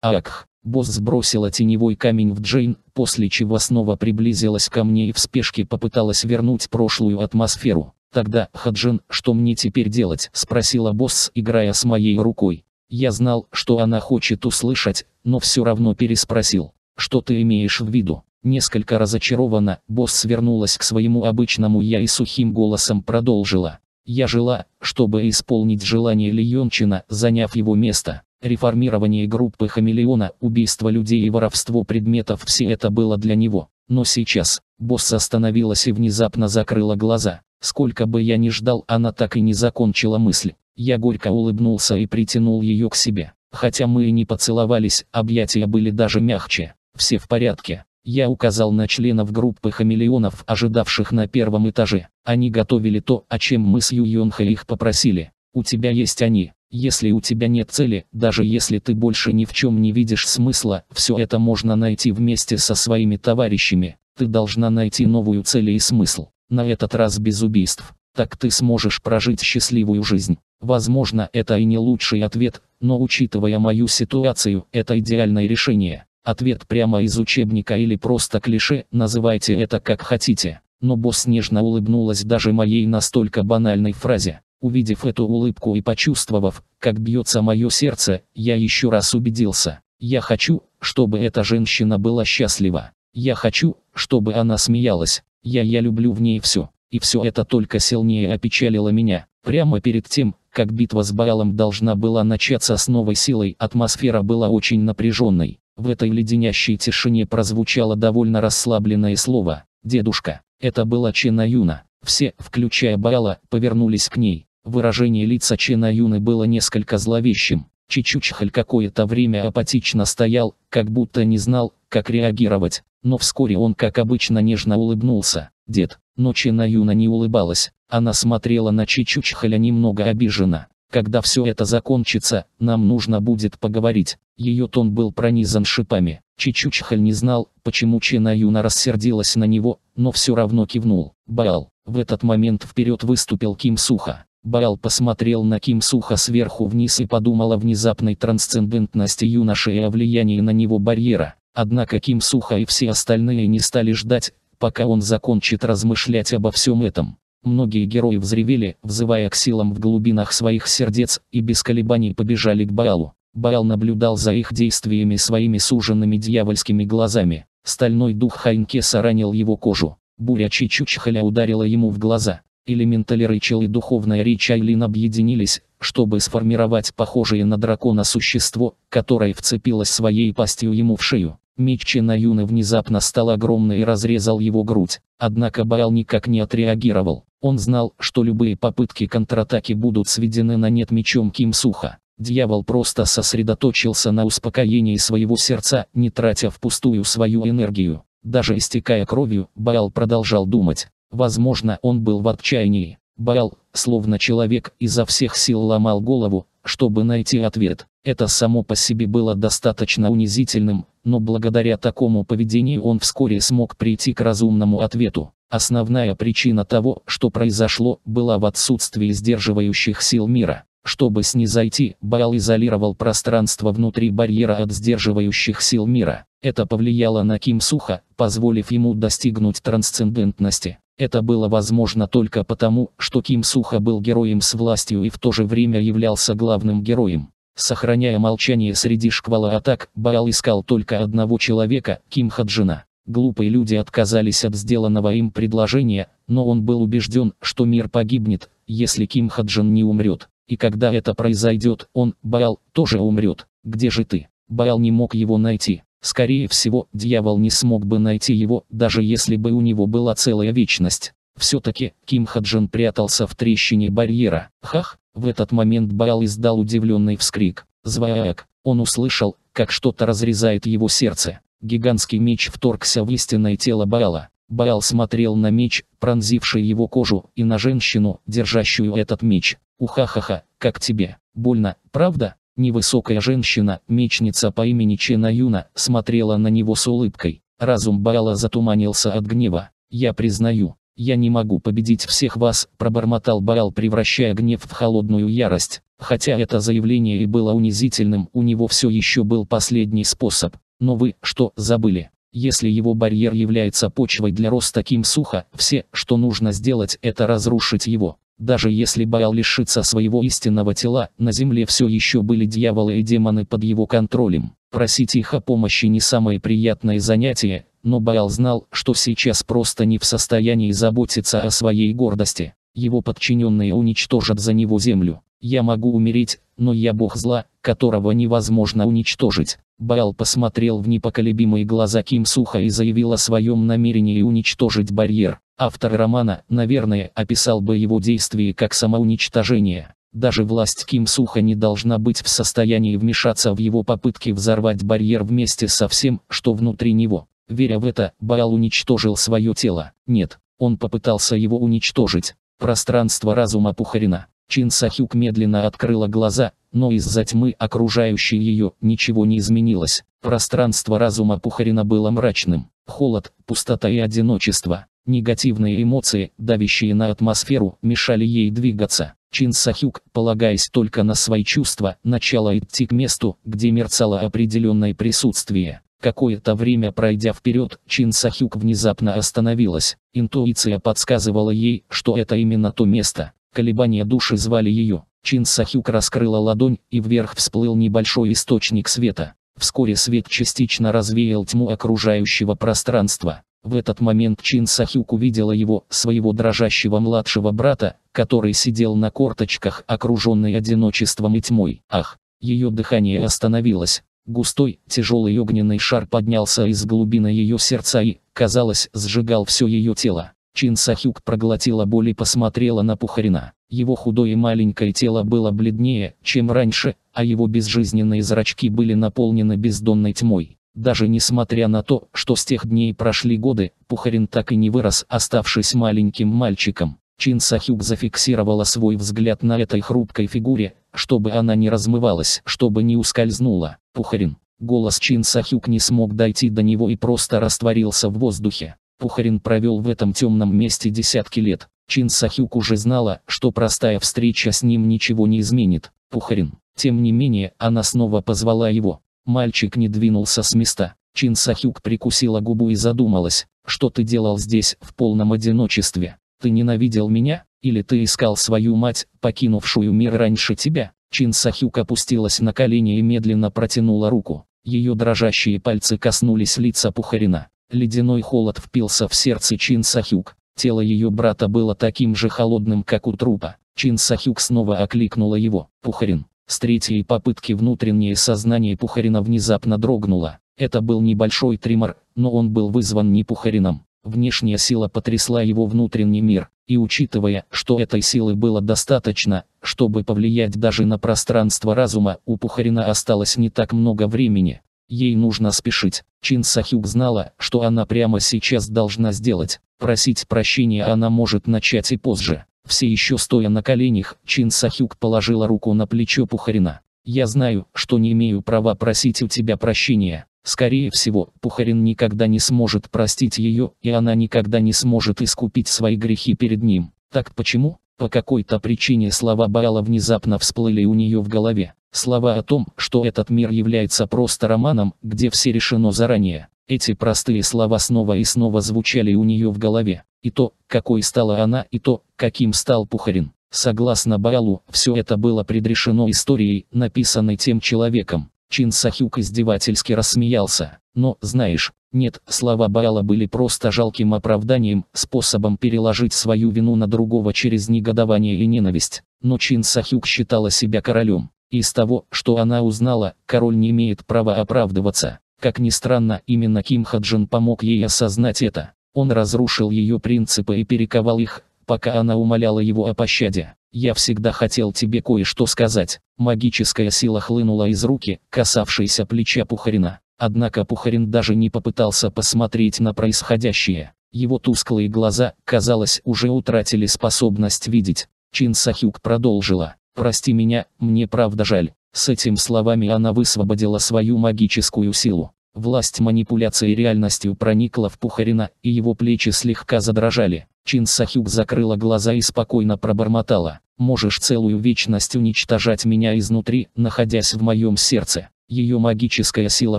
Ах! Босс сбросила теневой камень в Джейн, после чего снова приблизилась ко мне и в спешке попыталась вернуть прошлую атмосферу. «Тогда, Хаджин, что мне теперь делать?» – спросила босс, играя с моей рукой. Я знал, что она хочет услышать, но все равно переспросил. «Что ты имеешь в виду?» Несколько разочарована, босс вернулась к своему обычному «я» и сухим голосом продолжила. «Я жила, чтобы исполнить желание Лиончина, заняв его место. Реформирование группы Хамелеона, убийство людей и воровство предметов – все это было для него. Но сейчас, босс остановилась и внезапно закрыла глаза. Сколько бы я ни ждал, она так и не закончила мысль. Я горько улыбнулся и притянул ее к себе. Хотя мы и не поцеловались, объятия были даже мягче. Все в порядке. Я указал на членов группы хамелеонов, ожидавших на первом этаже. Они готовили то, о чем мы с Юйонхэ их попросили. У тебя есть они, если у тебя нет цели, даже если ты больше ни в чем не видишь смысла, все это можно найти вместе со своими товарищами. Ты должна найти новую цель и смысл. На этот раз без убийств. Так ты сможешь прожить счастливую жизнь. Возможно, это и не лучший ответ, но учитывая мою ситуацию, это идеальное решение. Ответ прямо из учебника или просто клише, называйте это как хотите. Но босс нежно улыбнулась даже моей настолько банальной фразе. Увидев эту улыбку и почувствовав, как бьется мое сердце, я еще раз убедился. Я хочу, чтобы эта женщина была счастлива. Я хочу, чтобы она смеялась. Я я люблю в ней все. И все это только сильнее опечалило меня. Прямо перед тем, как битва с Баалом должна была начаться с новой силой, атмосфера была очень напряженной. В этой леденящей тишине прозвучало довольно расслабленное слово «дедушка». Это была Чена Юна. Все, включая Баала, повернулись к ней. Выражение лица Чена Юны было несколько зловещим. Чичучхаль какое-то время апатично стоял, как будто не знал, как реагировать. Но вскоре он, как обычно, нежно улыбнулся. «Дед». Но Чена Юна не улыбалась. Она смотрела на Чичучхаля немного обиженно. Когда все это закончится, нам нужно будет поговорить. Ее тон был пронизан шипами. Чичучхаль не знал, почему Чена Юна рассердилась на него, но все равно кивнул. Баал. В этот момент вперед выступил Ким Суха. Баал посмотрел на Ким сухо сверху вниз и подумал о внезапной трансцендентности юноши и о влиянии на него барьера. Однако Ким Суха и все остальные не стали ждать, пока он закончит размышлять обо всем этом. Многие герои взревели, взывая к силам в глубинах своих сердец, и без колебаний побежали к Баалу. Баал наблюдал за их действиями своими суженными дьявольскими глазами. Стальной дух Хайнкеса ранил его кожу. Буря Чичучхаля ударила ему в глаза. Или Рэйчел и духовная речь Айлин объединились, чтобы сформировать похожее на дракона существо, которое вцепилось своей пастью ему в шею. Меч Чинаюны внезапно стал огромный и разрезал его грудь, однако Баал никак не отреагировал. Он знал, что любые попытки контратаки будут сведены на нет мечом Ким Суха. Дьявол просто сосредоточился на успокоении своего сердца, не тратя впустую свою энергию. Даже истекая кровью, Баал продолжал думать. Возможно, он был в отчаянии, Баал, словно человек, изо всех сил ломал голову, чтобы найти ответ. Это само по себе было достаточно унизительным, но благодаря такому поведению он вскоре смог прийти к разумному ответу. Основная причина того, что произошло, была в отсутствии сдерживающих сил мира. Чтобы снизойти, Баал изолировал пространство внутри барьера от сдерживающих сил мира. Это повлияло на Ким Суха, позволив ему достигнуть трансцендентности. Это было возможно только потому, что Ким Суха был героем с властью и в то же время являлся главным героем. Сохраняя молчание среди шквала атак, Баал искал только одного человека, Ким Хаджина. Глупые люди отказались от сделанного им предложения, но он был убежден, что мир погибнет, если Ким Хаджин не умрет. И когда это произойдет, он, Баал, тоже умрет. Где же ты? Баал не мог его найти. Скорее всего, дьявол не смог бы найти его, даже если бы у него была целая вечность. Все-таки, Ким Хаджин прятался в трещине барьера. Хах, в этот момент Баал издал удивленный вскрик. Зваак, он услышал, как что-то разрезает его сердце. Гигантский меч вторгся в истинное тело Баала. Баал смотрел на меч, пронзивший его кожу, и на женщину, держащую этот меч. Ухахаха, как тебе, больно, правда? Невысокая женщина, мечница по имени Чена Юна, смотрела на него с улыбкой. Разум Баала затуманился от гнева. «Я признаю, я не могу победить всех вас», – пробормотал Баал, превращая гнев в холодную ярость. Хотя это заявление и было унизительным, у него все еще был последний способ. Но вы, что, забыли? Если его барьер является почвой для роста Ким Суха, все, что нужно сделать, это разрушить его. Даже если Баал лишится своего истинного тела, на земле все еще были дьяволы и демоны под его контролем. Просить их о помощи не самое приятное занятие, но Баал знал, что сейчас просто не в состоянии заботиться о своей гордости. Его подчиненные уничтожат за него землю. «Я могу умереть, но я бог зла, которого невозможно уничтожить. Баал посмотрел в непоколебимые глаза Ким Суха и заявил о своем намерении уничтожить барьер. Автор романа, наверное, описал бы его действие как самоуничтожение. Даже власть Ким Суха не должна быть в состоянии вмешаться в его попытки взорвать барьер вместе со всем, что внутри него. Веря в это, Баал уничтожил свое тело. Нет, он попытался его уничтожить. Пространство разума Пухарина. Чин Сахюк медленно открыла глаза, но из-за тьмы окружающей ее ничего не изменилось. Пространство разума Пухарина было мрачным. Холод, пустота и одиночество. Негативные эмоции, давящие на атмосферу, мешали ей двигаться. Чин Сахюк, полагаясь только на свои чувства, начала идти к месту, где мерцало определенное присутствие. Какое-то время пройдя вперед, Чин Сахюк внезапно остановилась. Интуиция подсказывала ей, что это именно то место. Колебания души звали ее. Чин Сахюк раскрыла ладонь, и вверх всплыл небольшой источник света. Вскоре свет частично развеял тьму окружающего пространства. В этот момент Чин Сахюк увидела его, своего дрожащего младшего брата, который сидел на корточках, окруженный одиночеством и тьмой. Ах! Ее дыхание остановилось. Густой, тяжелый огненный шар поднялся из глубины ее сердца и, казалось, сжигал все ее тело. Чин Сахюк проглотила боль и посмотрела на Пухарина. Его худое маленькое тело было бледнее, чем раньше, а его безжизненные зрачки были наполнены бездонной тьмой. Даже несмотря на то, что с тех дней прошли годы, Пухарин так и не вырос, оставшись маленьким мальчиком. Чин Сахюк зафиксировала свой взгляд на этой хрупкой фигуре, чтобы она не размывалась, чтобы не ускользнула. Пухарин. Голос Чин Сахюк не смог дойти до него и просто растворился в воздухе. Пухарин провел в этом темном месте десятки лет. Чин Сахюк уже знала, что простая встреча с ним ничего не изменит. Пухарин. Тем не менее, она снова позвала его. Мальчик не двинулся с места. Чин Сахюк прикусила губу и задумалась, что ты делал здесь, в полном одиночестве. Ты ненавидел меня? Или ты искал свою мать, покинувшую мир раньше тебя? Чин Сахюк опустилась на колени и медленно протянула руку. Ее дрожащие пальцы коснулись лица Пухарина. Ледяной холод впился в сердце Чин Сахюк. Тело ее брата было таким же холодным, как у трупа. Чин Сахюк снова окликнула его. «Пухарин». С третьей попытки внутреннее сознание Пухарина внезапно дрогнуло. Это был небольшой тримор, но он был вызван не Пухарином. Внешняя сила потрясла его внутренний мир, и учитывая, что этой силы было достаточно, чтобы повлиять даже на пространство разума, у Пухарина осталось не так много времени. Ей нужно спешить. Чин Сахюк знала, что она прямо сейчас должна сделать. Просить прощения она может начать и позже. Все еще стоя на коленях, Чин Сахюк положила руку на плечо Пухарина. «Я знаю, что не имею права просить у тебя прощения. Скорее всего, Пухарин никогда не сможет простить ее, и она никогда не сможет искупить свои грехи перед ним. Так почему? По какой-то причине слова Байала внезапно всплыли у нее в голове. Слова о том, что этот мир является просто романом, где все решено заранее. Эти простые слова снова и снова звучали у нее в голове. И то, какой стала она, и то, каким стал Пухарин. Согласно Байалу, все это было предрешено историей, написанной тем человеком. Чин Сахюк издевательски рассмеялся. Но, знаешь, нет, слова Байала были просто жалким оправданием, способом переложить свою вину на другого через негодование и ненависть. Но Чин Сахюк считала себя королем. Из того, что она узнала, король не имеет права оправдываться. Как ни странно, именно Ким Хаджин помог ей осознать это. Он разрушил ее принципы и перековал их, пока она умоляла его о пощаде. «Я всегда хотел тебе кое-что сказать». Магическая сила хлынула из руки, касавшейся плеча Пухарина. Однако Пухарин даже не попытался посмотреть на происходящее. Его тусклые глаза, казалось, уже утратили способность видеть. Чин Сахюк продолжила. «Прости меня, мне правда жаль». С этими словами она высвободила свою магическую силу. Власть манипуляции реальностью проникла в Пухарина, и его плечи слегка задрожали. Чин Сахюк закрыла глаза и спокойно пробормотала. «Можешь целую вечность уничтожать меня изнутри, находясь в моем сердце. Ее магическая сила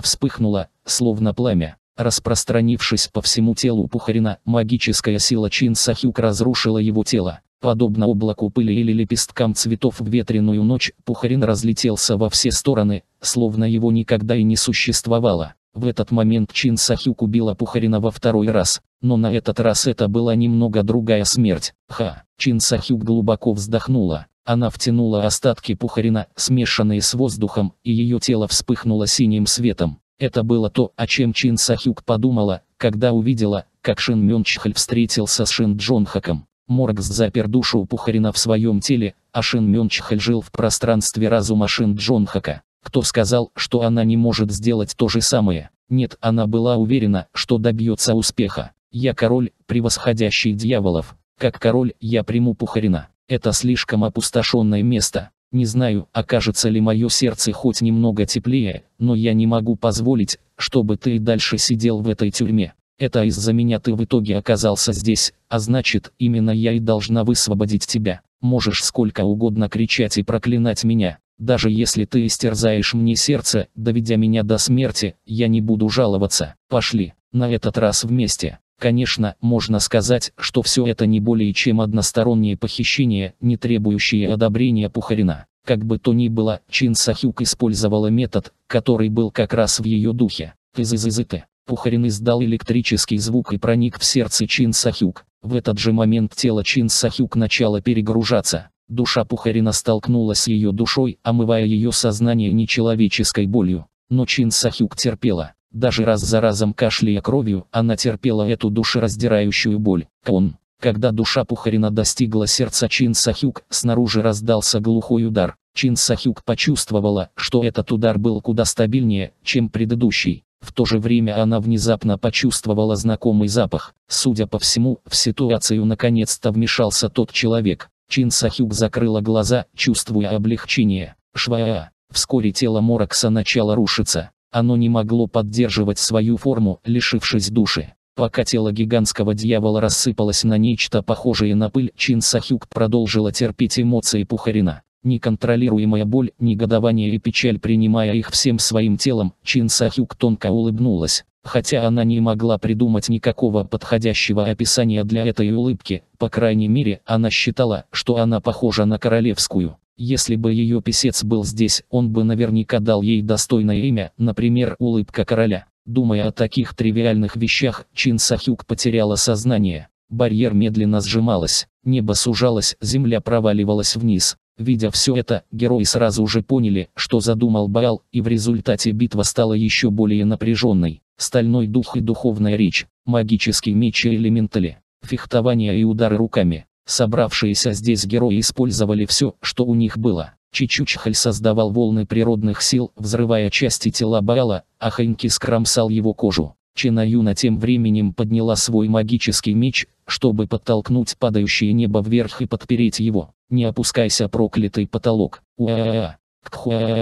вспыхнула, словно пламя. Распространившись по всему телу Пухарина, магическая сила Чин Сахюк разрушила его тело. Подобно облаку пыли или лепесткам цветов в ветреную ночь, Пухарин разлетелся во все стороны, словно его никогда и не существовало. В этот момент Чин Сахюк убила Пухарина во второй раз, но на этот раз это была немного другая смерть. Ха! Чин Сахюк глубоко вздохнула. Она втянула остатки пухарина, смешанные с воздухом, и ее тело вспыхнуло синим светом. Это было то, о чем Чин Сахюк подумала, когда увидела, как Шин Мёнчхль встретился с Шин Джонхаком. Моргс запер душу Пухарина в своем теле, а Шин Мёнчхль жил в пространстве разума Шин Джонхака. Кто сказал, что она не может сделать то же самое? Нет, она была уверена, что добьется успеха. Я король, превосходящий дьяволов. Как король, я приму Пухарина. Это слишком опустошенное место. Не знаю, окажется ли мое сердце хоть немного теплее, но я не могу позволить, чтобы ты дальше сидел в этой тюрьме. Это из-за меня ты в итоге оказался здесь, а значит, именно я и должна высвободить тебя. Можешь сколько угодно кричать и проклинать меня. Даже если ты истерзаешь мне сердце, доведя меня до смерти, я не буду жаловаться. Пошли, на этот раз вместе. Конечно, можно сказать, что все это не более чем одностороннее похищение, не требующее одобрения Пухарина. Как бы то ни было, Чин Сахюк использовала метод, который был как раз в ее духе. Тызызызыты. Пухарин издал электрический звук и проник в сердце Чин Сахюк. В этот же момент тело Чин Сахюк начало перегружаться. Душа Пухарина столкнулась с ее душой, омывая ее сознание нечеловеческой болью. Но Чин Сахюк терпела. Даже раз за разом кашляя кровью, она терпела эту душераздирающую боль. Кон. Когда душа Пухарина достигла сердца Чин Сахюк, снаружи раздался глухой удар. Чин Сахюк почувствовала, что этот удар был куда стабильнее, чем предыдущий. В то же время она внезапно почувствовала знакомый запах. Судя по всему, в ситуацию наконец-то вмешался тот человек. Чин Сахюк закрыла глаза, чувствуя облегчение. Шваа. Вскоре тело Моракса начало рушиться. Оно не могло поддерживать свою форму, лишившись души. Пока тело гигантского дьявола рассыпалось на нечто похожее на пыль, Чин Сахюк продолжила терпеть эмоции Пухарина. Неконтролируемая боль, негодование и печаль принимая их всем своим телом, Чин Сахюк тонко улыбнулась, Хотя она не могла придумать никакого подходящего описания для этой улыбки, по крайней мере, она считала, что она похожа на королевскую. Если бы ее писец был здесь, он бы наверняка дал ей достойное имя, например, улыбка короля. Думая о таких тривиальных вещах, Чин Сахюк потеряла сознание. Барьер медленно сжималась, небо сужалось, земля проваливалась вниз. Видя все это, герои сразу же поняли, что задумал Баал, и в результате битва стала еще более напряженной стальной дух и духовная речь, магический меч и элементали, фехтование и удары руками. Собравшиеся здесь герои использовали все, что у них было. Чичучхаль создавал волны природных сил, взрывая части тела Баала, а Хэнки скромсал его кожу. Чинаюна тем временем подняла свой магический меч, чтобы подтолкнуть падающее небо вверх и подпереть его. Не опускайся, проклятый потолок. Уа-а-а.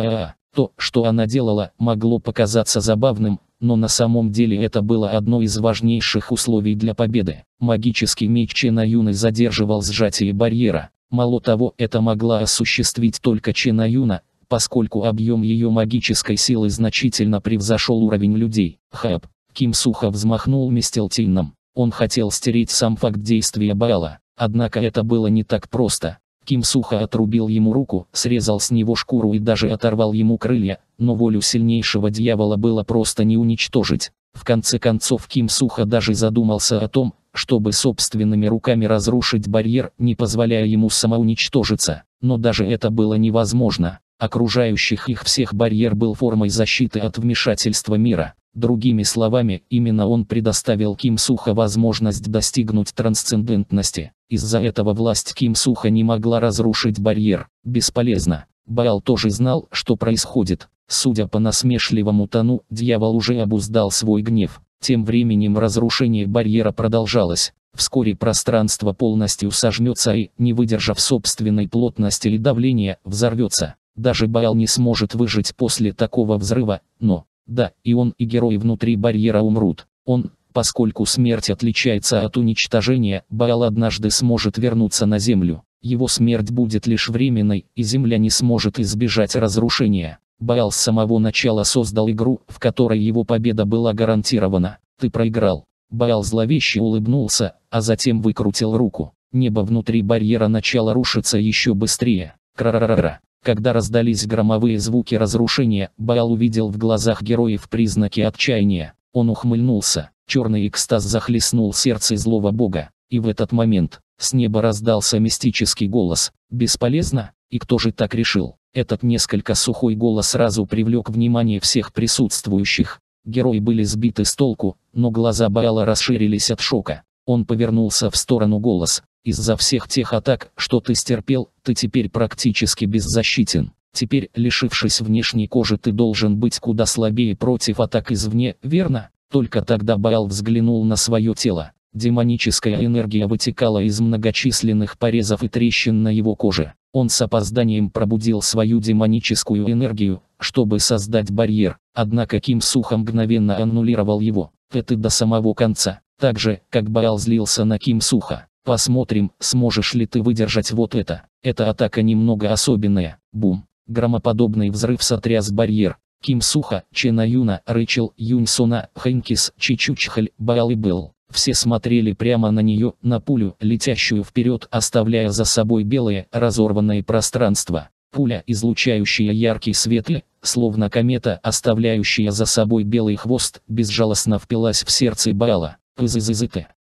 То, что она делала, могло показаться забавным, но на самом деле это было одно из важнейших условий для победы. Магический меч Чена Юны задерживал сжатие барьера. Мало того, это могла осуществить только Чена Юна, поскольку объем ее магической силы значительно превзошел уровень людей. Хаб. Ким сухо взмахнул мистелтином. Он хотел стереть сам факт действия Баала. Однако это было не так просто. Ким сухо отрубил ему руку, срезал с него шкуру и даже оторвал ему крылья, но волю сильнейшего дьявола было просто не уничтожить. В конце концов Ким сухо даже задумался о том, чтобы собственными руками разрушить барьер, не позволяя ему самоуничтожиться, но даже это было невозможно окружающих их всех барьер был формой защиты от вмешательства мира. Другими словами, именно он предоставил Ким Суха возможность достигнуть трансцендентности. Из-за этого власть Ким Суха не могла разрушить барьер. Бесполезно. Баал тоже знал, что происходит. Судя по насмешливому тону, дьявол уже обуздал свой гнев. Тем временем разрушение барьера продолжалось. Вскоре пространство полностью сожмется и, не выдержав собственной плотности и давления, взорвется. Даже Баал не сможет выжить после такого взрыва, но, да, и он, и герои внутри барьера умрут. Он, поскольку смерть отличается от уничтожения, Баал однажды сможет вернуться на Землю. Его смерть будет лишь временной, и Земля не сможет избежать разрушения. Баал с самого начала создал игру, в которой его победа была гарантирована. Ты проиграл. Баал зловеще улыбнулся, а затем выкрутил руку. Небо внутри барьера начало рушиться еще быстрее. Кра-ра-ра-ра. Когда раздались громовые звуки разрушения, Баал увидел в глазах героев признаки отчаяния. Он ухмыльнулся, черный экстаз захлестнул сердце злого бога. И в этот момент, с неба раздался мистический голос. «Бесполезно? И кто же так решил?» Этот несколько сухой голос сразу привлек внимание всех присутствующих. Герои были сбиты с толку, но глаза Баала расширились от шока. Он повернулся в сторону голос. «Из-за всех тех атак, что ты стерпел, ты теперь практически беззащитен. Теперь, лишившись внешней кожи, ты должен быть куда слабее против атак извне, верно?» Только тогда Баал взглянул на свое тело. Демоническая энергия вытекала из многочисленных порезов и трещин на его коже. Он с опозданием пробудил свою демоническую энергию, чтобы создать барьер, однако Ким Сухо мгновенно аннулировал его. Это до самого конца. Так же, как Баал злился на Ким Суха. Посмотрим, сможешь ли ты выдержать вот это. Эта атака немного особенная. Бум. Громоподобный взрыв сотряс барьер. Ким Суха, Чена Юна, Рэчел Юнсона, Хэнкис, Чичучхаль, Баал и Белл. Все смотрели прямо на нее, на пулю, летящую вперед, оставляя за собой белое, разорванное пространство. Пуля, излучающая яркий свет и, словно комета, оставляющая за собой белый хвост, безжалостно впилась в сердце Баала. из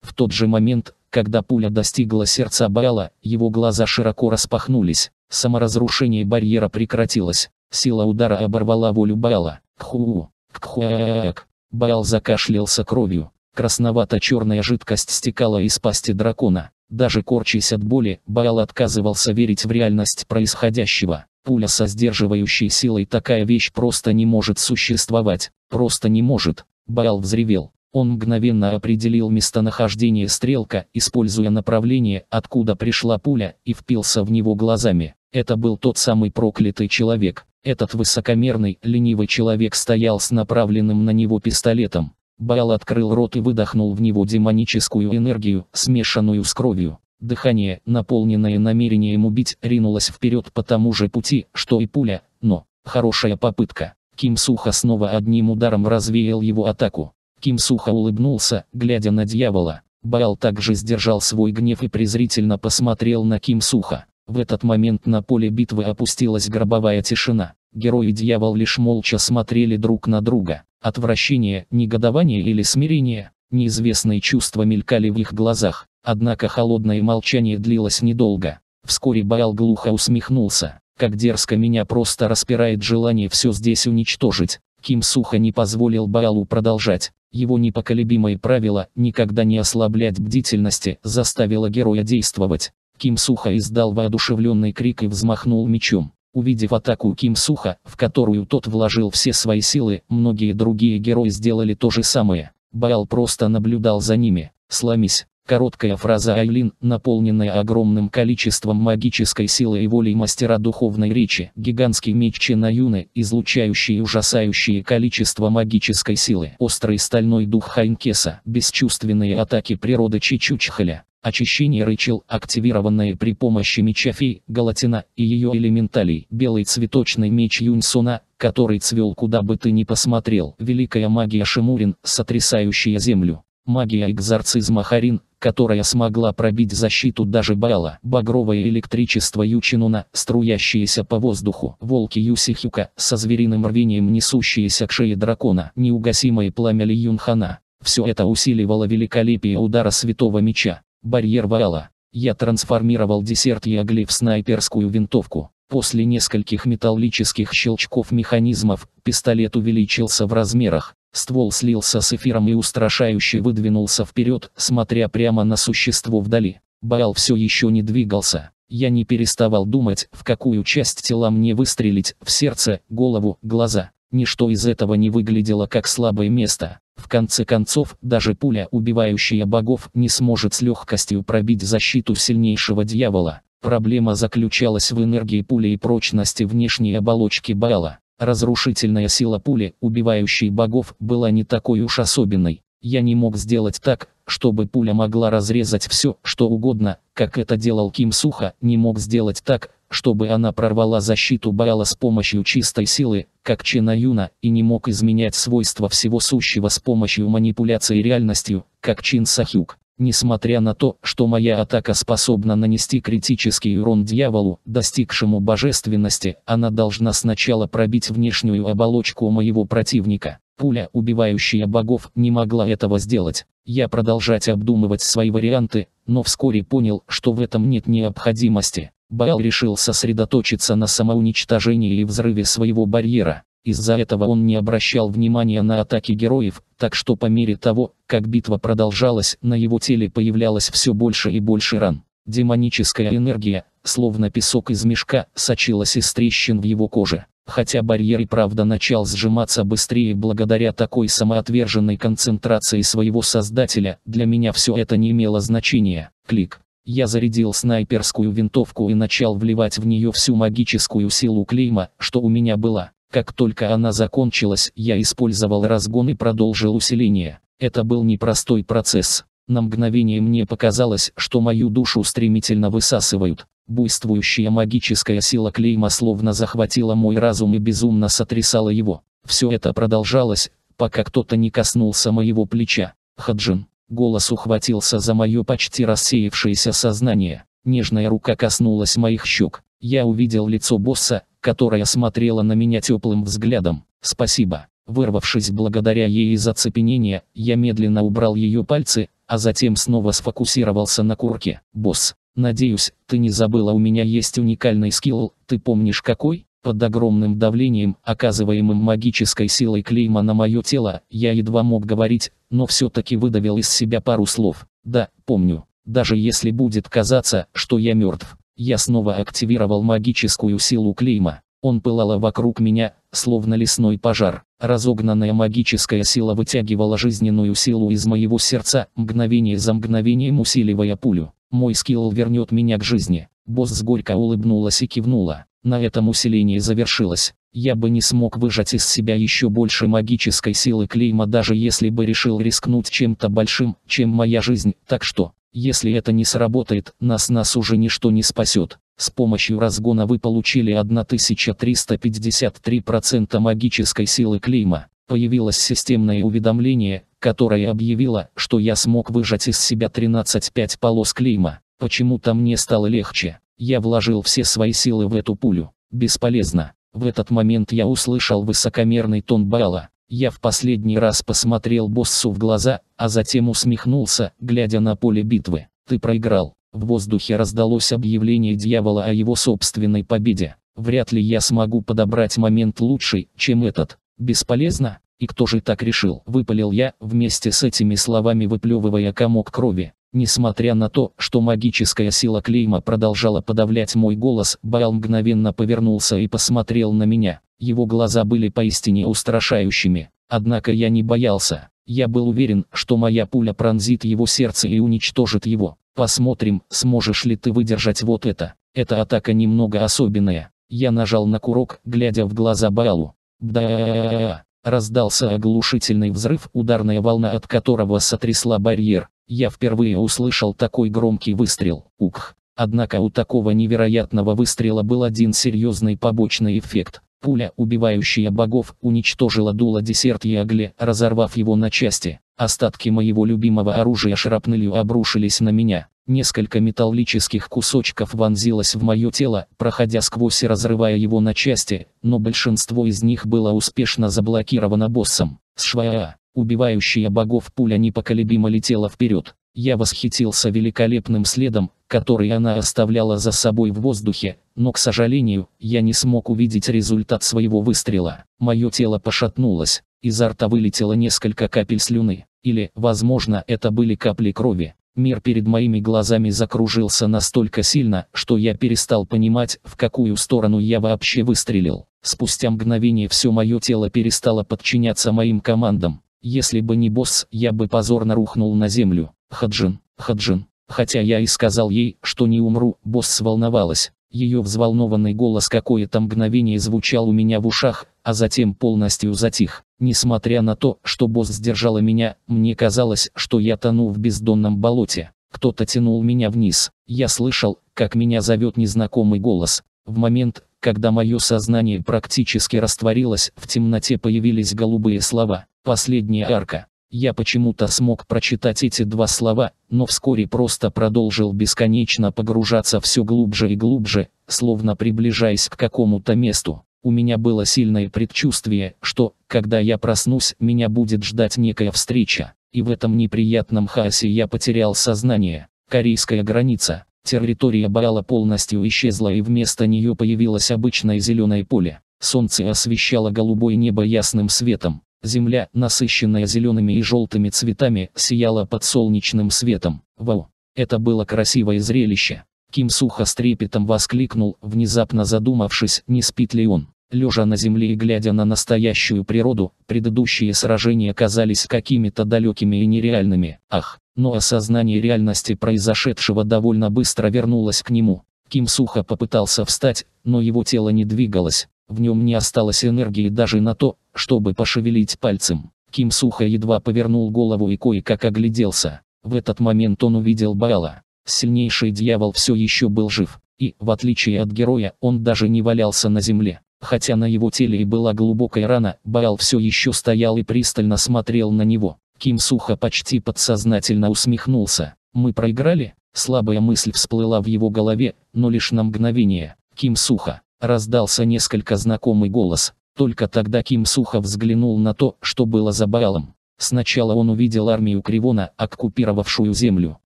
В тот же момент, когда пуля достигла сердца Баала, его глаза широко распахнулись. Саморазрушение барьера прекратилось. Сила удара оборвала волю Баала. Кху. Кхуак. Баал закашлялся кровью. Красновато-черная жидкость стекала из пасти дракона. Даже корчась от боли, Баал отказывался верить в реальность происходящего. Пуля со сдерживающей силой такая вещь просто не может существовать. Просто не может. Баал взревел. Он мгновенно определил местонахождение стрелка, используя направление, откуда пришла пуля, и впился в него глазами. Это был тот самый проклятый человек. Этот высокомерный, ленивый человек стоял с направленным на него пистолетом. Баал открыл рот и выдохнул в него демоническую энергию, смешанную с кровью. Дыхание, наполненное намерением убить, ринулось вперед по тому же пути, что и пуля, но... Хорошая попытка. Ким Суха снова одним ударом развеял его атаку. Ким Суха улыбнулся, глядя на дьявола. Баал также сдержал свой гнев и презрительно посмотрел на Ким Суха. В этот момент на поле битвы опустилась гробовая тишина. Герой и дьявол лишь молча смотрели друг на друга. Отвращение, негодование или смирение, неизвестные чувства мелькали в их глазах, однако холодное молчание длилось недолго. Вскоре Баал глухо усмехнулся. Как дерзко меня просто распирает желание все здесь уничтожить. Ким Суха не позволил Баалу продолжать. Его непоколебимое правило «никогда не ослаблять бдительности» заставило героя действовать. Ким Суха издал воодушевленный крик и взмахнул мечом. Увидев атаку Ким Суха, в которую тот вложил все свои силы, многие другие герои сделали то же самое. Баал просто наблюдал за ними. «Сломись». Короткая фраза Айлин, наполненная огромным количеством магической силы и волей мастера духовной речи, гигантский меч Чинаюны, излучающий ужасающее количество магической силы, острый стальной дух Хайнкеса, бесчувственные атаки природы Чичучхаля, Очищение рычел, активированное при помощи меча Фи галатина и ее элементалей. Белый цветочный меч Юньсона, который цвел куда бы ты ни посмотрел. Великая магия Шимурин, сотрясающая землю. Магия экзорцизма Харин, которая смогла пробить защиту даже Баала. Багровое электричество Ючинуна, струящееся по воздуху. Волки Юсихюка, со звериным рвением несущиеся к шее дракона. Неугасимое пламя Ли Юнхана. Все это усиливало великолепие удара святого меча. Барьер Ваала. Я трансформировал десерт Ягли в снайперскую винтовку. После нескольких металлических щелчков механизмов, пистолет увеличился в размерах. Ствол слился с эфиром и устрашающе выдвинулся вперед, смотря прямо на существо вдали. Баал все еще не двигался. Я не переставал думать, в какую часть тела мне выстрелить, в сердце, голову, глаза. Ничто из этого не выглядело как слабое место. В конце концов, даже пуля, убивающая богов, не сможет с легкостью пробить защиту сильнейшего дьявола. Проблема заключалась в энергии пули и прочности внешней оболочки Баала. Разрушительная сила пули, убивающей богов, была не такой уж особенной. Я не мог сделать так, чтобы пуля могла разрезать все, что угодно, как это делал Ким Суха, не мог сделать так, чтобы она прорвала защиту Баала с помощью чистой силы, как Чена Юна, и не мог изменять свойства всего сущего с помощью манипуляции реальностью, как Чин Сахюк. Несмотря на то, что моя атака способна нанести критический урон дьяволу, достигшему божественности, она должна сначала пробить внешнюю оболочку моего противника. Пуля, убивающая богов, не могла этого сделать. Я продолжать обдумывать свои варианты, но вскоре понял, что в этом нет необходимости. Баал решил сосредоточиться на самоуничтожении и взрыве своего барьера. Из-за этого он не обращал внимания на атаки героев, так что по мере того, как битва продолжалась, на его теле появлялось все больше и больше ран. Демоническая энергия, словно песок из мешка, сочилась из трещин в его коже. Хотя барьер и правда начал сжиматься быстрее благодаря такой самоотверженной концентрации своего создателя, для меня все это не имело значения. Клик. Я зарядил снайперскую винтовку и начал вливать в нее всю магическую силу клейма, что у меня была. Как только она закончилась, я использовал разгон и продолжил усиление. Это был непростой процесс. На мгновение мне показалось, что мою душу стремительно высасывают. Буйствующая магическая сила клейма словно захватила мой разум и безумно сотрясала его. Все это продолжалось, пока кто-то не коснулся моего плеча. Хаджин. Голос ухватился за мое почти рассеявшееся сознание. Нежная рука коснулась моих щек. Я увидел лицо босса, которое смотрело на меня теплым взглядом. «Спасибо». Вырвавшись благодаря ей из оцепенения, я медленно убрал ее пальцы, а затем снова сфокусировался на курке. «Босс, надеюсь, ты не забыла, у меня есть уникальный скилл, ты помнишь какой?» Под огромным давлением, оказываемым магической силой клейма на мое тело, я едва мог говорить, но все-таки выдавил из себя пару слов. Да, помню. Даже если будет казаться, что я мертв. Я снова активировал магическую силу клейма. Он пылало вокруг меня, словно лесной пожар. Разогнанная магическая сила вытягивала жизненную силу из моего сердца, мгновение за мгновением усиливая пулю. Мой скилл вернет меня к жизни. Босс горько улыбнулась и кивнула. На этом усиление завершилось. Я бы не смог выжать из себя еще больше магической силы клейма даже если бы решил рискнуть чем-то большим, чем моя жизнь, так что, если это не сработает, нас нас уже ничто не спасет. С помощью разгона вы получили 1353% магической силы клейма. Появилось системное уведомление, которое объявило, что я смог выжать из себя 13,5 полос клейма. Почему-то мне стало легче. Я вложил все свои силы в эту пулю. Бесполезно. В этот момент я услышал высокомерный тон Бала. Я в последний раз посмотрел боссу в глаза, а затем усмехнулся, глядя на поле битвы. Ты проиграл. В воздухе раздалось объявление дьявола о его собственной победе. Вряд ли я смогу подобрать момент лучший, чем этот. Бесполезно? И кто же так решил? Выпалил я, вместе с этими словами выплевывая комок крови. Несмотря на то, что магическая сила клейма продолжала подавлять мой голос, Баал мгновенно повернулся и посмотрел на меня. Его глаза были поистине устрашающими. Однако я не боялся. Я был уверен, что моя пуля пронзит его сердце и уничтожит его. Посмотрим, сможешь ли ты выдержать вот это. Эта атака немного особенная. Я нажал на курок, глядя в глаза Баалу. Да, раздался оглушительный взрыв, ударная волна от которого сотрясла барьер. Я впервые услышал такой громкий выстрел. Ух. Однако у такого невероятного выстрела был один серьезный побочный эффект. Пуля, убивающая богов, уничтожила дуло десерт Ягле, разорвав его на части. Остатки моего любимого оружия шрапнелью обрушились на меня. Несколько металлических кусочков вонзилось в мое тело, проходя сквозь и разрывая его на части, но большинство из них было успешно заблокировано боссом. Швая. Убивающая богов пуля непоколебимо летела вперед. Я восхитился великолепным следом, который она оставляла за собой в воздухе, но, к сожалению, я не смог увидеть результат своего выстрела. Мое тело пошатнулось, изо рта вылетело несколько капель слюны, или, возможно, это были капли крови. Мир перед моими глазами закружился настолько сильно, что я перестал понимать, в какую сторону я вообще выстрелил. Спустя мгновение все мое тело перестало подчиняться моим командам. Если бы не босс, я бы позорно рухнул на землю. Хаджин, Хаджин. Хотя я и сказал ей, что не умру, босс волновалась. Ее взволнованный голос какое-то мгновение звучал у меня в ушах, а затем полностью затих. Несмотря на то, что босс сдержала меня, мне казалось, что я тону в бездонном болоте. Кто-то тянул меня вниз. Я слышал, как меня зовет незнакомый голос. В момент, когда мое сознание практически растворилось, в темноте появились голубые слова. Последняя арка. Я почему-то смог прочитать эти два слова, но вскоре просто продолжил бесконечно погружаться все глубже и глубже, словно приближаясь к какому-то месту. У меня было сильное предчувствие, что, когда я проснусь, меня будет ждать некая встреча. И в этом неприятном хаосе я потерял сознание. Корейская граница. Территория Баала полностью исчезла и вместо нее появилось обычное зеленое поле. Солнце освещало голубое небо ясным светом. Земля, насыщенная зелеными и желтыми цветами, сияла под солнечным светом. Вау! Это было красивое зрелище. Ким сухо с трепетом воскликнул, внезапно задумавшись, не спит ли он. Лежа на земле и глядя на настоящую природу, предыдущие сражения казались какими-то далекими и нереальными. Ах! Но осознание реальности произошедшего довольно быстро вернулось к нему. Ким сухо попытался встать, но его тело не двигалось. В нем не осталось энергии даже на то, чтобы пошевелить пальцем. Ким Суха едва повернул голову и кое-как огляделся. В этот момент он увидел Баала. Сильнейший дьявол все еще был жив, и, в отличие от героя, он даже не валялся на земле. Хотя на его теле и была глубокая рана, Баал все еще стоял и пристально смотрел на него. Ким Суха почти подсознательно усмехнулся. «Мы проиграли?» Слабая мысль всплыла в его голове, но лишь на мгновение. «Ким Суха. Раздался несколько знакомый голос, только тогда Ким сухо взглянул на то, что было за Баалом. Сначала он увидел армию Кривона, оккупировавшую землю.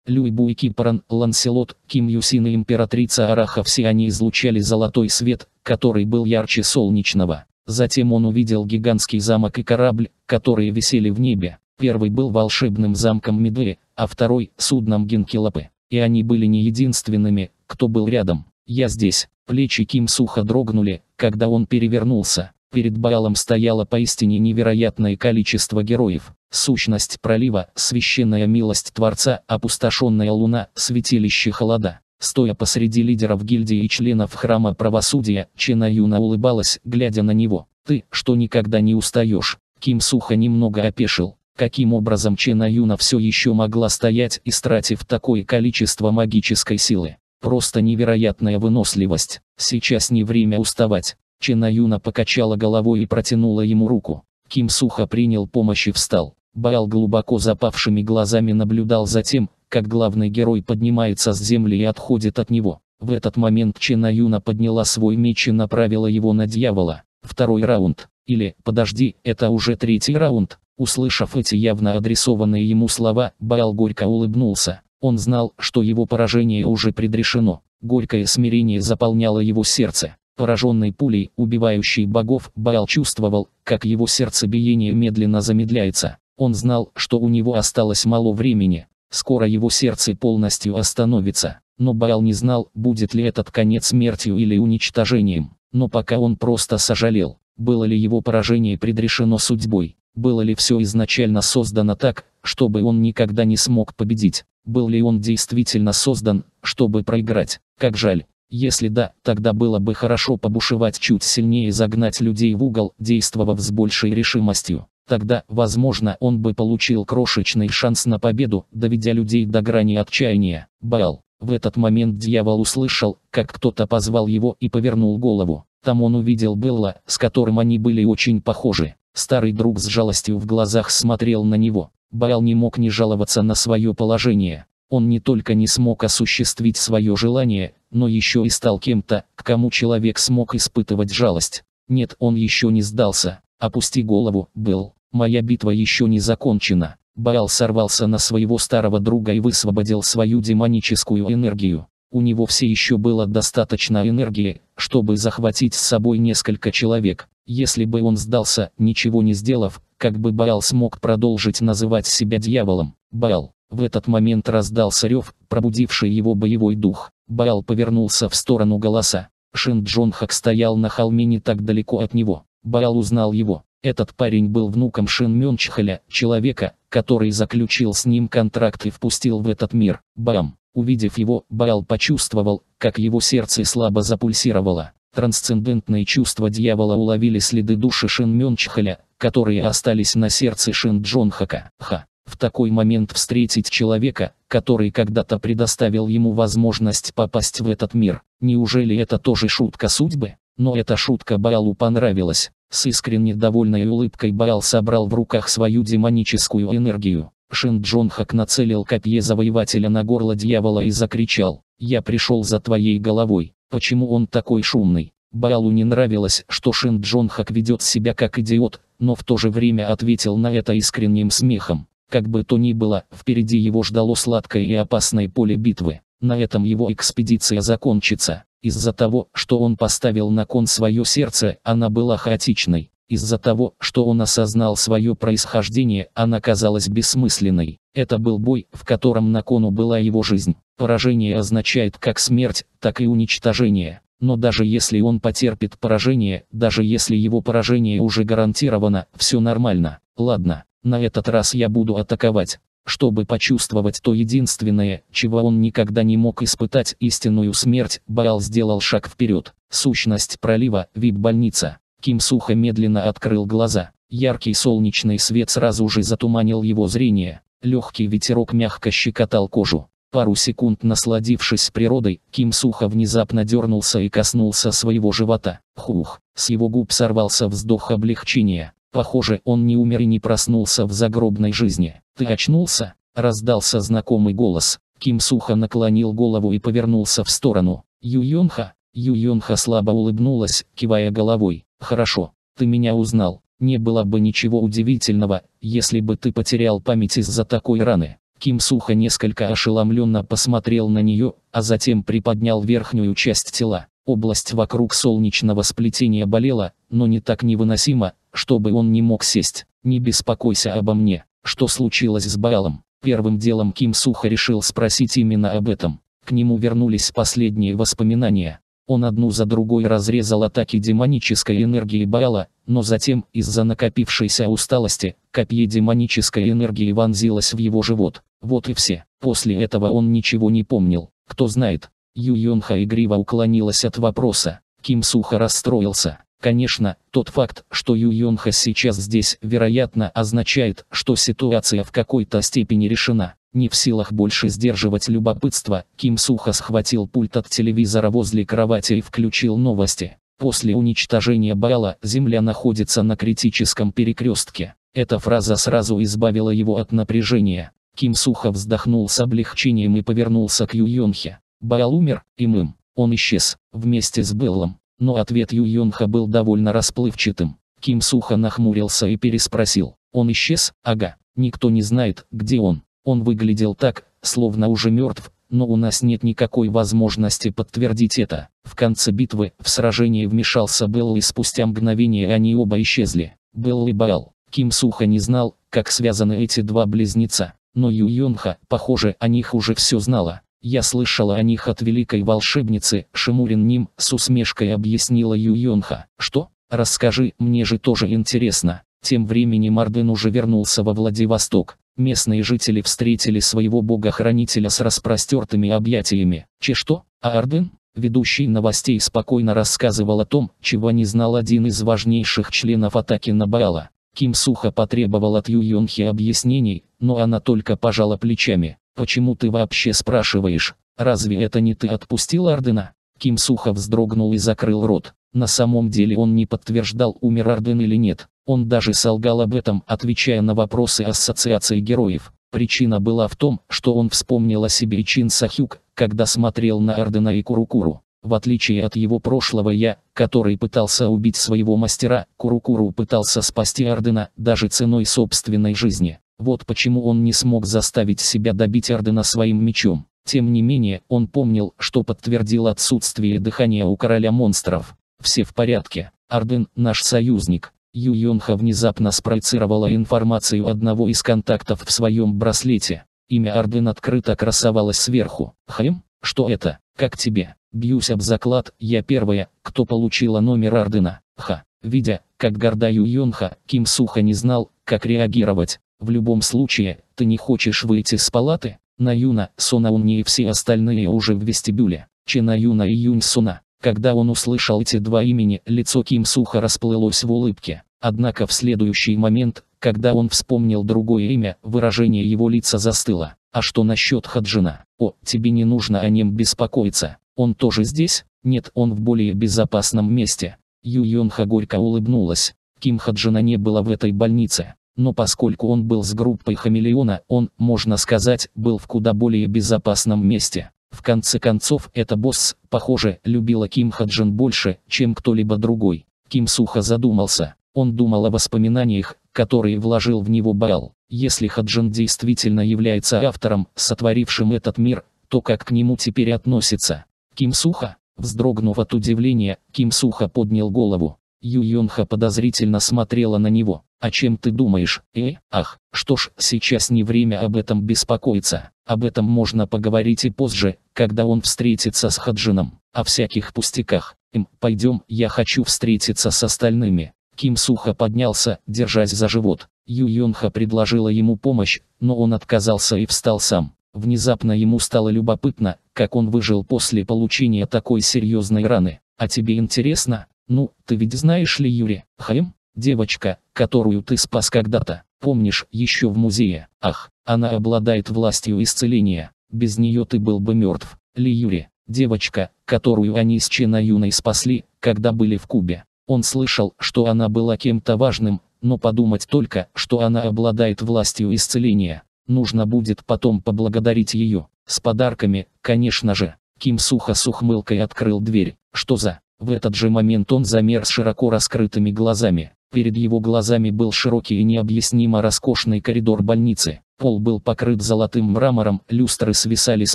Люйбу и Кипран, Ланселот, Ким Юсин и императрица Араха все они излучали золотой свет, который был ярче солнечного. Затем он увидел гигантский замок и корабль, которые висели в небе. Первый был волшебным замком Медве, а второй – судном Генкилапы. И они были не единственными, кто был рядом. «Я здесь». Плечи Ким сухо дрогнули, когда он перевернулся. Перед Баалом стояло поистине невероятное количество героев. Сущность пролива, священная милость Творца, опустошенная луна, святилище холода. Стоя посреди лидеров гильдии и членов храма правосудия, Чена Юна улыбалась, глядя на него. «Ты, что никогда не устаешь». Ким Суха немного опешил. Каким образом Чена Юна все еще могла стоять, истратив такое количество магической силы? Просто невероятная выносливость. Сейчас не время уставать. Чена Юна покачала головой и протянула ему руку. Ким сухо принял помощь и встал. Баал глубоко запавшими глазами наблюдал за тем, как главный герой поднимается с земли и отходит от него. В этот момент Чена Юна подняла свой меч и направила его на дьявола. Второй раунд. Или, подожди, это уже третий раунд. Услышав эти явно адресованные ему слова, Баал горько улыбнулся. Он знал, что его поражение уже предрешено. Горькое смирение заполняло его сердце. Пораженный пулей, убивающий богов, Баал чувствовал, как его сердцебиение медленно замедляется. Он знал, что у него осталось мало времени. Скоро его сердце полностью остановится. Но Баал не знал, будет ли этот конец смертью или уничтожением. Но пока он просто сожалел, было ли его поражение предрешено судьбой. Было ли все изначально создано так, чтобы он никогда не смог победить? Был ли он действительно создан, чтобы проиграть? Как жаль, если да, тогда было бы хорошо побушевать чуть сильнее и загнать людей в угол, действовав с большей решимостью. Тогда, возможно, он бы получил крошечный шанс на победу, доведя людей до грани отчаяния. Бал. В этот момент дьявол услышал, как кто-то позвал его и повернул голову. Там он увидел Белла, с которым они были очень похожи. Старый друг с жалостью в глазах смотрел на него. Баал не мог не жаловаться на свое положение. Он не только не смог осуществить свое желание, но еще и стал кем-то, к кому человек смог испытывать жалость. Нет, он еще не сдался. Опусти голову, Белл. Моя битва еще не закончена. Баал сорвался на своего старого друга и высвободил свою демоническую энергию. У него все еще было достаточно энергии, чтобы захватить с собой несколько человек. Если бы он сдался, ничего не сделав, как бы Баал смог продолжить называть себя дьяволом. Баал, в этот момент раздался рев, пробудивший его боевой дух. Баал повернулся в сторону голоса. Шин Джонхак стоял на холме не так далеко от него. Баал узнал его. Этот парень был внуком Шин Мёнчхаля, человека, который заключил с ним контракт и впустил в этот мир. Бам! Увидев его, Баал почувствовал, как его сердце слабо запульсировало. Трансцендентные чувства дьявола уловили следы души Шин Мёнчхаля, которые остались на сердце Шин Джонхака. Ха! в такой момент встретить человека, который когда-то предоставил ему возможность попасть в этот мир. Неужели это тоже шутка судьбы? Но эта шутка Баалу понравилась. С искренне довольной улыбкой Баал собрал в руках свою демоническую энергию. Шин Джонхак нацелил копье завоевателя на горло дьявола и закричал «Я пришел за твоей головой». Почему он такой шумный? Баалу не нравилось, что Шин Джонхак ведет себя как идиот, но в то же время ответил на это искренним смехом. Как бы то ни было, впереди его ждало сладкое и опасное поле битвы. На этом его экспедиция закончится. Из-за того, что он поставил на кон свое сердце, она была хаотичной. Из-за того, что он осознал свое происхождение, она казалась бессмысленной. Это был бой, в котором на кону была его жизнь. Поражение означает как смерть, так и уничтожение. Но даже если он потерпит поражение, даже если его поражение уже гарантировано, все нормально. Ладно, на этот раз я буду атаковать, чтобы почувствовать то единственное, чего он никогда не мог испытать истинную смерть. Баал сделал шаг вперед. Сущность пролива, вип-больница. Ким сухо медленно открыл глаза. Яркий солнечный свет сразу же затуманил его зрение. Легкий ветерок мягко щекотал кожу. Пару секунд насладившись природой, Ким сухо внезапно дернулся и коснулся своего живота. Хух, с его губ сорвался вздох облегчения. Похоже, он не умер и не проснулся в загробной жизни. «Ты очнулся?» – раздался знакомый голос. Ким сухо наклонил голову и повернулся в сторону. «Юйонха?» Юйонха слабо улыбнулась, кивая головой. «Хорошо, ты меня узнал. Не было бы ничего удивительного, если бы ты потерял память из-за такой раны». Ким Суха несколько ошеломленно посмотрел на нее, а затем приподнял верхнюю часть тела. Область вокруг солнечного сплетения болела, но не так невыносимо, чтобы он не мог сесть. «Не беспокойся обо мне, что случилось с Баалом». Первым делом Ким Сухо решил спросить именно об этом. К нему вернулись последние воспоминания. Он одну за другой разрезал атаки демонической энергии Баала, но затем, из-за накопившейся усталости, копье демонической энергии вонзилось в его живот. Вот и все. После этого он ничего не помнил. Кто знает, Ю Йонха игриво уклонилась от вопроса. Ким сухо расстроился. Конечно, тот факт, что Ю Йонха сейчас здесь, вероятно, означает, что ситуация в какой-то степени решена. Не в силах больше сдерживать любопытство, Ким сухо схватил пульт от телевизора возле кровати и включил новости. После уничтожения Бала Земля находится на критическом перекрестке. Эта фраза сразу избавила его от напряжения. Ким сухо вздохнул с облегчением и повернулся к Ю Йонхе. Баал умер, и Мым, он исчез, вместе с Беллом. Но ответ Ю Йонха был довольно расплывчатым. Ким сухо нахмурился и переспросил. Он исчез, ага, никто не знает, где он. Он выглядел так, словно уже мертв, но у нас нет никакой возможности подтвердить это. В конце битвы в сражении вмешался Белл и спустя мгновение они оба исчезли. Белл и Баал. Ким Сухо не знал, как связаны эти два близнеца. Но Ю Йонха, похоже, о них уже все знала. Я слышала о них от великой волшебницы, Шимурин Ним, с усмешкой объяснила Юйонха. Что? Расскажи, мне же тоже интересно. Тем временем Арден уже вернулся во Владивосток. Местные жители встретили своего бога-хранителя с распростертыми объятиями. Че что? А Арден? Ведущий новостей спокойно рассказывал о том, чего не знал один из важнейших членов атаки на Баала. Ким сухо потребовал от Юйонхи объяснений, но она только пожала плечами. «Почему ты вообще спрашиваешь? Разве это не ты отпустил Ардена?» Ким сухо вздрогнул и закрыл рот. На самом деле он не подтверждал, умер Арден или нет. Он даже солгал об этом, отвечая на вопросы Ассоциации героев. Причина была в том, что он вспомнил о себе Чин Сахюк, когда смотрел на Ардена и Курукуру. В отличие от его прошлого я, который пытался убить своего мастера, Курукуру пытался спасти Ардена даже ценой собственной жизни. Вот почему он не смог заставить себя добить Ардена своим мечом. Тем не менее, он помнил, что подтвердил отсутствие дыхания у короля монстров. Все в порядке. Арден – наш союзник. Ю Йонха внезапно спроецировала информацию одного из контактов в своем браслете. Имя Арден открыто красовалось сверху. Хэм? Что это? Как тебе? Бьюсь об заклад, я первая, кто получила номер Ардена. Ха. Видя, как горда Ю Йонха, Ким Суха не знал, как реагировать. В любом случае, ты не хочешь выйти с палаты? Наюна, Сона он и все остальные уже в вестибюле. Чен Наюна и Юнь Сона. Когда он услышал эти два имени, лицо Ким Суха расплылось в улыбке. Однако в следующий момент, когда он вспомнил другое имя, выражение его лица застыло. А что насчет Хаджина? О, тебе не нужно о нем беспокоиться. Он тоже здесь? Нет, он в более безопасном месте. Ю Йонха горько улыбнулась. Ким Хаджина не было в этой больнице но поскольку он был с группой Хамелеона, он, можно сказать, был в куда более безопасном месте. В конце концов, эта босс, похоже, любила Ким Хаджин больше, чем кто-либо другой. Ким сухо задумался. Он думал о воспоминаниях, которые вложил в него Бал. Если Хаджин действительно является автором, сотворившим этот мир, то как к нему теперь относится? Ким Суха? Вздрогнув от удивления, Ким Суха поднял голову. Ю Йонха подозрительно смотрела на него. «О «А чем ты думаешь, э? Ах, что ж, сейчас не время об этом беспокоиться. Об этом можно поговорить и позже, когда он встретится с Хаджином. О всяких пустяках. Им, пойдем, я хочу встретиться с остальными». Ким сухо поднялся, держась за живот. Ю Йонха предложила ему помощь, но он отказался и встал сам. Внезапно ему стало любопытно, как он выжил после получения такой серьезной раны. «А тебе интересно?» Ну, ты ведь знаешь ли Юри, Хаим, девочка, которую ты спас когда-то, помнишь, еще в музее, ах, она обладает властью исцеления, без нее ты был бы мертв, ли Юри, девочка, которую они с Чена Юной спасли, когда были в Кубе. Он слышал, что она была кем-то важным, но подумать только, что она обладает властью исцеления. Нужно будет потом поблагодарить ее. С подарками, конечно же. Ким сухо с ухмылкой открыл дверь. Что за... В этот же момент он замер с широко раскрытыми глазами. Перед его глазами был широкий и необъяснимо роскошный коридор больницы. Пол был покрыт золотым мрамором, люстры свисали с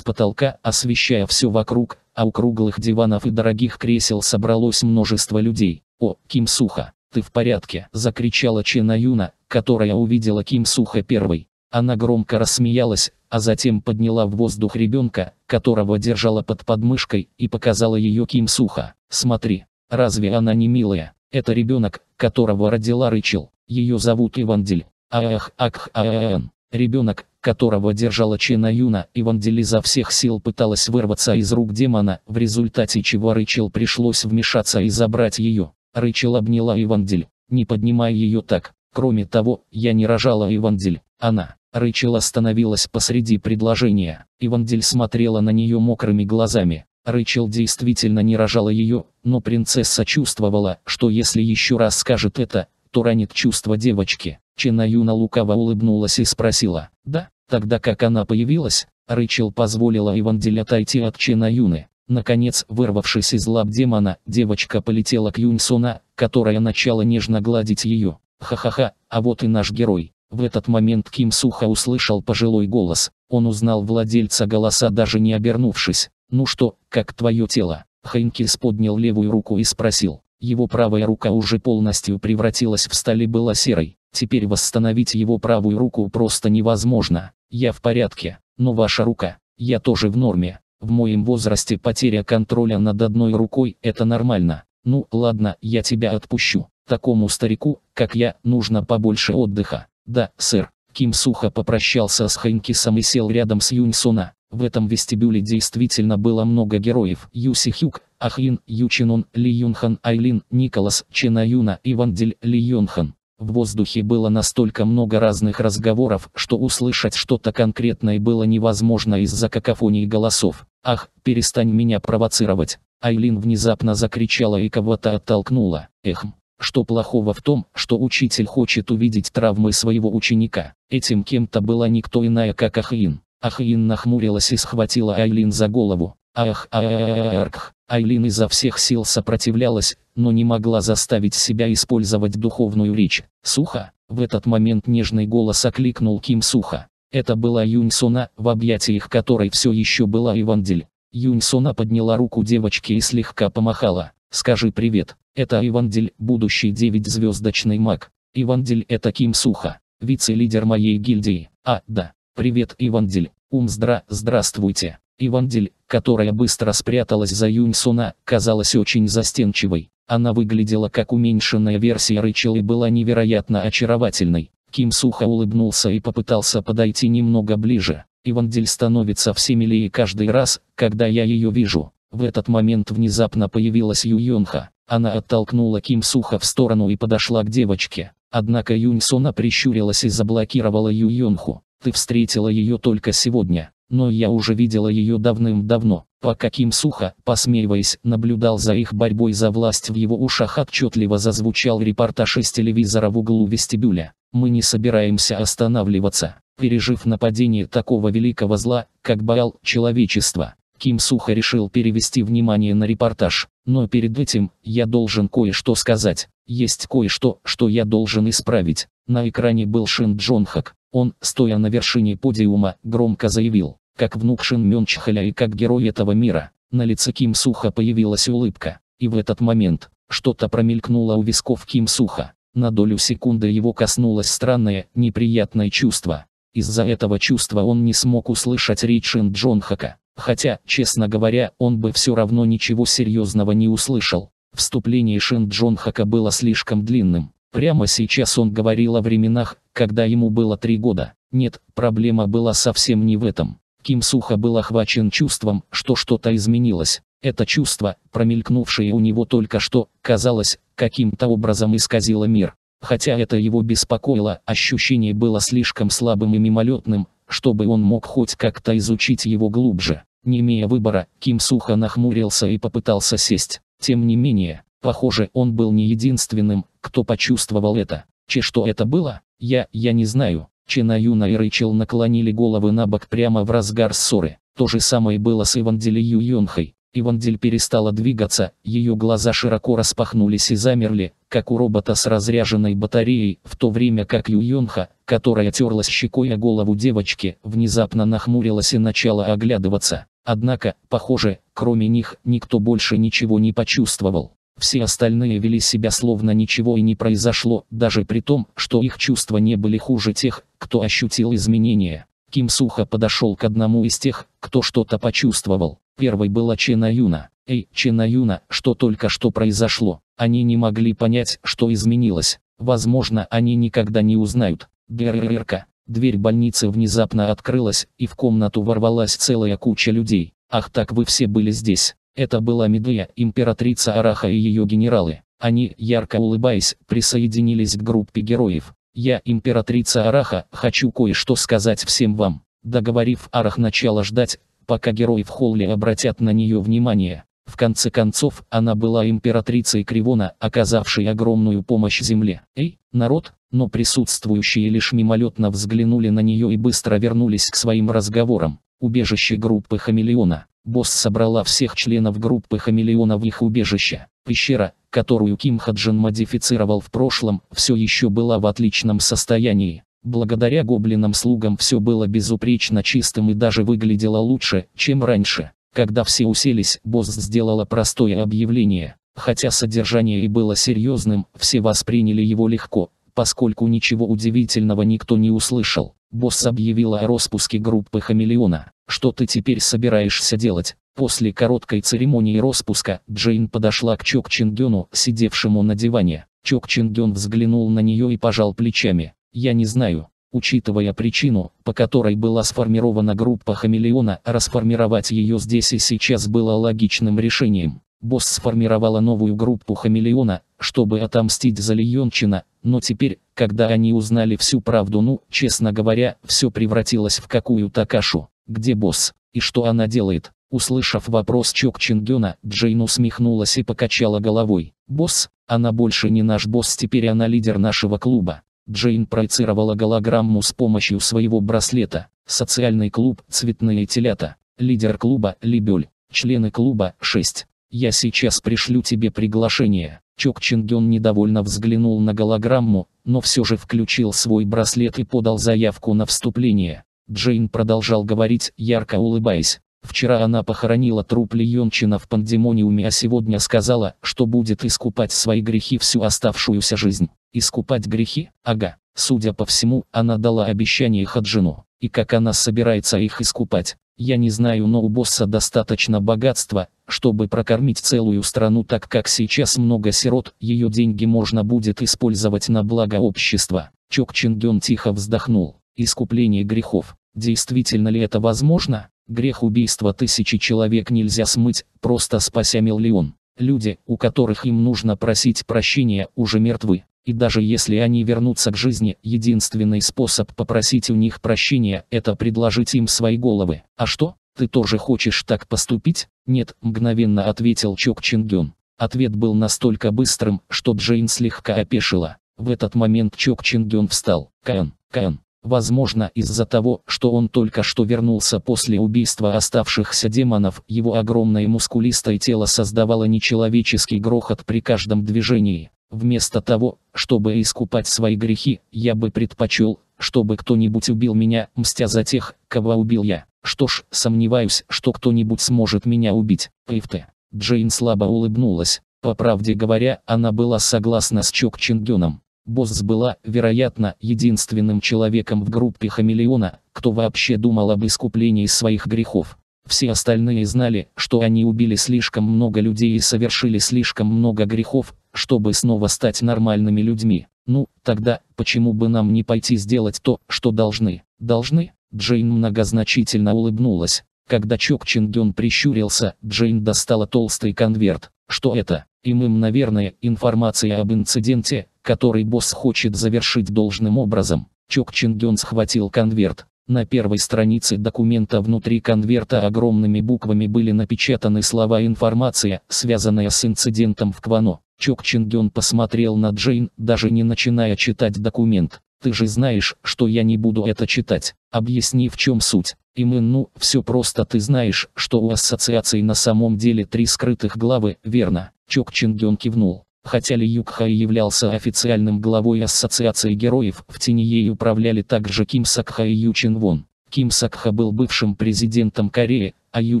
потолка, освещая все вокруг, а у круглых диванов и дорогих кресел собралось множество людей. «О, Ким Суха, ты в порядке?» – закричала Чена Юна, которая увидела Ким Суха первой. Она громко рассмеялась, а затем подняла в воздух ребенка, которого держала под подмышкой, и показала ее Ким Суха. «Смотри, разве она не милая? Это ребенок, которого родила Рычел. Ее зовут Ивандель. Ах, ах, аан. Ребенок, которого держала Чена Юна, Ивандели изо всех сил пыталась вырваться из рук демона, в результате чего Рычел пришлось вмешаться и забрать ее. Рычел обняла Ивандель, не поднимай ее так. Кроме того, я не рожала Ивандель, она. Рэйчел остановилась посреди предложения. Ивандель смотрела на нее мокрыми глазами. Рэйчел действительно не рожала ее, но принцесса чувствовала, что если еще раз скажет это, то ранит чувство девочки. Чена Юна лукаво улыбнулась и спросила, «Да?» Тогда как она появилась, Рэйчел позволила Ивандель отойти от Чена Юны. Наконец, вырвавшись из лап демона, девочка полетела к Юнсона, которая начала нежно гладить ее. «Ха-ха-ха, а вот и наш герой». В этот момент Ким сухо услышал пожилой голос. Он узнал владельца голоса даже не обернувшись. «Ну что, как твое тело?» Хейнкис поднял левую руку и спросил. Его правая рука уже полностью превратилась в стали была серой. Теперь восстановить его правую руку просто невозможно. Я в порядке, но ваша рука, я тоже в норме. В моем возрасте потеря контроля над одной рукой – это нормально. Ну, ладно, я тебя отпущу. Такому старику, как я, нужно побольше отдыха. «Да, сэр». Ким сухо попрощался с Хэнкисом и сел рядом с Юньсуна. В этом вестибюле действительно было много героев. Юси Хюк, Ахин, Ючинун, Ли Юнхан, Айлин, Николас, Чена Юна и Вандель Ли Юнхан. В воздухе было настолько много разных разговоров, что услышать что-то конкретное было невозможно из-за какофонии голосов. «Ах, перестань меня провоцировать!» Айлин внезапно закричала и кого-то оттолкнула. «Эхм!» Что плохого в том, что учитель хочет увидеть травмы своего ученика? Этим кем-то была никто иная, как Ахиин. Ахиин нахмурилась и схватила Айлин за голову. Ах, а, а, а, арх. Айлин изо всех сил сопротивлялась, но не могла заставить себя использовать духовную речь. Суха. В этот момент нежный голос окликнул Ким Суха. Это была Юнь Суна, в объятиях которой все еще была Ивандель. Юнь Суна подняла руку девочки и слегка помахала. «Скажи привет». Это Ивандель, будущий девятизвездочный маг. Ивандель это Ким Суха, вице-лидер моей гильдии. А, да. Привет, Ивандель. Умздра, здравствуйте. Ивандель, которая быстро спряталась за Юньсуна, казалась очень застенчивой. Она выглядела как уменьшенная версия Рэйчел и была невероятно очаровательной. Ким Суха улыбнулся и попытался подойти немного ближе. Ивандель становится все милее каждый раз, когда я ее вижу. В этот момент внезапно появилась Ю Йонха. Она оттолкнула Ким Суха в сторону и подошла к девочке. Однако Юнь Сона прищурилась и заблокировала Ю Йонху. Ты встретила ее только сегодня, но я уже видела ее давным-давно. Пока Ким Суха, посмеиваясь, наблюдал за их борьбой за власть в его ушах отчетливо зазвучал репортаж из телевизора в углу вестибюля. Мы не собираемся останавливаться, пережив нападение такого великого зла, как Баал, человечество. Ким сухо решил перевести внимание на репортаж. Но перед этим, я должен кое-что сказать. Есть кое-что, что я должен исправить. На экране был Шин Джонхак. Он, стоя на вершине подиума, громко заявил, как внук Шин Мёнчхаля и как герой этого мира. На лице Ким Суха появилась улыбка. И в этот момент, что-то промелькнуло у висков Ким Суха. На долю секунды его коснулось странное, неприятное чувство. Из-за этого чувства он не смог услышать речь Шин Джонхака. Хотя, честно говоря, он бы все равно ничего серьезного не услышал. Вступление Шин Джон Хака было слишком длинным. Прямо сейчас он говорил о временах, когда ему было три года. Нет, проблема была совсем не в этом. Ким Суха был охвачен чувством, что что-то изменилось. Это чувство, промелькнувшее у него только что, казалось, каким-то образом исказило мир. Хотя это его беспокоило, ощущение было слишком слабым и мимолетным, чтобы он мог хоть как-то изучить его глубже. Не имея выбора, Ким сухо нахмурился и попытался сесть. Тем не менее, похоже, он был не единственным, кто почувствовал это. Че что это было? Я, я не знаю. Чина Юна и Рэйчел наклонили головы на бок прямо в разгар ссоры. То же самое было с Иван Делию Йонхой. Ивандель перестала двигаться, ее глаза широко распахнулись и замерли, как у робота с разряженной батареей, в то время как Юйонха, которая терлась щекой о голову девочки, внезапно нахмурилась и начала оглядываться. Однако, похоже, кроме них, никто больше ничего не почувствовал. Все остальные вели себя словно ничего и не произошло, даже при том, что их чувства не были хуже тех, кто ощутил изменения. Ким сухо подошел к одному из тех, кто что-то почувствовал. Первой была Чена Юна. Эй, Чена Юна, что только что произошло? Они не могли понять, что изменилось. Возможно, они никогда не узнают. Геррерка. Дверь больницы внезапно открылась, и в комнату ворвалась целая куча людей. Ах так вы все были здесь. Это была Медея, императрица Араха и ее генералы. Они, ярко улыбаясь, присоединились к группе героев. Я, императрица Араха, хочу кое-что сказать всем вам. Договорив Арах начала ждать, пока герои в холле обратят на нее внимание. В конце концов, она была императрицей Кривона, оказавшей огромную помощь земле. Эй, народ, но присутствующие лишь мимолетно взглянули на нее и быстро вернулись к своим разговорам. Убежище группы Хамелеона. Босс собрала всех членов группы Хамелеона в их убежище. Пещера, которую Ким Хаджин модифицировал в прошлом, все еще была в отличном состоянии. Благодаря гоблинам-слугам все было безупречно чистым и даже выглядело лучше, чем раньше. Когда все уселись, босс сделала простое объявление. Хотя содержание и было серьезным, все восприняли его легко, поскольку ничего удивительного никто не услышал. Босс объявила о распуске группы «Хамелеона». «Что ты теперь собираешься делать?» После короткой церемонии распуска, Джейн подошла к Чок Чингёну, сидевшему на диване. Чок Чингён взглянул на нее и пожал плечами. Я не знаю. Учитывая причину, по которой была сформирована группа Хамелеона, расформировать ее здесь и сейчас было логичным решением. Босс сформировала новую группу Хамелеона, чтобы отомстить за Лиончина, но теперь, когда они узнали всю правду, ну, честно говоря, все превратилось в какую-то кашу. Где босс? И что она делает? Услышав вопрос Чок Чингена, Джейн усмехнулась и покачала головой. «Босс, она больше не наш босс, теперь она лидер нашего клуба. Джейн проецировала голограмму с помощью своего браслета. Социальный клуб «Цветные телята». Лидер клуба «Либюль». Члены клуба «6». «Я сейчас пришлю тебе приглашение». Чок Чингён недовольно взглянул на голограмму, но все же включил свой браслет и подал заявку на вступление. Джейн продолжал говорить, ярко улыбаясь. Вчера она похоронила труп Льончина в пандемониуме, а сегодня сказала, что будет искупать свои грехи всю оставшуюся жизнь. Искупать грехи? Ага. Судя по всему, она дала обещание Хаджину. И как она собирается их искупать? Я не знаю, но у босса достаточно богатства, чтобы прокормить целую страну, так как сейчас много сирот, ее деньги можно будет использовать на благо общества. Чок Чингён тихо вздохнул. Искупление грехов. Действительно ли это возможно? Грех убийства тысячи человек нельзя смыть, просто спася миллион. Люди, у которых им нужно просить прощения, уже мертвы. И даже если они вернутся к жизни, единственный способ попросить у них прощения – это предложить им свои головы. «А что? Ты тоже хочешь так поступить?» «Нет», – мгновенно ответил Чок Чингюн. Ответ был настолько быстрым, что Джейн слегка опешила. В этот момент Чок Чингюн встал. «Каэн, Каэн, Возможно, из-за того, что он только что вернулся после убийства оставшихся демонов, его огромное мускулистое тело создавало нечеловеческий грохот при каждом движении. Вместо того, чтобы искупать свои грехи, я бы предпочел, чтобы кто-нибудь убил меня, мстя за тех, кого убил я. Что ж, сомневаюсь, что кто-нибудь сможет меня убить. Эйфте. Джейн слабо улыбнулась. По правде говоря, она была согласна с Чок Чингюном. Босс была, вероятно, единственным человеком в группе Хамелеона, кто вообще думал об искуплении своих грехов. Все остальные знали, что они убили слишком много людей и совершили слишком много грехов, чтобы снова стать нормальными людьми. Ну, тогда, почему бы нам не пойти сделать то, что должны? Должны? Джейн многозначительно улыбнулась. Когда Чок Чингён прищурился, Джейн достала толстый конверт. Что это? И им, наверное, информация об инциденте, который босс хочет завершить должным образом. Чок Чингён схватил конверт. На первой странице документа внутри конверта огромными буквами были напечатаны слова «Информация», связанная с инцидентом в Квано. Чок Чингён посмотрел на Джейн, даже не начиная читать документ. «Ты же знаешь, что я не буду это читать. Объясни, в чем суть». И мы, ну, все просто ты знаешь, что у ассоциации на самом деле три скрытых главы, верно? Чок Чингён кивнул. Хотя Ли Юк Хай являлся официальным главой Ассоциации героев, в тени ей управляли также Ким Сакха и Ю Чин Вон. Ким Ха был бывшим президентом Кореи, а Ю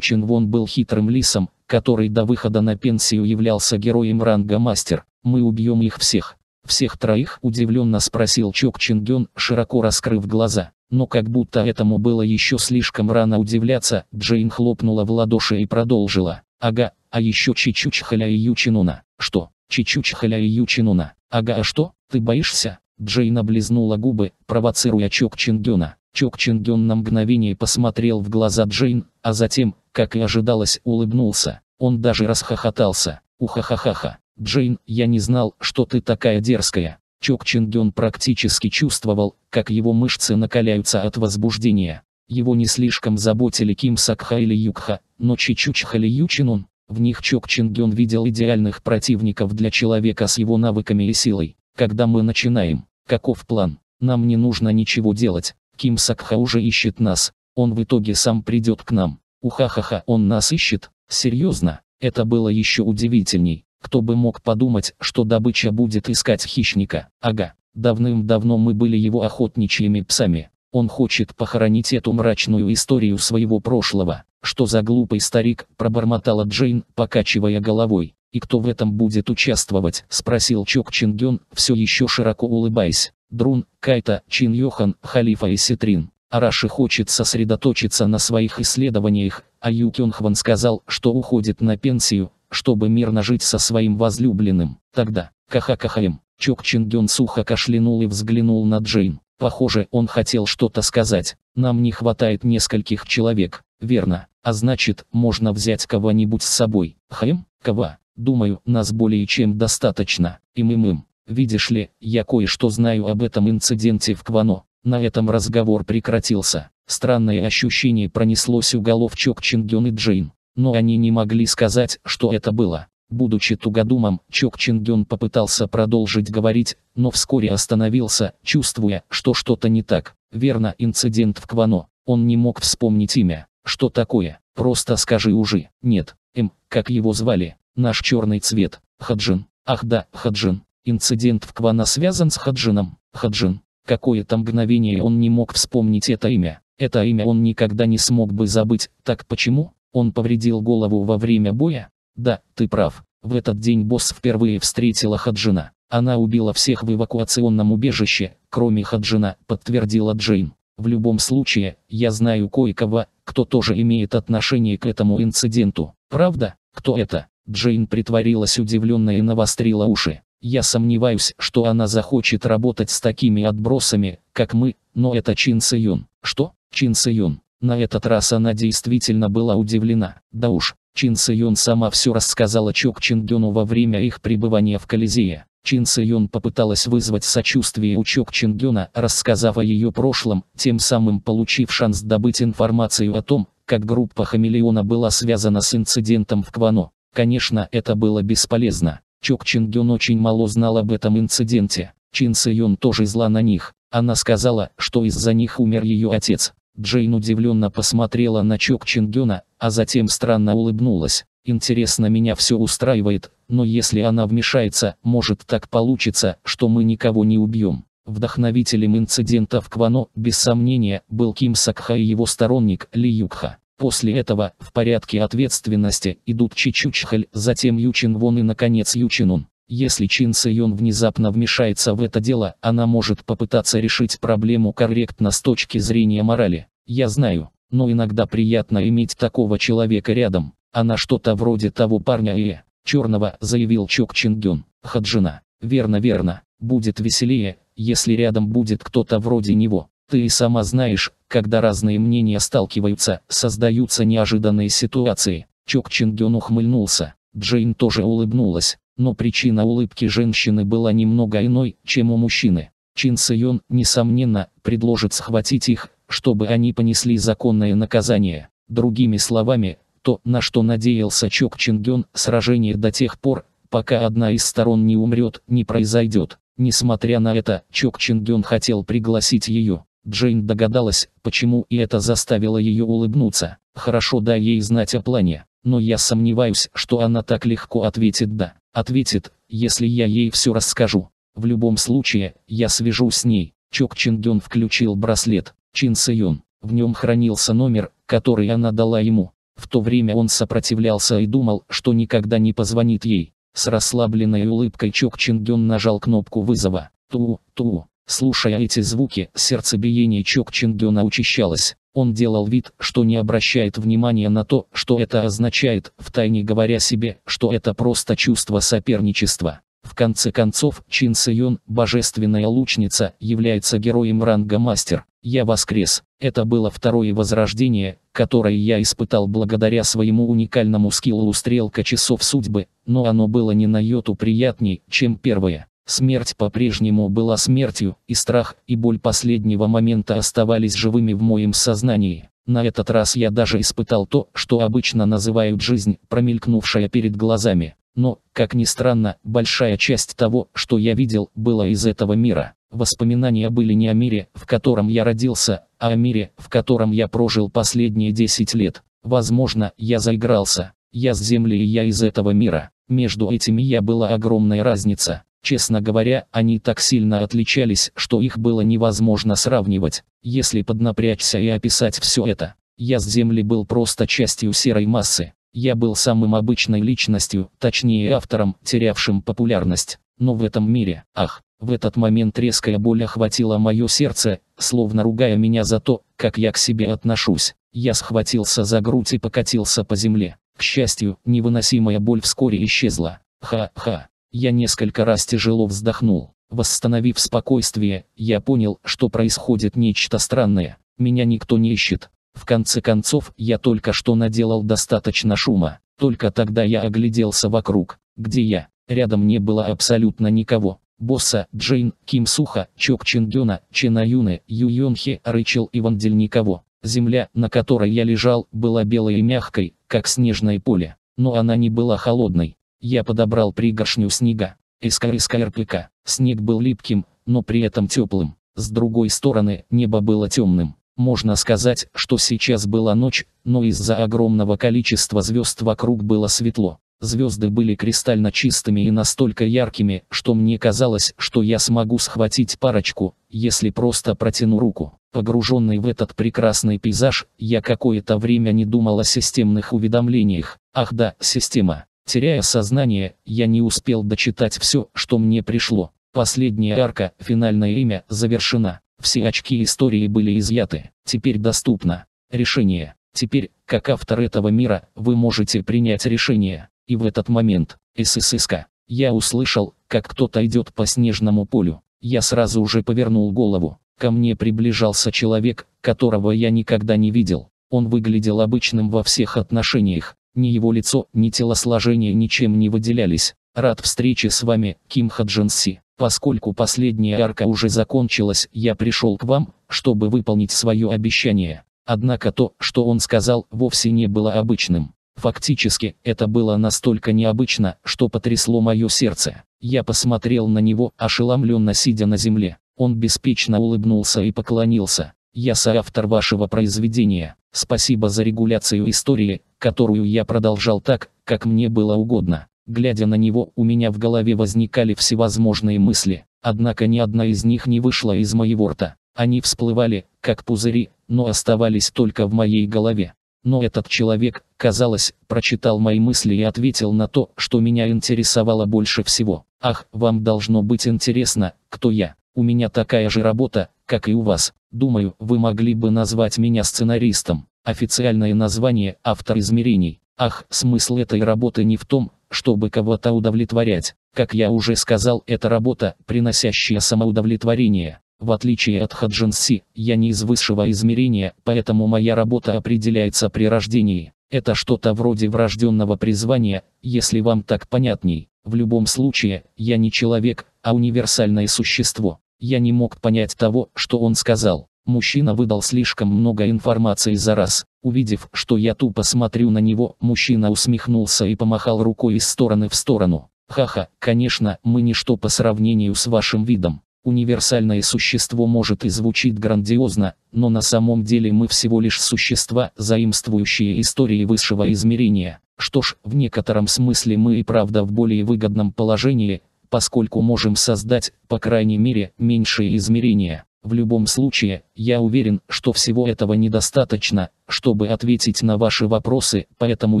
Чин Вон был хитрым лисом, который до выхода на пенсию являлся героем ранга мастер. «Мы убьем их всех». «Всех троих?» – удивленно спросил Чок Гён, широко раскрыв глаза. Но как будто этому было еще слишком рано удивляться, Джейн хлопнула в ладоши и продолжила. «Ага, а еще Чичучхаля и Ю Ючинуна. Что, Чичуч и Ючинуна. Ага, а что, ты боишься? Джейн облизнула губы, провоцируя Чок Чингена. Чок Чинген на мгновение посмотрел в глаза Джейн, а затем, как и ожидалось, улыбнулся. Он даже расхохотался. Ухахахаха. Джейн, я не знал, что ты такая дерзкая. Чок Чингён практически чувствовал, как его мышцы накаляются от возбуждения. Его не слишком заботили Ким Сакха или Юкха, но Чичуч или Ючинун, в них Чок Чингён видел идеальных противников для человека с его навыками и силой. Когда мы начинаем, каков план? Нам не нужно ничего делать. Ким Сакха уже ищет нас. Он в итоге сам придет к нам. Ухахаха, он нас ищет. Серьезно, это было еще удивительней. Кто бы мог подумать, что добыча будет искать хищника. Ага, давным-давно мы были его охотничьими псами. Он хочет похоронить эту мрачную историю своего прошлого. «Что за глупый старик?» – пробормотала Джейн, покачивая головой. «И кто в этом будет участвовать?» – спросил Чок Чингён, все еще широко улыбаясь. Друн, Кайта, Чин Йохан, Халифа и Ситрин. Араши хочет сосредоточиться на своих исследованиях, а Ю Кёнхван сказал, что уходит на пенсию, чтобы мирно жить со своим возлюбленным. Тогда, каха-кахаем, Чок Чингён сухо кашлянул и взглянул на Джейн. Похоже, он хотел что-то сказать. Нам не хватает нескольких человек, верно? А значит, можно взять кого-нибудь с собой. Хм, кого? Думаю, нас более чем достаточно. Им-им-им. Видишь ли, я кое-что знаю об этом инциденте в Квано. На этом разговор прекратился. Странное ощущение пронеслось у голов Чок Чингён и Джейн, Но они не могли сказать, что это было. Будучи тугодумом, Чок Чингён попытался продолжить говорить, но вскоре остановился, чувствуя, что что-то не так. Верно, инцидент в Квано. Он не мог вспомнить имя. Что такое? Просто скажи уже. Нет. М. Эм, как его звали? Наш черный цвет. Хаджин. Ах да, Хаджин. Инцидент в Квана связан с Хаджином. Хаджин. Какое-то мгновение он не мог вспомнить это имя. Это имя он никогда не смог бы забыть. Так почему? Он повредил голову во время боя? Да, ты прав. В этот день босс впервые встретила Хаджина. Она убила всех в эвакуационном убежище, кроме Хаджина, подтвердила Джейн. В любом случае, я знаю кое-кого, кто тоже имеет отношение к этому инциденту. Правда? Кто это? Джейн притворилась удивленно и навострила уши. Я сомневаюсь, что она захочет работать с такими отбросами, как мы, но это Чин Сы Юн. Что? Чин Сы Юн. На этот раз она действительно была удивлена. Да уж, Чин Сы Юн сама все рассказала Чок Чин Дюну во время их пребывания в Колизее. Чин Сыюн попыталась вызвать сочувствие у Чок Чингёна, рассказав о ее прошлом, тем самым получив шанс добыть информацию о том, как группа Хамелеона была связана с инцидентом в Квано. Конечно, это было бесполезно. Чок Чингён очень мало знал об этом инциденте. Чин Сыюн тоже зла на них. Она сказала, что из-за них умер ее отец. Джейн удивленно посмотрела на Чок Чингёна, а затем странно улыбнулась. Интересно, меня все устраивает, но если она вмешается, может так получится, что мы никого не убьем. Вдохновителем инцидента в Квано, без сомнения, был Ким Сакха и его сторонник Ли Юкха. После этого, в порядке ответственности, идут Чичучхаль, затем Ючин Вон и, наконец, Ючинун. Если Чин Сион внезапно вмешается в это дело, она может попытаться решить проблему корректно с точки зрения морали. Я знаю, но иногда приятно иметь такого человека рядом, она что-то вроде того парня и черного, заявил Чок Чингюн. Хаджина. Верно, верно. Будет веселее, если рядом будет кто-то вроде него. Ты и сама знаешь, когда разные мнения сталкиваются, создаются неожиданные ситуации. Чок Чингюн ухмыльнулся. Джейн тоже улыбнулась, но причина улыбки женщины была немного иной, чем у мужчины. Чин Сайон, несомненно, предложит схватить их, чтобы они понесли законное наказание. Другими словами, то, на что надеялся Чок Чингён, сражение до тех пор, пока одна из сторон не умрет, не произойдет. Несмотря на это, Чок Чингён хотел пригласить ее. Джейн догадалась, почему и это заставило ее улыбнуться. Хорошо дай ей знать о плане, но я сомневаюсь, что она так легко ответит «да». Ответит, если я ей все расскажу. В любом случае, я свяжу с ней. Чок Чингён включил браслет. Чин Сыён. В нем хранился номер, который она дала ему. В то время он сопротивлялся и думал, что никогда не позвонит ей. С расслабленной улыбкой Чок Чингён нажал кнопку вызова. Ту-ту. Слушая эти звуки, сердцебиение Чок Чингёна учащалось. Он делал вид, что не обращает внимания на то, что это означает, втайне говоря себе, что это просто чувство соперничества. В конце концов, Чин Сион, божественная лучница, является героем ранга мастер. Я воскрес. Это было второе возрождение, которое я испытал благодаря своему уникальному скиллу стрелка часов судьбы, но оно было не на йоту приятней, чем первое. Смерть по-прежнему была смертью, и страх, и боль последнего момента оставались живыми в моем сознании. На этот раз я даже испытал то, что обычно называют жизнь, промелькнувшая перед глазами. Но, как ни странно, большая часть того, что я видел, было из этого мира. Воспоминания были не о мире, в котором я родился, а о мире, в котором я прожил последние 10 лет. Возможно, я заигрался. Я с Земли и я из этого мира. Между этими я была огромная разница. Честно говоря, они так сильно отличались, что их было невозможно сравнивать, если поднапрячься и описать все это. Я с Земли был просто частью серой массы, я был самым обычной личностью, точнее автором, терявшим популярность. Но в этом мире, ах, в этот момент резкая боль охватила мое сердце, словно ругая меня за то, как я к себе отношусь. Я схватился за грудь и покатился по земле. К счастью, невыносимая боль вскоре исчезла. Ха-ха. Я несколько раз тяжело вздохнул. Восстановив спокойствие, я понял, что происходит нечто странное. Меня никто не ищет. В конце концов, я только что наделал достаточно шума. Только тогда я огляделся вокруг. Где я? Рядом не было абсолютно никого. Босса, Джейн, Ким Суха, Чок Чингёна, Чена Юны, Ю Йонхи, Рэйчел и Вандельниково. Земля, на которой я лежал, была белой и мягкой, как снежное поле. Но она не была холодной. Я подобрал пригоршню снега. Искар-искар-пыка. Снег был липким, но при этом теплым. С другой стороны, небо было темным. Можно сказать, что сейчас была ночь, но из-за огромного количества звезд вокруг было светло. Звезды были кристально чистыми и настолько яркими, что мне казалось, что я смогу схватить парочку, если просто протяну руку. Погруженный в этот прекрасный пейзаж, я какое-то время не думал о системных уведомлениях. Ах да, система. Теряя сознание, я не успел дочитать все, что мне пришло. Последняя арка, финальное имя, завершена. Все очки истории были изъяты. Теперь доступно решение. Теперь, как автор этого мира, вы можете принять решение. И в этот момент, СССК, я услышал, как кто-то идет по снежному полю. Я сразу уже повернул голову. Ко мне приближался человек, которого я никогда не видел. Он выглядел обычным во всех отношениях. Ни его лицо, ни телосложение ничем не выделялись. Рад встрече с вами, Ким Хаджинси. Поскольку последняя арка уже закончилась, я пришел к вам, чтобы выполнить свое обещание. Однако то, что он сказал, вовсе не было обычным. Фактически, это было настолько необычно, что потрясло мое сердце. Я посмотрел на него, ошеломленно сидя на земле. Он беспечно улыбнулся и поклонился. «Я соавтор вашего произведения. Спасибо за регуляцию истории, которую я продолжал так, как мне было угодно. Глядя на него, у меня в голове возникали всевозможные мысли, однако ни одна из них не вышла из моего рта. Они всплывали, как пузыри, но оставались только в моей голове. Но этот человек, казалось, прочитал мои мысли и ответил на то, что меня интересовало больше всего. «Ах, вам должно быть интересно, кто я. У меня такая же работа, как и у вас. Думаю, вы могли бы назвать меня сценаристом. Официальное название – автор измерений. Ах, смысл этой работы не в том, чтобы кого-то удовлетворять. Как я уже сказал, это работа, приносящая самоудовлетворение. В отличие от Хаджинси, я не из высшего измерения, поэтому моя работа определяется при рождении. Это что-то вроде врожденного призвания, если вам так понятней. В любом случае, я не человек, а универсальное существо. Я не мог понять того, что он сказал. Мужчина выдал слишком много информации за раз. Увидев, что я тупо смотрю на него, мужчина усмехнулся и помахал рукой из стороны в сторону. Ха-ха, конечно, мы ничто по сравнению с вашим видом. Универсальное существо может и звучит грандиозно, но на самом деле мы всего лишь существа, заимствующие истории высшего измерения. Что ж, в некотором смысле мы и правда в более выгодном положении, поскольку можем создать, по крайней мере, меньшие измерения. В любом случае, я уверен, что всего этого недостаточно, чтобы ответить на ваши вопросы, поэтому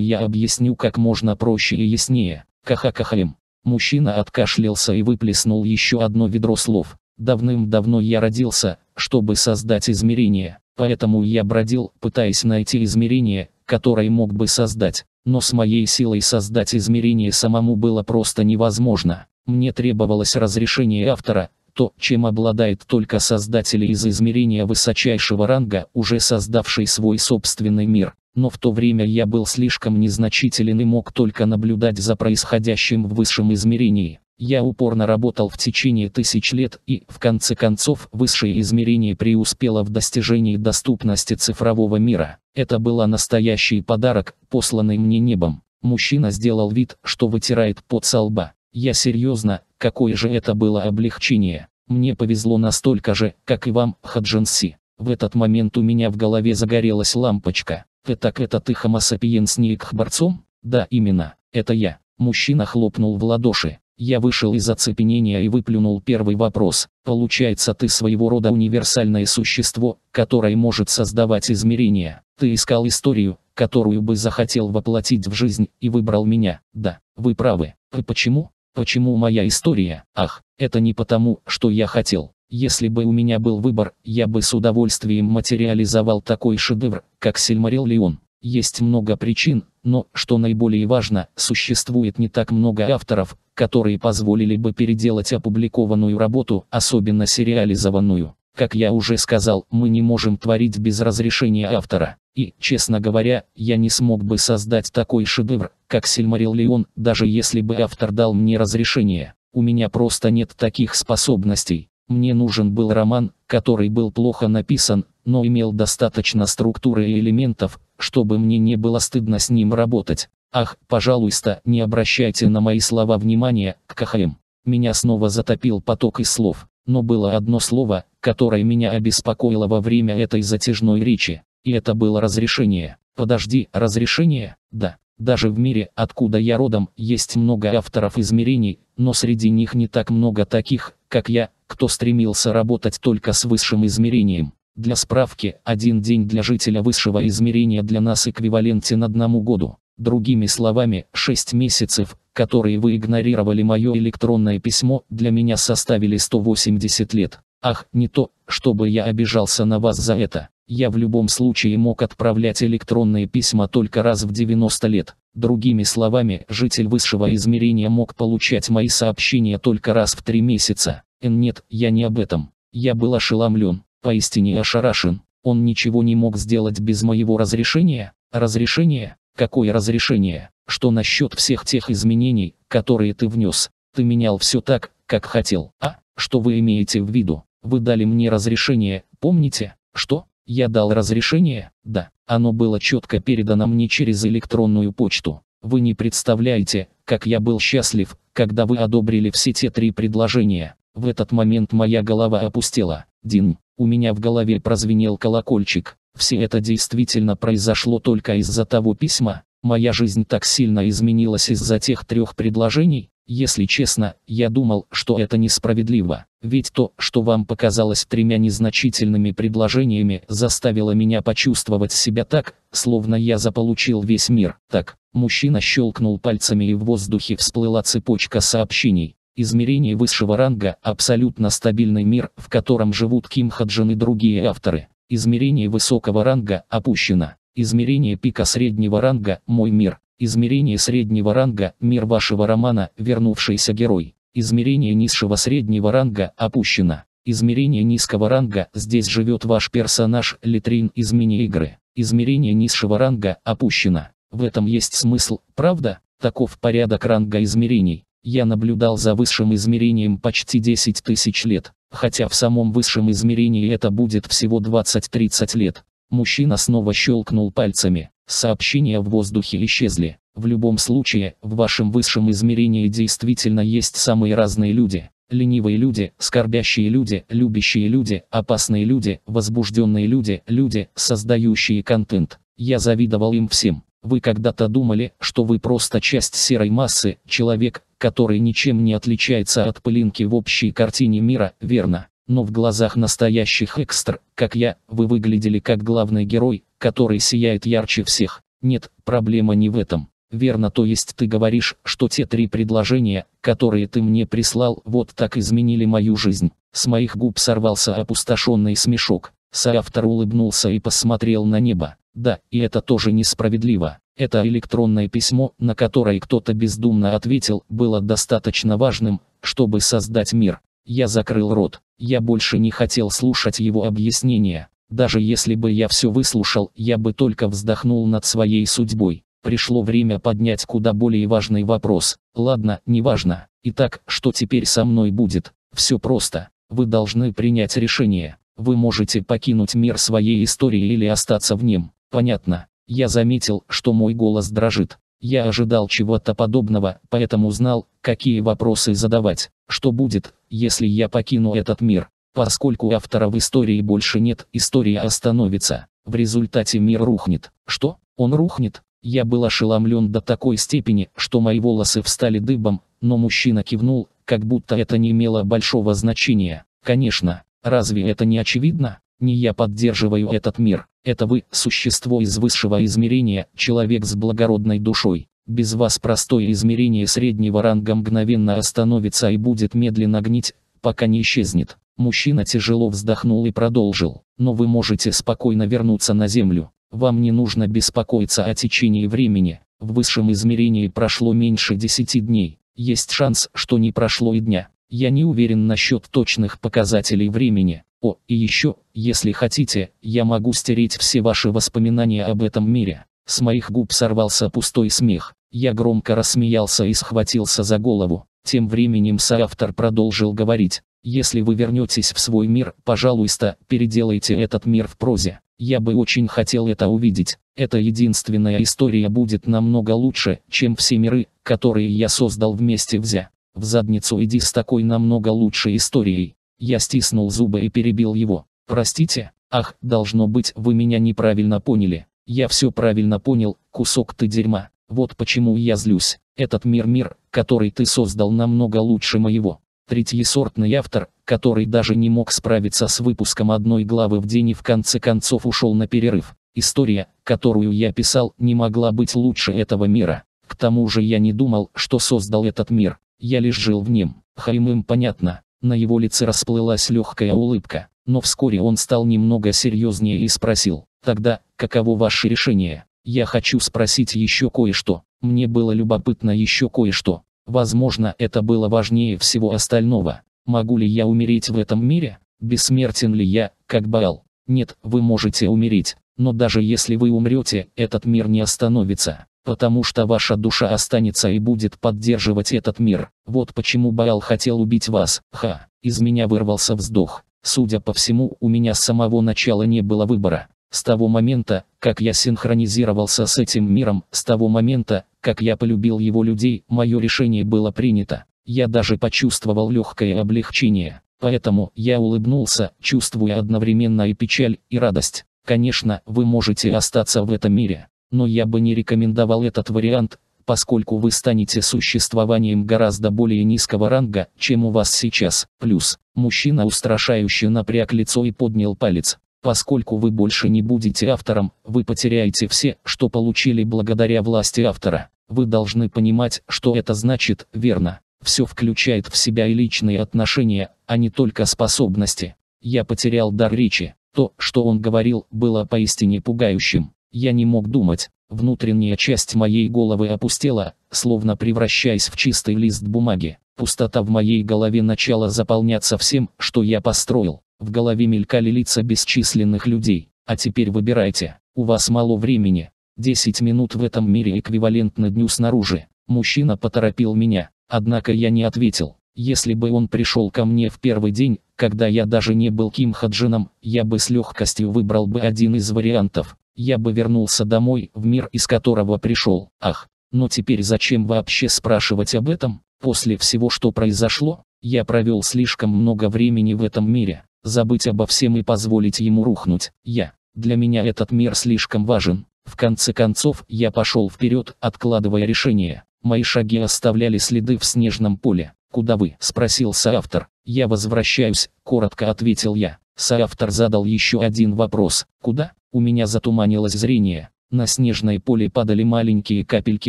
я объясню как можно проще и яснее. Каха-кахаем. Мужчина откашлялся и выплеснул еще одно ведро слов. Давным-давно я родился, чтобы создать измерение, поэтому я бродил, пытаясь найти измерение, которое мог бы создать. Но с моей силой создать измерение самому было просто невозможно. Мне требовалось разрешение автора, то, чем обладает только создатели из измерения высочайшего ранга, уже создавший свой собственный мир. Но в то время я был слишком незначителен и мог только наблюдать за происходящим в высшем измерении. Я упорно работал в течение тысяч лет и, в конце концов, высшее измерение преуспело в достижении доступности цифрового мира. Это был настоящий подарок, посланный мне небом. Мужчина сделал вид, что вытирает пот со лба. Я серьезно, какое же это было облегчение. Мне повезло настолько же, как и вам, Хаджинси. В этот момент у меня в голове загорелась лампочка. Ты так это ты Homo не борцом? Да, именно, это я. Мужчина хлопнул в ладоши. Я вышел из оцепенения и выплюнул первый вопрос. Получается ты своего рода универсальное существо, которое может создавать измерения. Ты искал историю, которую бы захотел воплотить в жизнь и выбрал меня. Да, вы правы. И «Э, почему? Почему моя история? Ах, это не потому, что я хотел. Если бы у меня был выбор, я бы с удовольствием материализовал такой шедевр, как Сильмариллион. Есть много причин, но, что наиболее важно, существует не так много авторов, которые позволили бы переделать опубликованную работу, особенно сериализованную. Как я уже сказал, мы не можем творить без разрешения автора. И, честно говоря, я не смог бы создать такой шедевр, как Сильмариллион, даже если бы автор дал мне разрешение. У меня просто нет таких способностей. Мне нужен был роман, который был плохо написан, но имел достаточно структуры и элементов, чтобы мне не было стыдно с ним работать. Ах, пожалуйста, не обращайте на мои слова внимания, КХМ. Меня снова затопил поток из слов. Но было одно слово, которое меня обеспокоило во время этой затяжной речи. И это было разрешение. Подожди, разрешение? Да. Даже в мире, откуда я родом, есть много авторов измерений, но среди них не так много таких, как я, кто стремился работать только с высшим измерением. Для справки, один день для жителя высшего измерения для нас эквивалентен одному году. Другими словами, 6 месяцев которые вы игнорировали мое электронное письмо, для меня составили 180 лет. Ах, не то, чтобы я обижался на вас за это. Я в любом случае мог отправлять электронные письма только раз в 90 лет. Другими словами, житель высшего измерения мог получать мои сообщения только раз в 3 месяца. Нет, я не об этом. Я был ошеломлен, поистине ошарашен. Он ничего не мог сделать без моего разрешения? Разрешение? Какое разрешение? Что насчет всех тех изменений, которые ты внес? Ты менял все так, как хотел. А, что вы имеете в виду? Вы дали мне разрешение, помните? Что? Я дал разрешение? Да. Оно было четко передано мне через электронную почту. Вы не представляете, как я был счастлив, когда вы одобрили все те три предложения. В этот момент моя голова опустела. Дин, у меня в голове прозвенел колокольчик. Все это действительно произошло только из-за того письма, Моя жизнь так сильно изменилась из-за тех трех предложений, если честно, я думал, что это несправедливо. Ведь то, что вам показалось тремя незначительными предложениями, заставило меня почувствовать себя так, словно я заполучил весь мир. Так, мужчина щелкнул пальцами и в воздухе всплыла цепочка сообщений. Измерение высшего ранга – абсолютно стабильный мир, в котором живут Ким Хаджин и другие авторы. Измерение высокого ранга опущено. Измерение пика среднего ранга «Мой мир». Измерение среднего ранга «Мир вашего романа. Вернувшийся герой». Измерение низшего среднего ранга «Опущено». Измерение низкого ранга «Здесь живет ваш персонаж. Литрин из мини-игры». Измерение низшего ранга «Опущено». В этом есть смысл, правда? Таков порядок ранга измерений. Я наблюдал за высшим измерением почти 10 тысяч лет, хотя в самом высшем измерении это будет всего 20-30 лет. Мужчина снова щелкнул пальцами. Сообщения в воздухе исчезли. В любом случае, в вашем высшем измерении действительно есть самые разные люди. Ленивые люди, скорбящие люди, любящие люди, опасные люди, возбужденные люди, люди, создающие контент. Я завидовал им всем. Вы когда-то думали, что вы просто часть серой массы, человек, который ничем не отличается от пылинки в общей картине мира, верно? но в глазах настоящих экстр, как я, вы выглядели как главный герой, который сияет ярче всех. Нет, проблема не в этом. Верно, то есть ты говоришь, что те три предложения, которые ты мне прислал, вот так изменили мою жизнь. С моих губ сорвался опустошенный смешок. Соавтор улыбнулся и посмотрел на небо. Да, и это тоже несправедливо. Это электронное письмо, на которое кто-то бездумно ответил, было достаточно важным, чтобы создать мир, я закрыл рот. Я больше не хотел слушать его объяснения. Даже если бы я все выслушал, я бы только вздохнул над своей судьбой. Пришло время поднять куда более важный вопрос. Ладно, неважно. Итак, что теперь со мной будет? Все просто. Вы должны принять решение. Вы можете покинуть мир своей истории или остаться в нем. Понятно. Я заметил, что мой голос дрожит. Я ожидал чего-то подобного, поэтому знал, какие вопросы задавать. Что будет, если я покину этот мир? Поскольку автора в истории больше нет, история остановится. В результате мир рухнет. Что? Он рухнет? Я был ошеломлен до такой степени, что мои волосы встали дыбом, но мужчина кивнул, как будто это не имело большого значения. Конечно, разве это не очевидно? Не я поддерживаю этот мир, это вы, существо из высшего измерения, человек с благородной душой. Без вас простое измерение среднего ранга мгновенно остановится и будет медленно гнить, пока не исчезнет. Мужчина тяжело вздохнул и продолжил. Но вы можете спокойно вернуться на Землю. Вам не нужно беспокоиться о течении времени. В высшем измерении прошло меньше 10 дней. Есть шанс, что не прошло и дня. Я не уверен насчет точных показателей времени, о, и еще, если хотите, я могу стереть все ваши воспоминания об этом мире. С моих губ сорвался пустой смех. Я громко рассмеялся и схватился за голову. Тем временем соавтор продолжил говорить. Если вы вернетесь в свой мир, пожалуйста, переделайте этот мир в прозе. Я бы очень хотел это увидеть. Эта единственная история будет намного лучше, чем все миры, которые я создал вместе взя. В задницу иди с такой намного лучшей историей. Я стиснул зубы и перебил его. «Простите, ах, должно быть, вы меня неправильно поняли. Я все правильно понял, кусок ты дерьма. Вот почему я злюсь. Этот мир-мир, который ты создал намного лучше моего. Третьесортный автор, который даже не мог справиться с выпуском одной главы в день и в конце концов ушел на перерыв. История, которую я писал, не могла быть лучше этого мира. К тому же я не думал, что создал этот мир. Я лишь жил в нем. Хаймым понятно, на его лице расплылась легкая улыбка, но вскоре он стал немного серьезнее и спросил, «Тогда, каково ваше решение? Я хочу спросить еще кое-что. Мне было любопытно еще кое-что. Возможно, это было важнее всего остального. Могу ли я умереть в этом мире? Бессмертен ли я, как Баал? Нет, вы можете умереть, но даже если вы умрете, этот мир не остановится. Потому что ваша душа останется и будет поддерживать этот мир. Вот почему Баал хотел убить вас. Ха, из меня вырвался вздох. Судя по всему, у меня с самого начала не было выбора. С того момента, как я синхронизировался с этим миром, с того момента, как я полюбил его людей, мое решение было принято. Я даже почувствовал легкое облегчение. Поэтому я улыбнулся, чувствуя одновременно и печаль, и радость. Конечно, вы можете остаться в этом мире но я бы не рекомендовал этот вариант, поскольку вы станете существованием гораздо более низкого ранга, чем у вас сейчас. Плюс, мужчина устрашающе напряг лицо и поднял палец. Поскольку вы больше не будете автором, вы потеряете все, что получили благодаря власти автора. Вы должны понимать, что это значит, верно. Все включает в себя и личные отношения, а не только способности. Я потерял дар речи. То, что он говорил, было поистине пугающим. Я не мог думать. Внутренняя часть моей головы опустела, словно превращаясь в чистый лист бумаги. Пустота в моей голове начала заполняться всем, что я построил. В голове мелькали лица бесчисленных людей. А теперь выбирайте. У вас мало времени. 10 минут в этом мире эквивалентны дню снаружи. Мужчина поторопил меня, однако я не ответил. Если бы он пришел ко мне в первый день, когда я даже не был Ким Хаджином, я бы с легкостью выбрал бы один из вариантов. Я бы вернулся домой, в мир, из которого пришел. Ах, но теперь зачем вообще спрашивать об этом? После всего, что произошло, я провел слишком много времени в этом мире. Забыть обо всем и позволить ему рухнуть. Я. Для меня этот мир слишком важен. В конце концов, я пошел вперед, откладывая решение. Мои шаги оставляли следы в снежном поле. «Куда вы?» – спросил соавтор. «Я возвращаюсь», – коротко ответил я. Соавтор задал еще один вопрос. «Куда?» У меня затуманилось зрение. На снежное поле падали маленькие капельки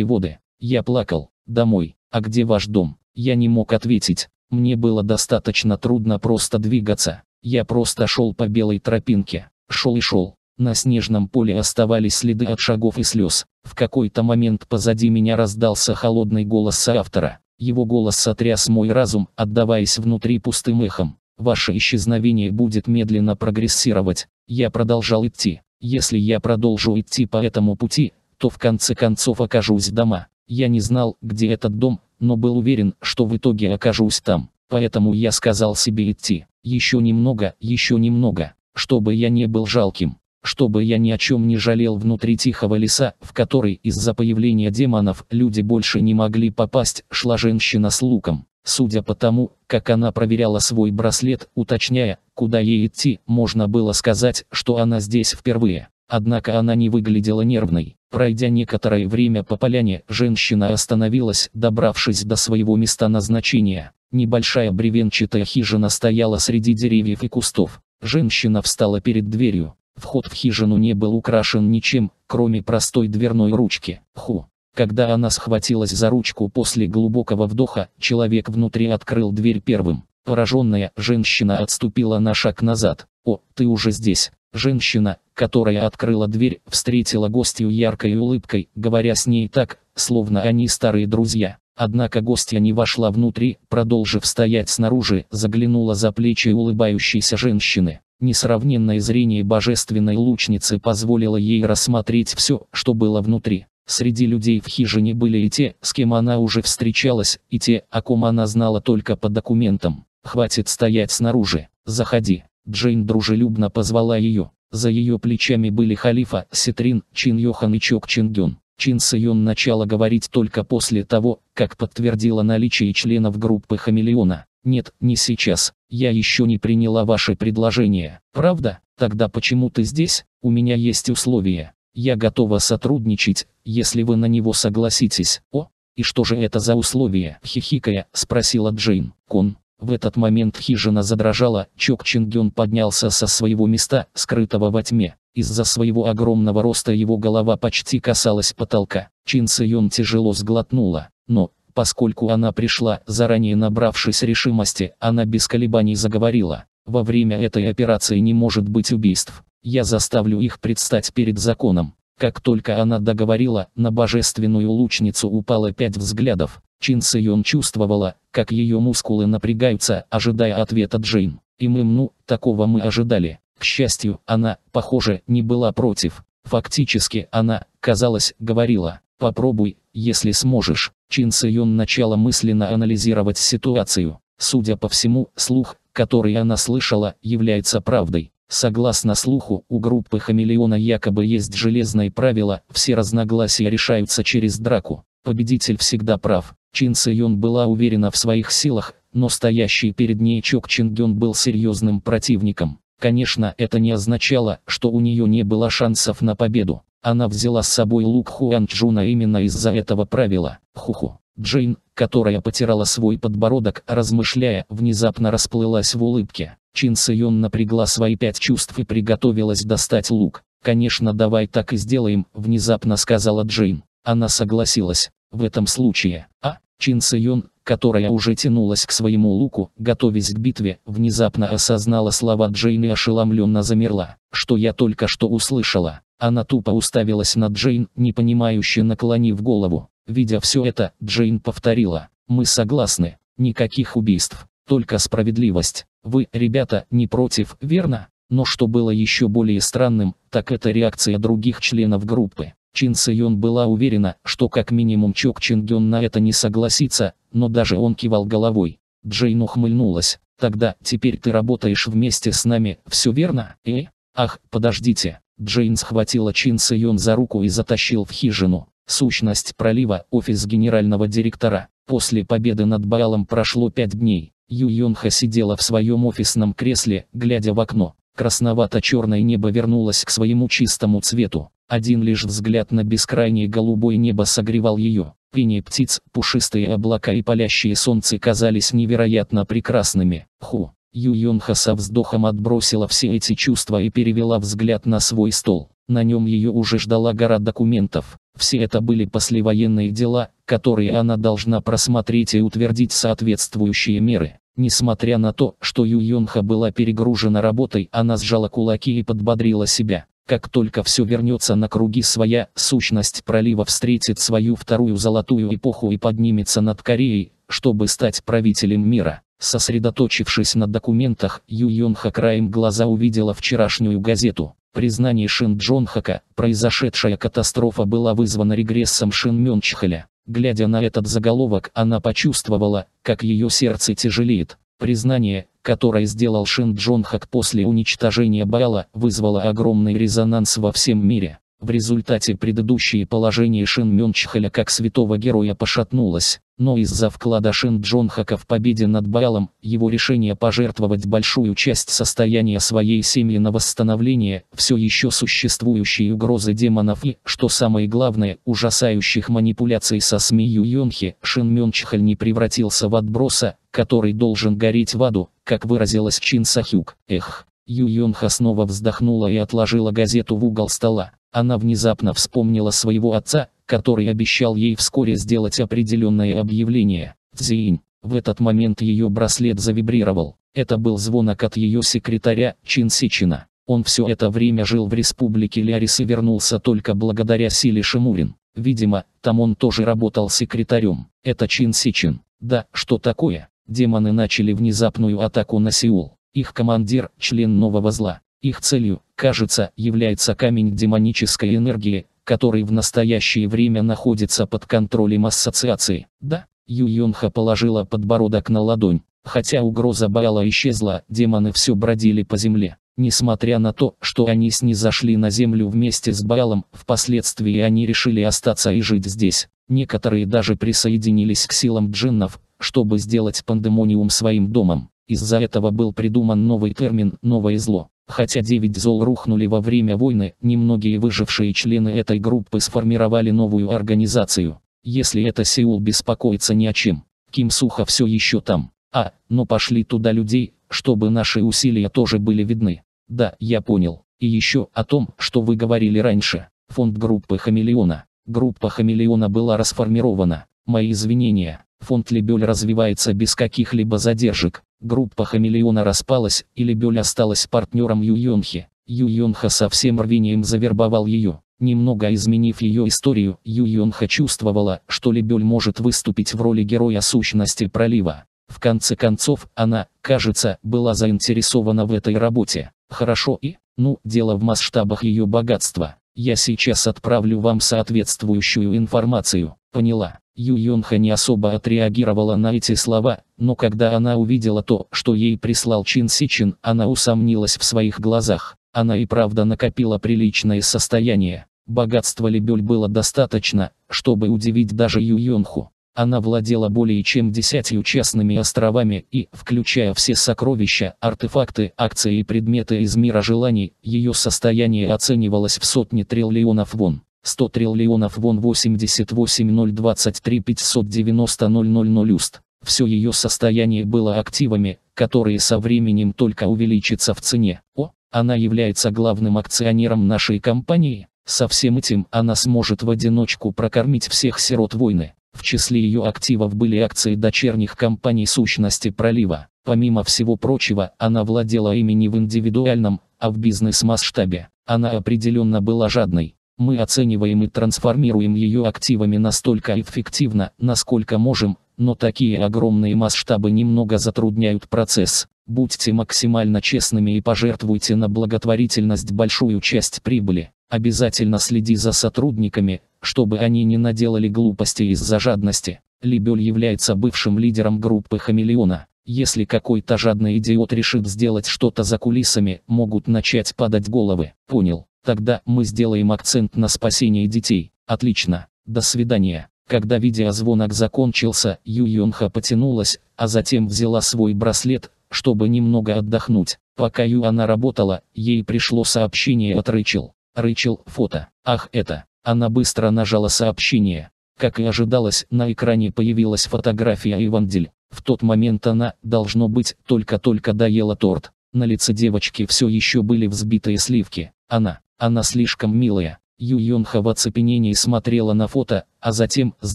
воды. Я плакал. «Домой. А где ваш дом?» Я не мог ответить. Мне было достаточно трудно просто двигаться. Я просто шел по белой тропинке. Шел и шел. На снежном поле оставались следы от шагов и слез. В какой-то момент позади меня раздался холодный голос соавтора. Его голос сотряс мой разум, отдаваясь внутри пустым эхом. Ваше исчезновение будет медленно прогрессировать. Я продолжал идти. Если я продолжу идти по этому пути, то в конце концов окажусь дома. Я не знал, где этот дом, но был уверен, что в итоге окажусь там. Поэтому я сказал себе идти. Еще немного, еще немного, чтобы я не был жалким чтобы я ни о чем не жалел внутри тихого леса, в который из-за появления демонов люди больше не могли попасть, шла женщина с луком. Судя по тому, как она проверяла свой браслет, уточняя, куда ей идти, можно было сказать, что она здесь впервые. Однако она не выглядела нервной. Пройдя некоторое время по поляне, женщина остановилась, добравшись до своего места назначения. Небольшая бревенчатая хижина стояла среди деревьев и кустов. Женщина встала перед дверью. Вход в хижину не был украшен ничем, кроме простой дверной ручки. Ху. Когда она схватилась за ручку после глубокого вдоха, человек внутри открыл дверь первым. Пораженная, женщина отступила на шаг назад. «О, ты уже здесь!» Женщина, которая открыла дверь, встретила гостью яркой улыбкой, говоря с ней так, словно они старые друзья. Однако гостья не вошла внутри, продолжив стоять снаружи, заглянула за плечи улыбающейся женщины. Несравненное зрение божественной лучницы позволило ей рассмотреть все, что было внутри. Среди людей в хижине были и те, с кем она уже встречалась, и те, о ком она знала только по документам. «Хватит стоять снаружи, заходи». Джейн дружелюбно позвала ее. За ее плечами были Халифа, Ситрин, Чин Йохан и Чок Чингюн. Чин Сайон начала говорить только после того, как подтвердила наличие членов группы Хамелеона. Нет, не сейчас. Я еще не приняла ваше предложение. Правда? Тогда почему ты здесь? У меня есть условия. Я готова сотрудничать, если вы на него согласитесь. О, и что же это за условия? Хихикая, спросила Джейн. Кон. В этот момент хижина задрожала, Чок Чингён поднялся со своего места, скрытого во тьме. Из-за своего огромного роста его голова почти касалась потолка. Чин Сыён тяжело сглотнула, но, Поскольку она пришла, заранее набравшись решимости, она без колебаний заговорила. Во время этой операции не может быть убийств. Я заставлю их предстать перед законом. Как только она договорила, на божественную лучницу упало пять взглядов. Чин Сион чувствовала, как ее мускулы напрягаются, ожидая ответа Джейн. И мы, ну, такого мы ожидали. К счастью, она, похоже, не была против. Фактически она, казалось, говорила, Попробуй, если сможешь. Чин Сыйон начала мысленно анализировать ситуацию. Судя по всему, слух, который она слышала, является правдой. Согласно слуху, у группы Хамелеона якобы есть железное правило, все разногласия решаются через драку. Победитель всегда прав. Чин Сыйон была уверена в своих силах, но стоящий перед ней Чок Чингён был серьезным противником. Конечно, это не означало, что у нее не было шансов на победу. Она взяла с собой лук Хуанчжуна именно из-за этого правила. Хуху. Джейн, которая потирала свой подбородок, размышляя, внезапно расплылась в улыбке. Чин Сион напрягла свои пять чувств и приготовилась достать лук. «Конечно, давай так и сделаем», – внезапно сказала Джейн. Она согласилась. В этом случае, а, Чин Сион, которая уже тянулась к своему луку, готовясь к битве, внезапно осознала слова Джейн и ошеломленно замерла. Что я только что услышала. Она тупо уставилась на Джейн, непонимающе наклонив голову. Видя все это, Джейн повторила. «Мы согласны. Никаких убийств. Только справедливость. Вы, ребята, не против, верно?» Но что было еще более странным, так это реакция других членов группы. Чин Сэйон была уверена, что как минимум Чок Чин Гён на это не согласится, но даже он кивал головой. Джейн ухмыльнулась. «Тогда, теперь ты работаешь вместе с нами, все верно, э? Ах, подождите». Джейн схватила Чин Сэйон за руку и затащил в хижину. Сущность пролива, офис генерального директора. После победы над Баалом прошло пять дней. Ю Йонха сидела в своем офисном кресле, глядя в окно. Красновато-черное небо вернулось к своему чистому цвету. Один лишь взгляд на бескрайнее голубое небо согревал ее. Пение птиц, пушистые облака и палящие солнце казались невероятно прекрасными. Ху. Ю Юнха со вздохом отбросила все эти чувства и перевела взгляд на свой стол. На нем ее уже ждала гора документов. Все это были послевоенные дела, которые она должна просмотреть и утвердить соответствующие меры. Несмотря на то, что Ю Юнха была перегружена работой, она сжала кулаки и подбодрила себя. Как только все вернется на круги своя, сущность пролива встретит свою вторую золотую эпоху и поднимется над Кореей, чтобы стать правителем мира. Сосредоточившись на документах, Ю Йонха краем глаза увидела вчерашнюю газету. Признание Шин Джонхака, произошедшая катастрофа была вызвана регрессом Шин Мёнчхеля. Глядя на этот заголовок, она почувствовала, как ее сердце тяжелеет. Признание, которое сделал Шин Джон Хак после уничтожения Баала, вызвало огромный резонанс во всем мире. В результате предыдущее положение Шин Мёнчхаля как святого героя пошатнулось. Но из-за вклада Шин Джонхака в победе над Балом, его решение пожертвовать большую часть состояния своей семьи на восстановление, все еще существующие угрозы демонов и, что самое главное, ужасающих манипуляций со СМИ Юйонхи, Шин Мёнчхаль не превратился в отброса, который должен гореть в аду, как выразилась Чин Сахюк. Эх. Юйонха снова вздохнула и отложила газету в угол стола. Она внезапно вспомнила своего отца, который обещал ей вскоре сделать определенное объявление. Цзинь В этот момент ее браслет завибрировал. Это был звонок от ее секретаря Чин Сичина. Он все это время жил в республике Лярис и вернулся только благодаря силе Шимурин. Видимо, там он тоже работал секретарем. Это Чин Сичин. Да, что такое? Демоны начали внезапную атаку на Сеул. Их командир – член нового зла. Их целью, кажется, является камень демонической энергии, который в настоящее время находится под контролем ассоциации. Да, Юйонха положила подбородок на ладонь. Хотя угроза Баала исчезла, демоны все бродили по земле. Несмотря на то, что они снизошли на землю вместе с Баалом, впоследствии они решили остаться и жить здесь. Некоторые даже присоединились к силам джиннов, чтобы сделать пандемониум своим домом. Из-за этого был придуман новый термин «новое зло». Хотя 9 зол рухнули во время войны, немногие выжившие члены этой группы сформировали новую организацию. Если это Сеул беспокоится ни о чем. Ким Суха все еще там. А, но пошли туда людей, чтобы наши усилия тоже были видны. Да, я понял. И еще о том, что вы говорили раньше. Фонд группы Хамелеона. Группа Хамелеона была расформирована. Мои извинения. Фонд Лебель развивается без каких-либо задержек группа Хамелеона распалась, и Лебель осталась партнером Ю Ю Юйонха со всем рвением завербовал ее. Немного изменив ее историю, Ю Юйонха чувствовала, что Лебель может выступить в роли героя сущности пролива. В конце концов, она, кажется, была заинтересована в этой работе. Хорошо и, ну, дело в масштабах ее богатства. Я сейчас отправлю вам соответствующую информацию поняла. Ю Йонха не особо отреагировала на эти слова, но когда она увидела то, что ей прислал Чин Сичин, она усомнилась в своих глазах. Она и правда накопила приличное состояние. Богатства Лебель было достаточно, чтобы удивить даже Ю Йонху. Она владела более чем десятью честными островами и, включая все сокровища, артефакты, акции и предметы из мира желаний, ее состояние оценивалось в сотни триллионов вон. 100 триллионов вон 88023 590 000 юст. Все ее состояние было активами, которые со временем только увеличатся в цене. О, она является главным акционером нашей компании. Со всем этим она сможет в одиночку прокормить всех сирот войны. В числе ее активов были акции дочерних компаний сущности пролива. Помимо всего прочего, она владела ими не в индивидуальном, а в бизнес-масштабе. Она определенно была жадной. Мы оцениваем и трансформируем ее активами настолько эффективно, насколько можем, но такие огромные масштабы немного затрудняют процесс. Будьте максимально честными и пожертвуйте на благотворительность большую часть прибыли. Обязательно следи за сотрудниками, чтобы они не наделали глупостей из-за жадности. Либель является бывшим лидером группы «Хамелеона». Если какой-то жадный идиот решит сделать что-то за кулисами, могут начать падать головы. Понял. Тогда мы сделаем акцент на спасении детей. Отлично. До свидания. Когда видеозвонок закончился, Ю Йонха потянулась, а затем взяла свой браслет, чтобы немного отдохнуть. Пока Ю она работала, ей пришло сообщение от Рэйчел. Рэйчел, фото. Ах это. Она быстро нажала сообщение. Как и ожидалось, на экране появилась фотография Ивандиль. В тот момент она, должно быть, только-только доела торт. На лице девочки все еще были взбитые сливки. Она, она слишком милая. Ю Йонха в оцепенении смотрела на фото, а затем, с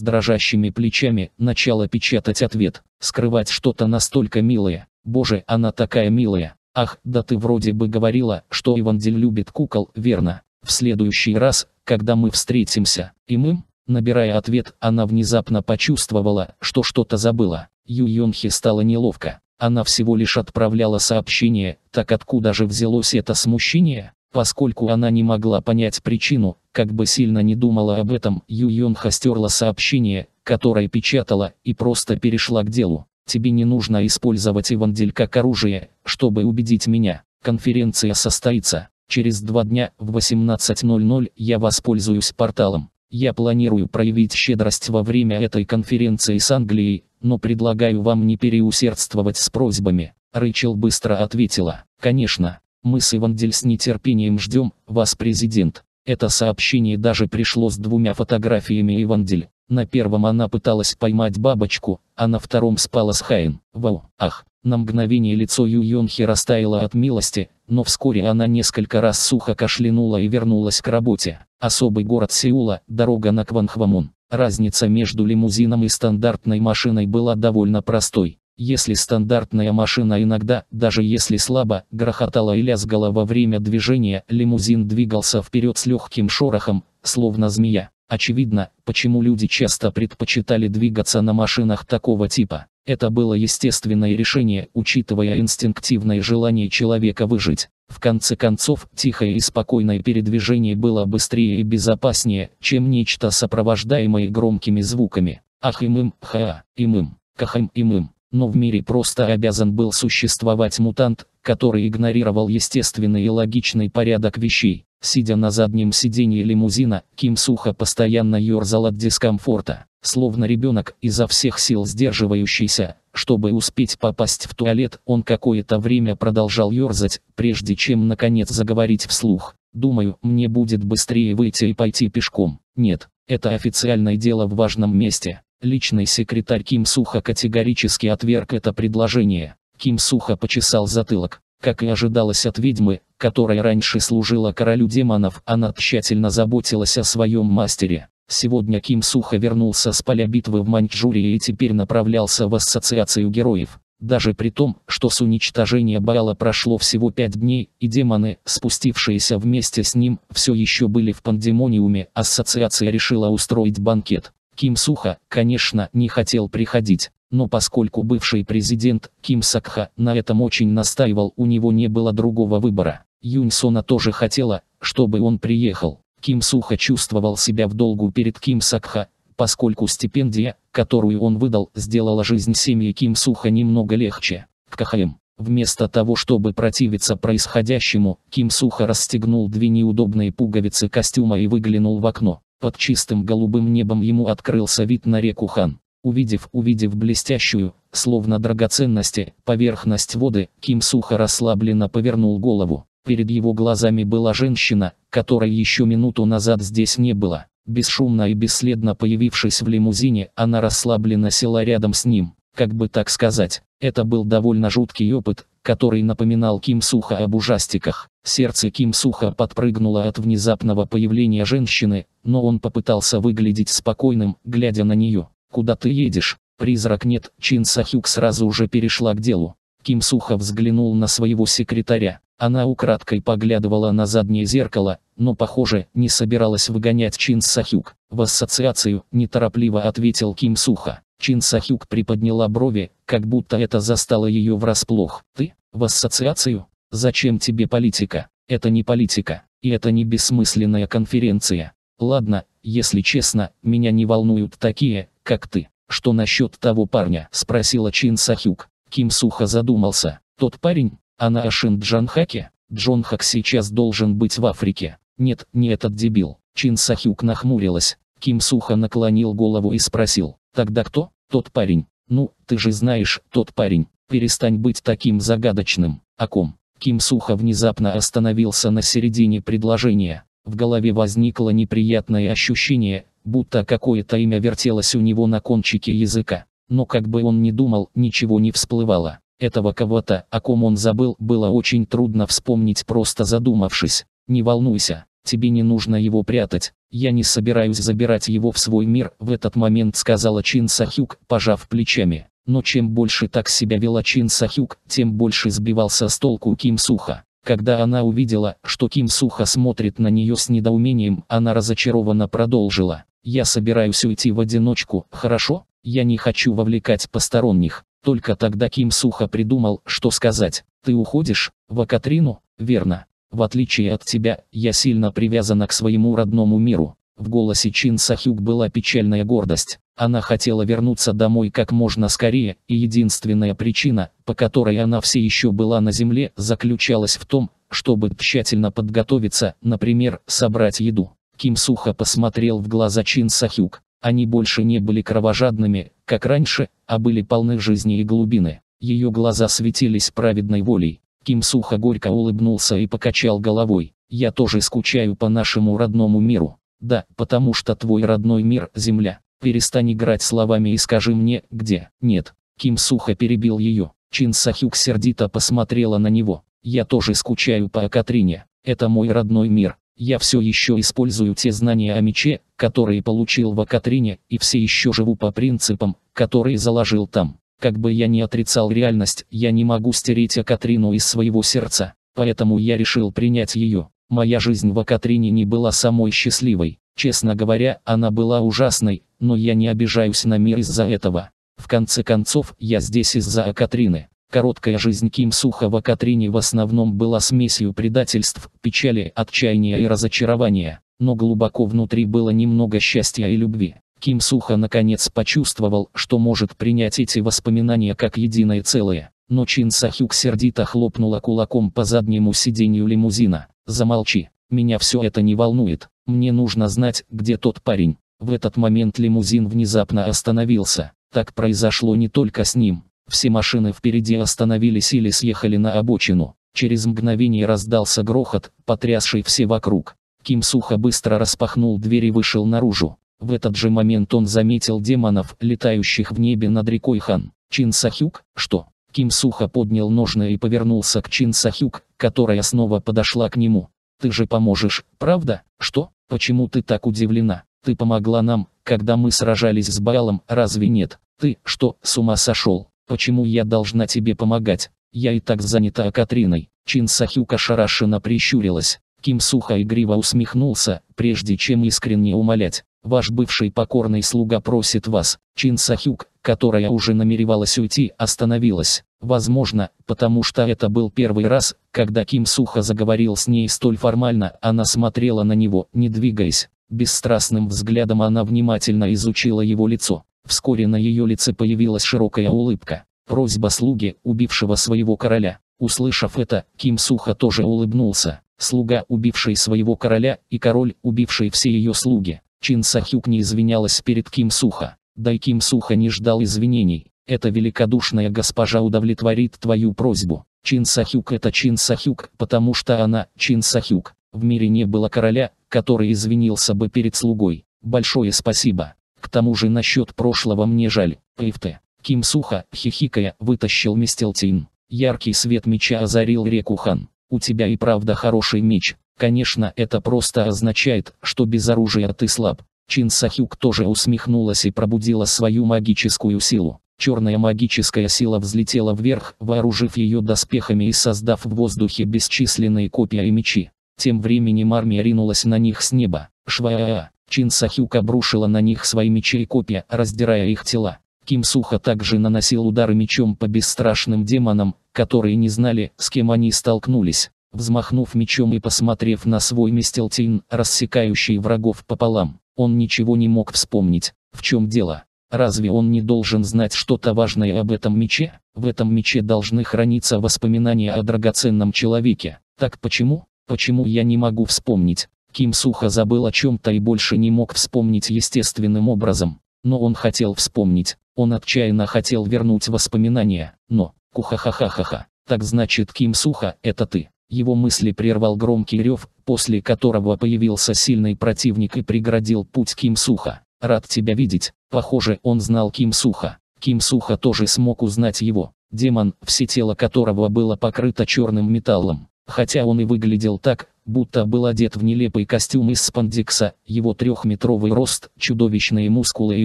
дрожащими плечами, начала печатать ответ. Скрывать что-то настолько милое. Боже, она такая милая. Ах, да ты вроде бы говорила, что Ивандель любит кукол, верно? В следующий раз, когда мы встретимся, и мы... Набирая ответ, она внезапно почувствовала, что что-то забыла. Ю Йонхи стало неловко. Она всего лишь отправляла сообщение, так откуда же взялось это смущение? Поскольку она не могла понять причину, как бы сильно не думала об этом, Ю Йонха стерла сообщение, которое печатала, и просто перешла к делу. «Тебе не нужно использовать Ивандель как оружие, чтобы убедить меня. Конференция состоится. Через два дня в 18.00 я воспользуюсь порталом. Я планирую проявить щедрость во время этой конференции с Англией, но предлагаю вам не переусердствовать с просьбами». Рэйчел быстро ответила, «Конечно, мы с Ивандель с нетерпением ждем, вас президент. Это сообщение даже пришло с двумя фотографиями Ивандель. На первом она пыталась поймать бабочку, а на втором спала с Хаин. Вау, ах. На мгновение лицо Ю Йонхи растаяло от милости, но вскоре она несколько раз сухо кашлянула и вернулась к работе. Особый город Сеула, дорога на Кванхвамун. Разница между лимузином и стандартной машиной была довольно простой. Если стандартная машина иногда, даже если слабо, грохотала и лязгала во время движения, лимузин двигался вперед с легким шорохом, словно змея. Очевидно, почему люди часто предпочитали двигаться на машинах такого типа. Это было естественное решение, учитывая инстинктивное желание человека выжить. В конце концов, тихое и спокойное передвижение было быстрее и безопаснее, чем нечто сопровождаемое громкими звуками. Ах имым, ха, имым, кахам имым. Но в мире просто обязан был существовать мутант, который игнорировал естественный и логичный порядок вещей. Сидя на заднем сиденье лимузина, Ким Сухо постоянно ерзал от дискомфорта, словно ребенок, изо всех сил сдерживающийся. Чтобы успеть попасть в туалет, он какое-то время продолжал ерзать, прежде чем наконец заговорить вслух. «Думаю, мне будет быстрее выйти и пойти пешком». «Нет, это официальное дело в важном месте. Личный секретарь Ким Суха категорически отверг это предложение. Ким Суха почесал затылок. Как и ожидалось от ведьмы, которая раньше служила королю демонов, она тщательно заботилась о своем мастере. Сегодня Ким Суха вернулся с поля битвы в Маньчжурии и теперь направлялся в Ассоциацию Героев. Даже при том, что с уничтожения Баала прошло всего пять дней, и демоны, спустившиеся вместе с ним, все еще были в пандемониуме, ассоциация решила устроить банкет. Ким Суха, конечно, не хотел приходить. Но поскольку бывший президент Ким Сакха на этом очень настаивал, у него не было другого выбора. Юнь Сона тоже хотела, чтобы он приехал. Ким Суха чувствовал себя в долгу перед Ким Сакха, поскольку стипендия, которую он выдал, сделала жизнь семьи Ким Суха немного легче. КХМ. Вместо того, чтобы противиться происходящему, Ким Суха расстегнул две неудобные пуговицы костюма и выглянул в окно. Под чистым голубым небом ему открылся вид на реку Хан. Увидев, увидев блестящую, словно драгоценности, поверхность воды, Ким сухо расслабленно повернул голову. Перед его глазами была женщина, которой еще минуту назад здесь не было. Бесшумно и бесследно появившись в лимузине, она расслабленно села рядом с ним. Как бы так сказать, это был довольно жуткий опыт, который напоминал Ким Суха об ужастиках. Сердце Ким Суха подпрыгнуло от внезапного появления женщины, но он попытался выглядеть спокойным, глядя на нее. «Куда ты едешь?» «Призрак нет», Чин Сахюк сразу же перешла к делу. Ким Суха взглянул на своего секретаря. Она украдкой поглядывала на заднее зеркало, но, похоже, не собиралась выгонять Чин Сахюк. В ассоциацию неторопливо ответил Ким Суха. Чин Сахюк приподняла брови, как будто это застало ее врасплох. «Ты? В ассоциацию? Зачем тебе политика? Это не политика, и это не бессмысленная конференция. Ладно, если честно, меня не волнуют такие, как ты. Что насчет того парня?» – спросила Чин Сахюк. Ким сухо задумался. «Тот парень? Она о Шин Джанхаке? Джонхак сейчас должен быть в Африке. Нет, не этот дебил». Чин Сахюк нахмурилась. Ким сухо наклонил голову и спросил. Тогда кто? Тот парень. Ну, ты же знаешь, тот парень. Перестань быть таким загадочным. О ком? Ким Сухо внезапно остановился на середине предложения. В голове возникло неприятное ощущение, будто какое-то имя вертелось у него на кончике языка. Но как бы он ни думал, ничего не всплывало. Этого кого-то, о ком он забыл, было очень трудно вспомнить просто задумавшись. Не волнуйся, Тебе не нужно его прятать. Я не собираюсь забирать его в свой мир, в этот момент сказала Чин Сахюк, пожав плечами. Но чем больше так себя вела Чин Сахюк, тем больше сбивался с толку Ким Суха. Когда она увидела, что Ким Суха смотрит на нее с недоумением, она разочарованно продолжила. «Я собираюсь уйти в одиночку, хорошо? Я не хочу вовлекать посторонних». Только тогда Ким Суха придумал, что сказать. «Ты уходишь? В Акатрину?» «Верно. В отличие от тебя, я сильно привязана к своему родному миру. В голосе Чин Сахюк была печальная гордость. Она хотела вернуться домой как можно скорее, и единственная причина, по которой она все еще была на земле, заключалась в том, чтобы тщательно подготовиться, например, собрать еду. Ким сухо посмотрел в глаза Чин Сахюк. Они больше не были кровожадными, как раньше, а были полны жизни и глубины. Ее глаза светились праведной волей. Ким сухо горько улыбнулся и покачал головой. Я тоже скучаю по нашему родному миру. Да, потому что твой родной мир – земля. Перестань играть словами и скажи мне, где. Нет. Ким сухо перебил ее. Чин Сахюк сердито посмотрела на него. Я тоже скучаю по Акатрине. Это мой родной мир. Я все еще использую те знания о мече, которые получил в Акатрине, и все еще живу по принципам, которые заложил там. Как бы я ни отрицал реальность, я не могу стереть Акатрину из своего сердца, поэтому я решил принять ее. Моя жизнь в Акатрине не была самой счастливой. Честно говоря, она была ужасной, но я не обижаюсь на мир из-за этого. В конце концов, я здесь из-за Акатрины. Короткая жизнь Ким Суха в Акатрине в основном была смесью предательств, печали, отчаяния и разочарования, но глубоко внутри было немного счастья и любви. Ким Суха наконец почувствовал, что может принять эти воспоминания как единое целое. Но Чин Сахюк сердито хлопнула кулаком по заднему сиденью лимузина. «Замолчи, меня все это не волнует, мне нужно знать, где тот парень». В этот момент лимузин внезапно остановился. Так произошло не только с ним. Все машины впереди остановились или съехали на обочину. Через мгновение раздался грохот, потрясший все вокруг. Ким Суха быстро распахнул дверь и вышел наружу. В этот же момент он заметил демонов, летающих в небе над рекой Хан. Чин Сахюк, что? Ким сухо поднял ножны и повернулся к Чин Сахюк, которая снова подошла к нему. «Ты же поможешь, правда? Что? Почему ты так удивлена? Ты помогла нам, когда мы сражались с Балом, разве нет? Ты, что, с ума сошел? Почему я должна тебе помогать? Я и так занята Катриной». Чин Сахюк ошарашенно прищурилась. Ким сухо игриво усмехнулся, прежде чем искренне умолять. Ваш бывший покорный слуга просит вас. Чин Сахюк, которая уже намеревалась уйти, остановилась. Возможно, потому что это был первый раз, когда Ким сухо заговорил с ней столь формально, она смотрела на него, не двигаясь. Бесстрастным взглядом она внимательно изучила его лицо. Вскоре на ее лице появилась широкая улыбка. Просьба слуги, убившего своего короля. Услышав это, Ким сухо тоже улыбнулся слуга, убивший своего короля, и король, убивший все ее слуги. Чин Сахюк не извинялась перед Ким Суха. Да Ким Суха не ждал извинений. Эта великодушная госпожа удовлетворит твою просьбу. Чин Сахюк это Чин Сахюк, потому что она Чин Сахюк. В мире не было короля, который извинился бы перед слугой. Большое спасибо. К тому же насчет прошлого мне жаль. Эйфте. Ким Суха, хихикая, вытащил Мистелтин. Яркий свет меча озарил реку Хан у тебя и правда хороший меч. Конечно, это просто означает, что без оружия ты слаб. Чин Сахюк тоже усмехнулась и пробудила свою магическую силу. Черная магическая сила взлетела вверх, вооружив ее доспехами и создав в воздухе бесчисленные копья и мечи. Тем временем армия ринулась на них с неба. Шваа! Чин Сахюк обрушила на них свои мечи и копья, раздирая их тела. Ким Суха также наносил удары мечом по бесстрашным демонам, которые не знали, с кем они столкнулись. Взмахнув мечом и посмотрев на свой мистелтин, рассекающий врагов пополам, он ничего не мог вспомнить, в чем дело. Разве он не должен знать что-то важное об этом мече? В этом мече должны храниться воспоминания о драгоценном человеке. Так почему? Почему я не могу вспомнить? Ким Суха забыл о чем-то и больше не мог вспомнить естественным образом. Но он хотел вспомнить. Он отчаянно хотел вернуть воспоминания, но, кухахахахаха, так значит Ким Суха, это ты. Его мысли прервал громкий рев, после которого появился сильный противник и преградил путь Ким Суха. Рад тебя видеть. Похоже, он знал Ким Суха. Ким Суха тоже смог узнать его. Демон, все тело которого было покрыто черным металлом. Хотя он и выглядел так, будто был одет в нелепый костюм из спандекса. Его трехметровый рост, чудовищные мускулы и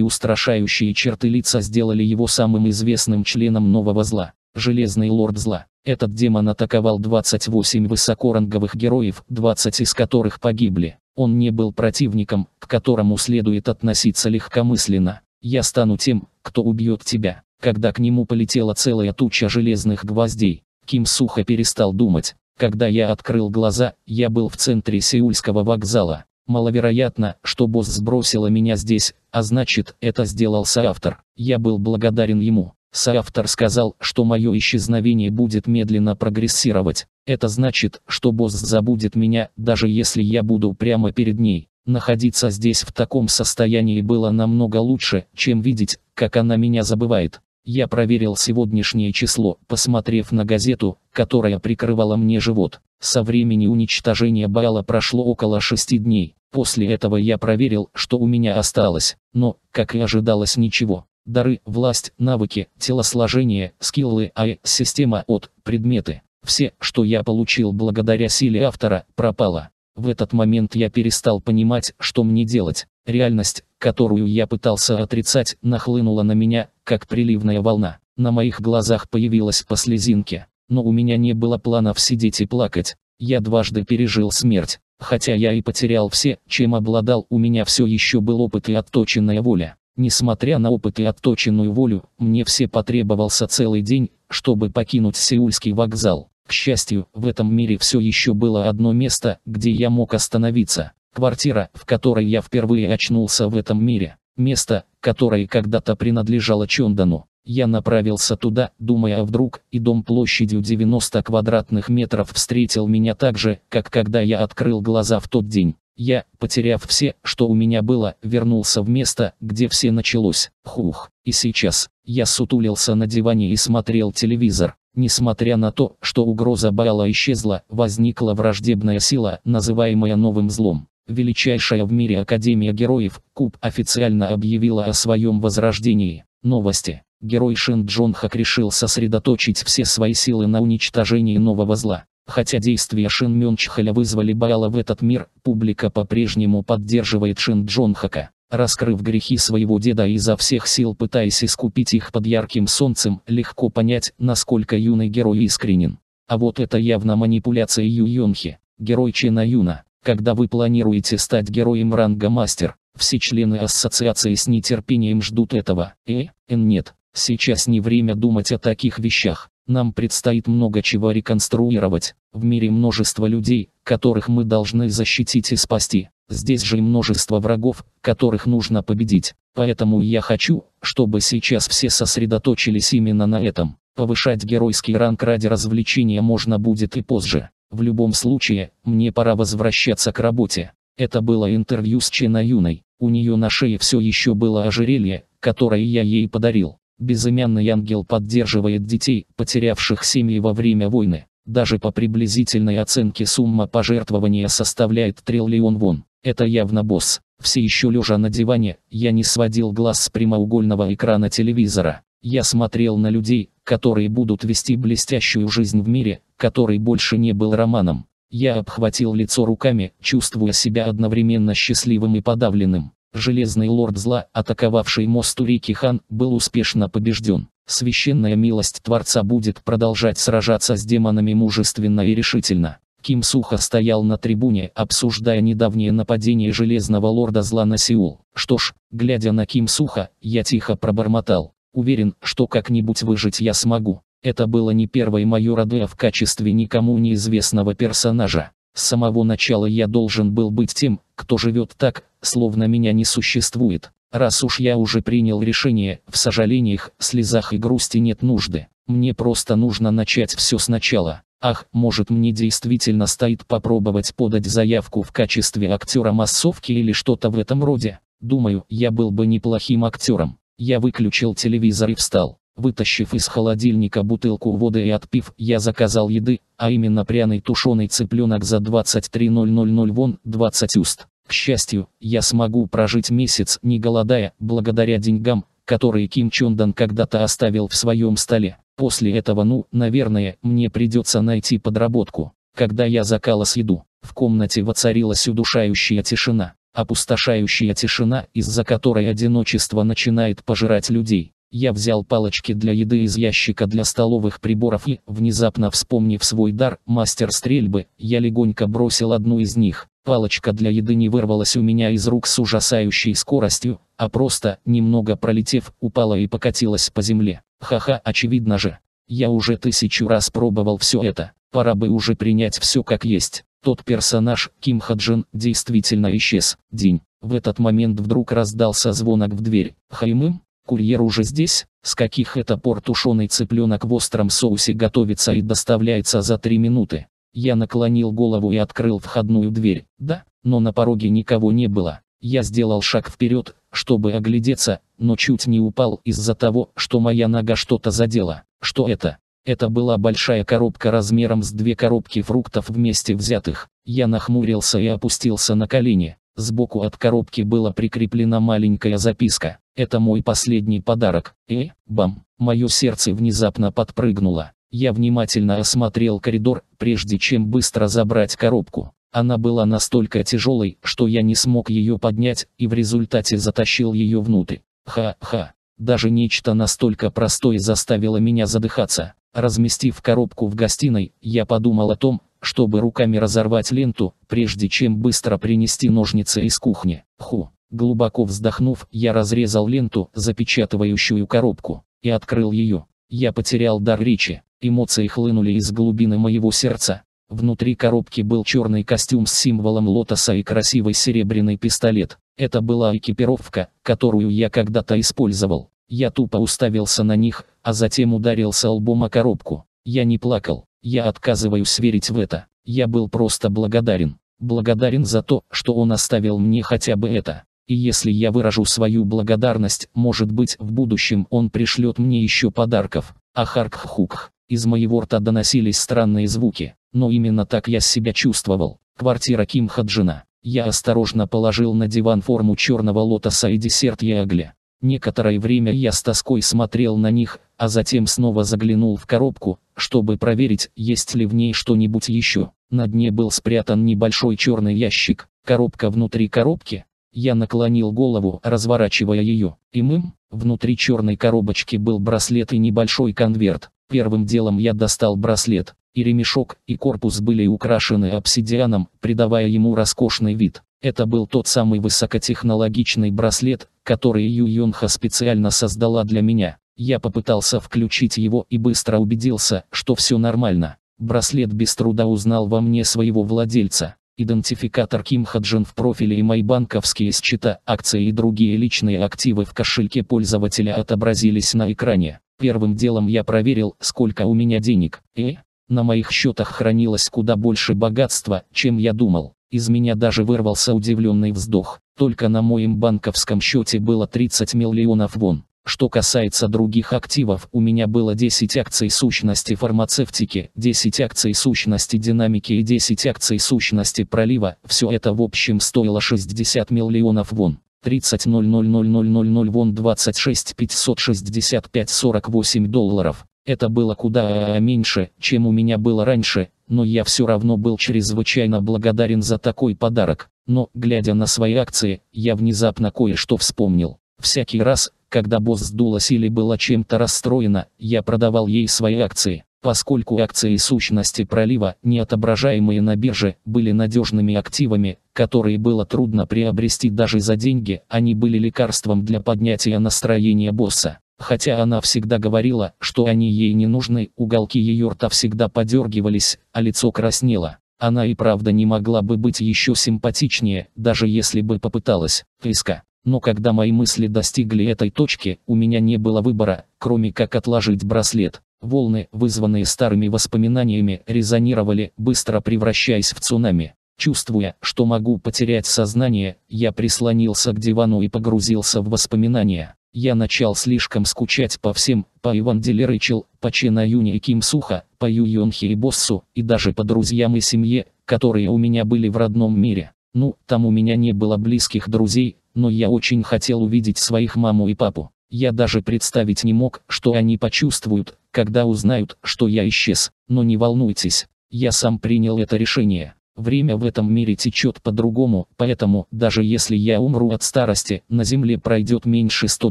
устрашающие черты лица сделали его самым известным членом нового зла. Железный лорд зла. Этот демон атаковал 28 высокоранговых героев, 20 из которых погибли. Он не был противником, к которому следует относиться легкомысленно. «Я стану тем, кто убьет тебя», когда к нему полетела целая туча железных гвоздей. Ким сухо перестал думать, когда я открыл глаза, я был в центре Сеульского вокзала. Маловероятно, что босс сбросила меня здесь, а значит, это сделал соавтор. Я был благодарен ему. Соавтор сказал, что мое исчезновение будет медленно прогрессировать. Это значит, что босс забудет меня, даже если я буду прямо перед ней. Находиться здесь в таком состоянии было намного лучше, чем видеть, как она меня забывает. Я проверил сегодняшнее число, посмотрев на газету, которая прикрывала мне живот. Со времени уничтожения Баала прошло около шести дней. После этого я проверил, что у меня осталось, но, как и ожидалось, ничего. Дары, власть, навыки, телосложение, скиллы, АЭ, система от, предметы. Все, что я получил благодаря силе автора, пропало. В этот момент я перестал понимать, что мне делать. Реальность, которую я пытался отрицать, нахлынула на меня, как приливная волна. На моих глазах появилась по слезинке, Но у меня не было планов сидеть и плакать. Я дважды пережил смерть. Хотя я и потерял все, чем обладал, у меня все еще был опыт и отточенная воля. Несмотря на опыт и отточенную волю, мне все потребовался целый день, чтобы покинуть Сеульский вокзал. К счастью, в этом мире все еще было одно место, где я мог остановиться. Квартира, в которой я впервые очнулся в этом мире. Место, которое когда-то принадлежало Чондану. Я направился туда, думая а вдруг, и дом площадью 90 квадратных метров встретил меня так же, как когда я открыл глаза в тот день. Я, потеряв все, что у меня было, вернулся в место, где все началось. Хух. И сейчас, я сутулился на диване и смотрел телевизор. Несмотря на то, что угроза Баала исчезла, возникла враждебная сила, называемая новым злом. Величайшая в мире Академия Героев, Куб официально объявила о своем возрождении. Новости. Герой Шин Джон Хак решил сосредоточить все свои силы на уничтожении нового зла. Хотя действия Шин Мёнчхаля вызвали Баала в этот мир, публика по-прежнему поддерживает Шин Джонхака. Раскрыв грехи своего деда и изо всех сил пытаясь искупить их под ярким солнцем, легко понять, насколько юный герой искренен. А вот это явно манипуляция Ю Йонхи, герой Чина Юна. Когда вы планируете стать героем ранга мастер, все члены ассоциации с нетерпением ждут этого. Э, э, нет, сейчас не время думать о таких вещах. Нам предстоит много чего реконструировать. В мире множество людей, которых мы должны защитить и спасти. Здесь же множество врагов, которых нужно победить. Поэтому я хочу, чтобы сейчас все сосредоточились именно на этом. Повышать геройский ранг ради развлечения можно будет и позже. В любом случае, мне пора возвращаться к работе. Это было интервью с Чена Юной. У нее на шее все еще было ожерелье, которое я ей подарил. Безымянный ангел поддерживает детей, потерявших семьи во время войны. Даже по приблизительной оценке сумма пожертвования составляет триллион вон. Это явно босс. Все еще лежа на диване, я не сводил глаз с прямоугольного экрана телевизора. Я смотрел на людей, которые будут вести блестящую жизнь в мире, который больше не был романом. Я обхватил лицо руками, чувствуя себя одновременно счастливым и подавленным. Железный лорд зла, атаковавший мост реки Хан, был успешно побежден. Священная милость Творца будет продолжать сражаться с демонами мужественно и решительно. Ким Суха стоял на трибуне, обсуждая недавнее нападение Железного Лорда Зла на Сеул. Что ж, глядя на Ким Суха, я тихо пробормотал. Уверен, что как-нибудь выжить я смогу. Это было не первое мое роде а в качестве никому неизвестного персонажа. С самого начала я должен был быть тем, кто живет так, словно меня не существует. Раз уж я уже принял решение, в сожалениях, слезах и грусти нет нужды. Мне просто нужно начать все сначала. Ах, может мне действительно стоит попробовать подать заявку в качестве актера массовки или что-то в этом роде. Думаю, я был бы неплохим актером. Я выключил телевизор и встал. Вытащив из холодильника бутылку воды и отпив, я заказал еды, а именно пряный тушеный цыпленок за 23.000 вон 20 уст. К счастью, я смогу прожить месяц, не голодая, благодаря деньгам, которые Ким Чон Дан когда-то оставил в своем столе. После этого, ну, наверное, мне придется найти подработку. Когда я закала с еду, в комнате воцарилась удушающая тишина опустошающая тишина, из-за которой одиночество начинает пожирать людей. Я взял палочки для еды из ящика для столовых приборов и, внезапно вспомнив свой дар, мастер стрельбы, я легонько бросил одну из них. Палочка для еды не вырвалась у меня из рук с ужасающей скоростью, а просто, немного пролетев, упала и покатилась по земле. Ха-ха, очевидно же. Я уже тысячу раз пробовал все это. Пора бы уже принять все как есть. Тот персонаж, Ким Хаджин, действительно исчез. День. В этот момент вдруг раздался звонок в дверь. Хаймым, курьер уже здесь? С каких это пор тушеный цыпленок в остром соусе готовится и доставляется за три минуты? Я наклонил голову и открыл входную дверь. Да, но на пороге никого не было. Я сделал шаг вперед, чтобы оглядеться, но чуть не упал из-за того, что моя нога что-то задела. Что это? Это была большая коробка размером с две коробки фруктов вместе взятых. Я нахмурился и опустился на колени. Сбоку от коробки была прикреплена маленькая записка. Это мой последний подарок. И, бам, мое сердце внезапно подпрыгнуло. Я внимательно осмотрел коридор, прежде чем быстро забрать коробку. Она была настолько тяжелой, что я не смог ее поднять и в результате затащил ее внутрь. Ха-ха. Даже нечто настолько простое заставило меня задыхаться. Разместив коробку в гостиной, я подумал о том, чтобы руками разорвать ленту, прежде чем быстро принести ножницы из кухни. Ху. Глубоко вздохнув, я разрезал ленту, запечатывающую коробку, и открыл ее. Я потерял дар речи. Эмоции хлынули из глубины моего сердца. Внутри коробки был черный костюм с символом лотоса и красивый серебряный пистолет. Это была экипировка, которую я когда-то использовал. Я тупо уставился на них, а затем ударился лбом о коробку. Я не плакал. Я отказываюсь верить в это. Я был просто благодарен. Благодарен за то, что он оставил мне хотя бы это. И если я выражу свою благодарность, может быть, в будущем он пришлет мне еще подарков. Ахаркхукх. Из моего рта доносились странные звуки, но именно так я себя чувствовал. Квартира Ким Хаджина. Я осторожно положил на диван форму черного лотоса и десерт ягли. Некоторое время я с тоской смотрел на них, а затем снова заглянул в коробку, чтобы проверить, есть ли в ней что-нибудь еще. На дне был спрятан небольшой черный ящик, коробка внутри коробки. Я наклонил голову, разворачивая ее. И мым, внутри черной коробочки был браслет и небольшой конверт. Первым делом я достал браслет, и ремешок, и корпус были украшены обсидианом, придавая ему роскошный вид. Это был тот самый высокотехнологичный браслет, который Ю Юнха специально создала для меня. Я попытался включить его и быстро убедился, что все нормально. Браслет без труда узнал во мне своего владельца. Идентификатор Ким Хаджин в профиле и мои банковские счета, акции и другие личные активы в кошельке пользователя отобразились на экране. Первым делом я проверил, сколько у меня денег. И на моих счетах хранилось куда больше богатства, чем я думал. Из меня даже вырвался удивленный вздох. Только на моем банковском счете было 30 миллионов вон. Что касается других активов, у меня было 10 акций сущности фармацевтики, 10 акций сущности динамики и 10 акций сущности пролива, все это в общем стоило 60 миллионов вон. 30 000 000 вон 26 565 48 долларов. Это было куда а, меньше, чем у меня было раньше, но я все равно был чрезвычайно благодарен за такой подарок. Но, глядя на свои акции, я внезапно кое-что вспомнил. Всякий раз, когда босс сдулась или была чем-то расстроена, я продавал ей свои акции. Поскольку акции сущности пролива, не отображаемые на бирже, были надежными активами, которые было трудно приобрести даже за деньги, они были лекарством для поднятия настроения босса. Хотя она всегда говорила, что они ей не нужны, уголки ее рта всегда подергивались, а лицо краснело. Она и правда не могла бы быть еще симпатичнее, даже если бы попыталась. Иска. Но когда мои мысли достигли этой точки, у меня не было выбора, кроме как отложить браслет. Волны, вызванные старыми воспоминаниями, резонировали, быстро превращаясь в цунами. Чувствуя, что могу потерять сознание, я прислонился к дивану и погрузился в воспоминания. Я начал слишком скучать по всем, по Иванделе Рэйчел, по Чена Юни и Ким Суха, по Ю Йонхе и Боссу, и даже по друзьям и семье, которые у меня были в родном мире. Ну, там у меня не было близких друзей, но я очень хотел увидеть своих маму и папу. Я даже представить не мог, что они почувствуют, когда узнают, что я исчез. Но не волнуйтесь, я сам принял это решение. Время в этом мире течет по-другому, поэтому, даже если я умру от старости, на Земле пройдет меньше 100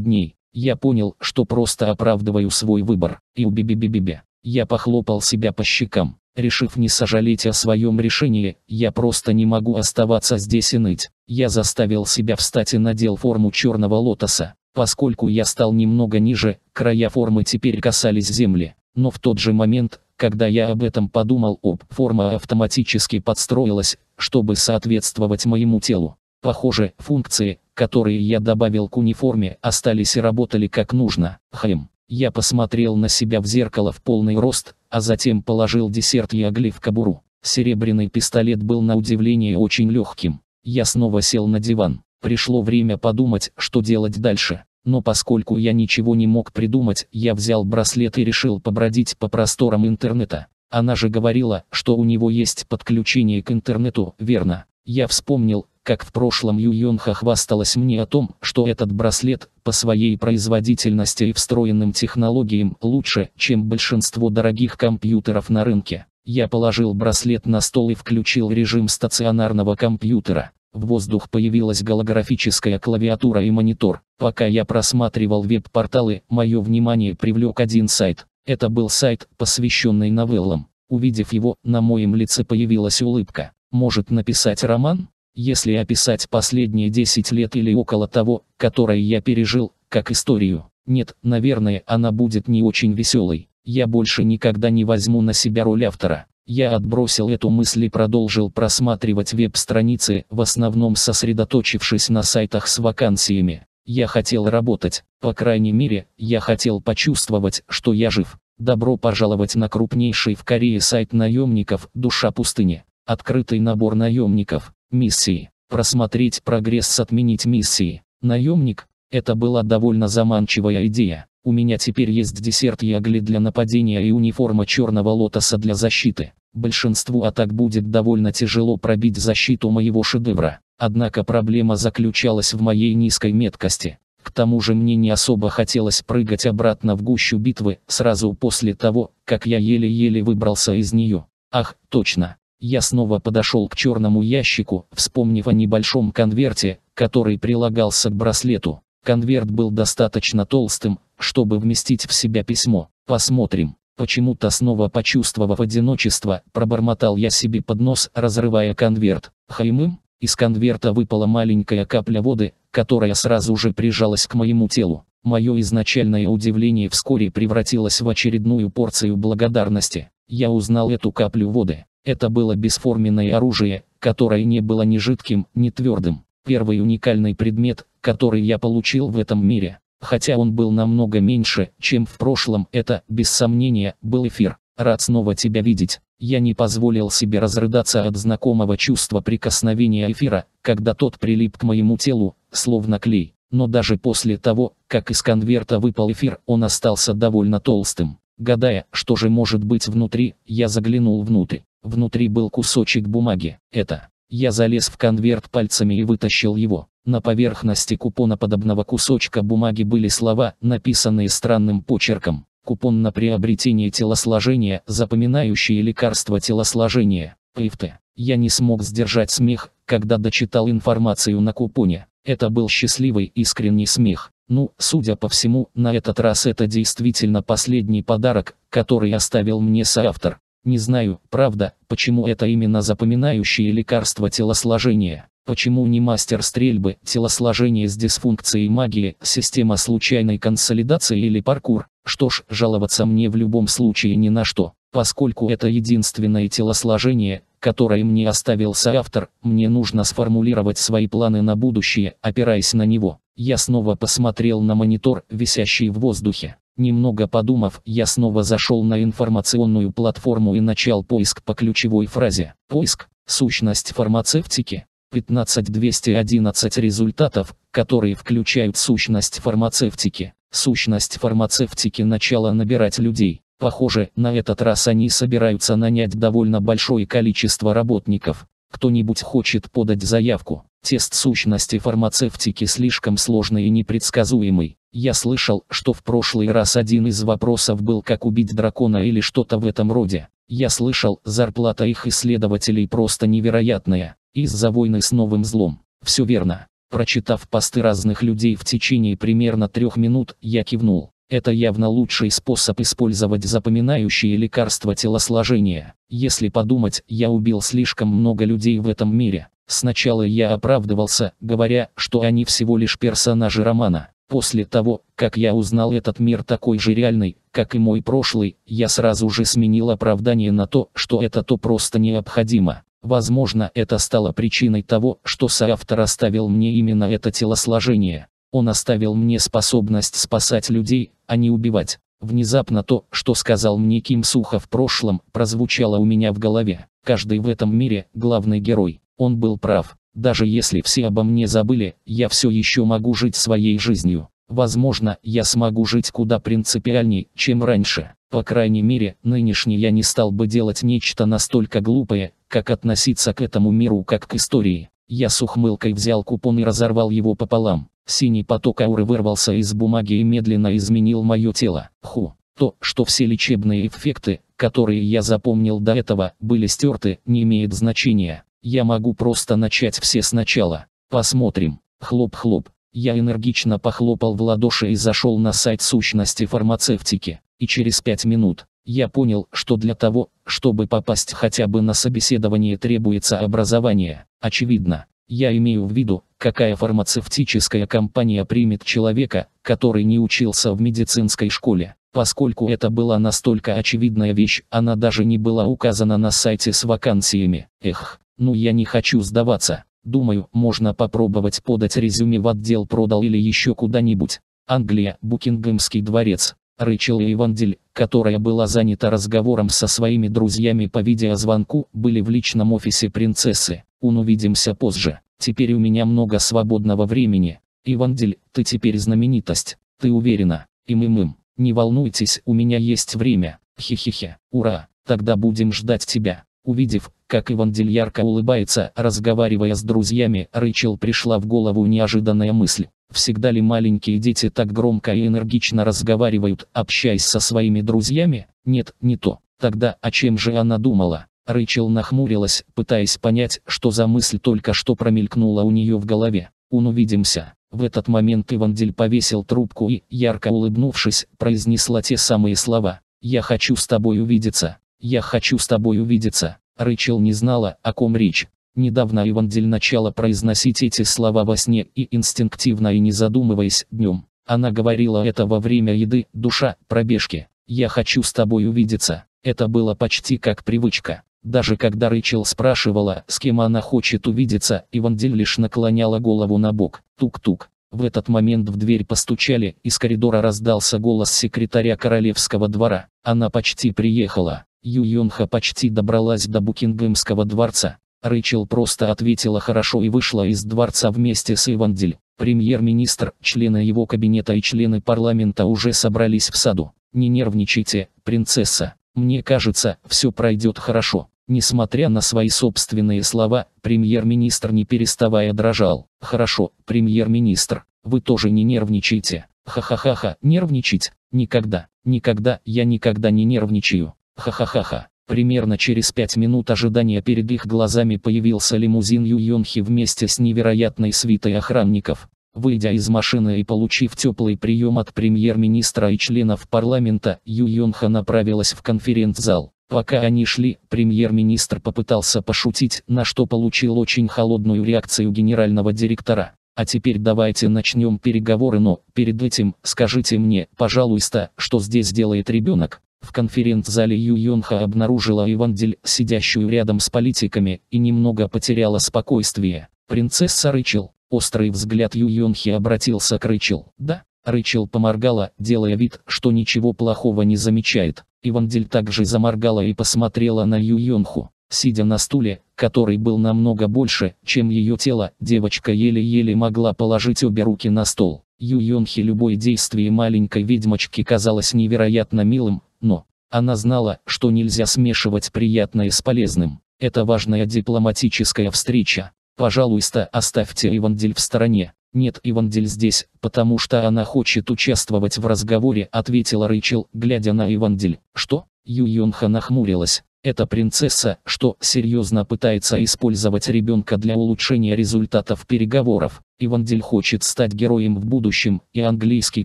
дней. Я понял, что просто оправдываю свой выбор. И уби-би-би-би-би. Я похлопал себя по щекам. Решив не сожалеть о своем решении, я просто не могу оставаться здесь и ныть. Я заставил себя встать и надел форму черного лотоса. Поскольку я стал немного ниже, края формы теперь касались земли. Но в тот же момент когда я об этом подумал, об форма автоматически подстроилась, чтобы соответствовать моему телу. Похоже, функции, которые я добавил к униформе, остались и работали как нужно. Хэм. Я посмотрел на себя в зеркало в полный рост, а затем положил десерт ягли в кобуру. Серебряный пистолет был на удивление очень легким. Я снова сел на диван. Пришло время подумать, что делать дальше. Но поскольку я ничего не мог придумать, я взял браслет и решил побродить по просторам интернета. Она же говорила, что у него есть подключение к интернету, верно? Я вспомнил, как в прошлом Юйонха хвасталась мне о том, что этот браслет, по своей производительности и встроенным технологиям, лучше, чем большинство дорогих компьютеров на рынке. Я положил браслет на стол и включил режим стационарного компьютера. В воздух появилась голографическая клавиатура и монитор. Пока я просматривал веб-порталы, мое внимание привлек один сайт. Это был сайт, посвященный новеллам. Увидев его, на моем лице появилась улыбка. Может написать роман? Если описать последние 10 лет или около того, которые я пережил, как историю. Нет, наверное, она будет не очень веселой. Я больше никогда не возьму на себя роль автора. Я отбросил эту мысль и продолжил просматривать веб-страницы, в основном сосредоточившись на сайтах с вакансиями. Я хотел работать, по крайней мере, я хотел почувствовать, что я жив. Добро пожаловать на крупнейший в Корее сайт наемников «Душа пустыни». Открытый набор наемников, миссии. Просмотреть прогресс отменить миссии. Наемник – это была довольно заманчивая идея. У меня теперь есть десерт ягли для нападения и униформа черного лотоса для защиты. Большинству атак будет довольно тяжело пробить защиту моего шедевра. Однако проблема заключалась в моей низкой меткости. К тому же мне не особо хотелось прыгать обратно в гущу битвы, сразу после того, как я еле-еле выбрался из нее. Ах, точно. Я снова подошел к черному ящику, вспомнив о небольшом конверте, который прилагался к браслету. Конверт был достаточно толстым, чтобы вместить в себя письмо. Посмотрим. Почему-то снова почувствовав одиночество, пробормотал я себе под нос, разрывая конверт. Хаймым? Из конверта выпала маленькая капля воды, которая сразу же прижалась к моему телу. Мое изначальное удивление вскоре превратилось в очередную порцию благодарности. Я узнал эту каплю воды. Это было бесформенное оружие, которое не было ни жидким, ни твердым. Первый уникальный предмет, который я получил в этом мире. Хотя он был намного меньше, чем в прошлом, это, без сомнения, был эфир. Рад снова тебя видеть. Я не позволил себе разрыдаться от знакомого чувства прикосновения эфира, когда тот прилип к моему телу, словно клей. Но даже после того, как из конверта выпал эфир, он остался довольно толстым. Гадая, что же может быть внутри, я заглянул внутрь. Внутри был кусочек бумаги. Это. Я залез в конверт пальцами и вытащил его. На поверхности купона подобного кусочка бумаги были слова, написанные странным почерком. Купон на приобретение телосложения, запоминающие лекарство телосложения. Пифты. Я не смог сдержать смех, когда дочитал информацию на купоне. Это был счастливый искренний смех. Ну, судя по всему, на этот раз это действительно последний подарок, который оставил мне соавтор. Не знаю, правда, почему это именно запоминающее лекарство телосложения. Почему не мастер стрельбы, телосложение с дисфункцией магии, система случайной консолидации или паркур? Что ж, жаловаться мне в любом случае ни на что, поскольку это единственное телосложение, которое мне оставил соавтор, мне нужно сформулировать свои планы на будущее, опираясь на него. Я снова посмотрел на монитор, висящий в воздухе. Немного подумав, я снова зашел на информационную платформу и начал поиск по ключевой фразе. Поиск – сущность фармацевтики. 15211 результатов, которые включают сущность фармацевтики. Сущность фармацевтики начала набирать людей. Похоже, на этот раз они собираются нанять довольно большое количество работников. Кто-нибудь хочет подать заявку. Тест сущности фармацевтики слишком сложный и непредсказуемый. Я слышал, что в прошлый раз один из вопросов был как убить дракона или что-то в этом роде. Я слышал, зарплата их исследователей просто невероятная из-за войны с новым злом. Все верно. Прочитав посты разных людей в течение примерно трех минут, я кивнул. Это явно лучший способ использовать запоминающие лекарства телосложения. Если подумать, я убил слишком много людей в этом мире. Сначала я оправдывался, говоря, что они всего лишь персонажи романа. После того, как я узнал этот мир такой же реальный, как и мой прошлый, я сразу же сменил оправдание на то, что это то просто необходимо. Возможно, это стало причиной того, что соавтор оставил мне именно это телосложение. Он оставил мне способность спасать людей, а не убивать. Внезапно то, что сказал мне Ким Суха в прошлом, прозвучало у меня в голове. Каждый в этом мире – главный герой. Он был прав. Даже если все обо мне забыли, я все еще могу жить своей жизнью. Возможно, я смогу жить куда принципиальней, чем раньше. По крайней мере, нынешний я не стал бы делать нечто настолько глупое, как относиться к этому миру как к истории. Я с ухмылкой взял купон и разорвал его пополам. Синий поток ауры вырвался из бумаги и медленно изменил мое тело. Ху. То, что все лечебные эффекты, которые я запомнил до этого, были стерты, не имеет значения. Я могу просто начать все сначала. Посмотрим. Хлоп-хлоп. Я энергично похлопал в ладоши и зашел на сайт сущности фармацевтики. И через 5 минут, я понял, что для того, чтобы попасть хотя бы на собеседование требуется образование. Очевидно, я имею в виду, какая фармацевтическая компания примет человека, который не учился в медицинской школе. Поскольку это была настолько очевидная вещь, она даже не была указана на сайте с вакансиями. Эх, ну я не хочу сдаваться. Думаю, можно попробовать подать резюме в отдел продал или еще куда-нибудь. Англия, Букингемский дворец. Рэйчел и Ивандель, которая была занята разговором со своими друзьями по видеозвонку, были в личном офисе принцессы. «Он увидимся позже. Теперь у меня много свободного времени. Ивандель, ты теперь знаменитость. Ты уверена?» «Им-им-им. Не волнуйтесь, у меня есть время. Хе-хе-хе. Ура. Тогда будем ждать тебя». Увидев, как Ивандель ярко улыбается, разговаривая с друзьями, Рэйчел пришла в голову неожиданная мысль. Всегда ли маленькие дети так громко и энергично разговаривают, общаясь со своими друзьями? Нет, не то. Тогда о чем же она думала? Рэйчел нахмурилась, пытаясь понять, что за мысль только что промелькнула у нее в голове. «Он увидимся». В этот момент Ивандель повесил трубку и, ярко улыбнувшись, произнесла те самые слова. «Я хочу с тобой увидеться. Я хочу с тобой увидеться». Рэйчел не знала, о ком речь. Недавно Ивандель начала произносить эти слова во сне и инстинктивно и не задумываясь днем. Она говорила это во время еды, душа, пробежки. «Я хочу с тобой увидеться». Это было почти как привычка. Даже когда Рэйчел спрашивала, с кем она хочет увидеться, Ивандель лишь наклоняла голову на бок. Тук-тук. В этот момент в дверь постучали, из коридора раздался голос секретаря королевского двора. Она почти приехала. Ю Йонха почти добралась до Букингемского дворца. Рэйчел просто ответила хорошо и вышла из дворца вместе с Ивандиль. Премьер-министр, члены его кабинета и члены парламента уже собрались в саду. Не нервничайте, принцесса. Мне кажется, все пройдет хорошо. Несмотря на свои собственные слова, премьер-министр не переставая дрожал. Хорошо, премьер-министр, вы тоже не нервничайте. Ха-ха-ха-ха, нервничать? Никогда, никогда, я никогда не нервничаю. Ха-ха-ха-ха. Примерно через пять минут ожидания перед их глазами появился лимузин Ю вместе с невероятной свитой охранников. Выйдя из машины и получив теплый прием от премьер-министра и членов парламента, Ю направилась в конференц-зал. Пока они шли, премьер-министр попытался пошутить, на что получил очень холодную реакцию генерального директора. А теперь давайте начнем переговоры, но перед этим скажите мне, пожалуйста, что здесь делает ребенок. В конференц-зале Ю Йонха обнаружила Ивандель, сидящую рядом с политиками, и немного потеряла спокойствие. «Принцесса Рычел». Острый взгляд Ю Йонхи обратился к Рычел. «Да». Рычел поморгала, делая вид, что ничего плохого не замечает. Ивандель также заморгала и посмотрела на Ю Йонху. Сидя на стуле, который был намного больше, чем ее тело, девочка еле-еле могла положить обе руки на стол. Ю Йонхи любое действие маленькой ведьмочки казалось невероятно милым, но она знала, что нельзя смешивать приятное с полезным. Это важная дипломатическая встреча. Пожалуйста, оставьте Ивандель в стороне. Нет, Ивандель здесь, потому что она хочет участвовать в разговоре, ответила Рэйчел, глядя на Ивандель. Что? Ю Йонха нахмурилась. Эта принцесса, что серьезно пытается использовать ребенка для улучшения результатов переговоров. Ивандель хочет стать героем в будущем, и английский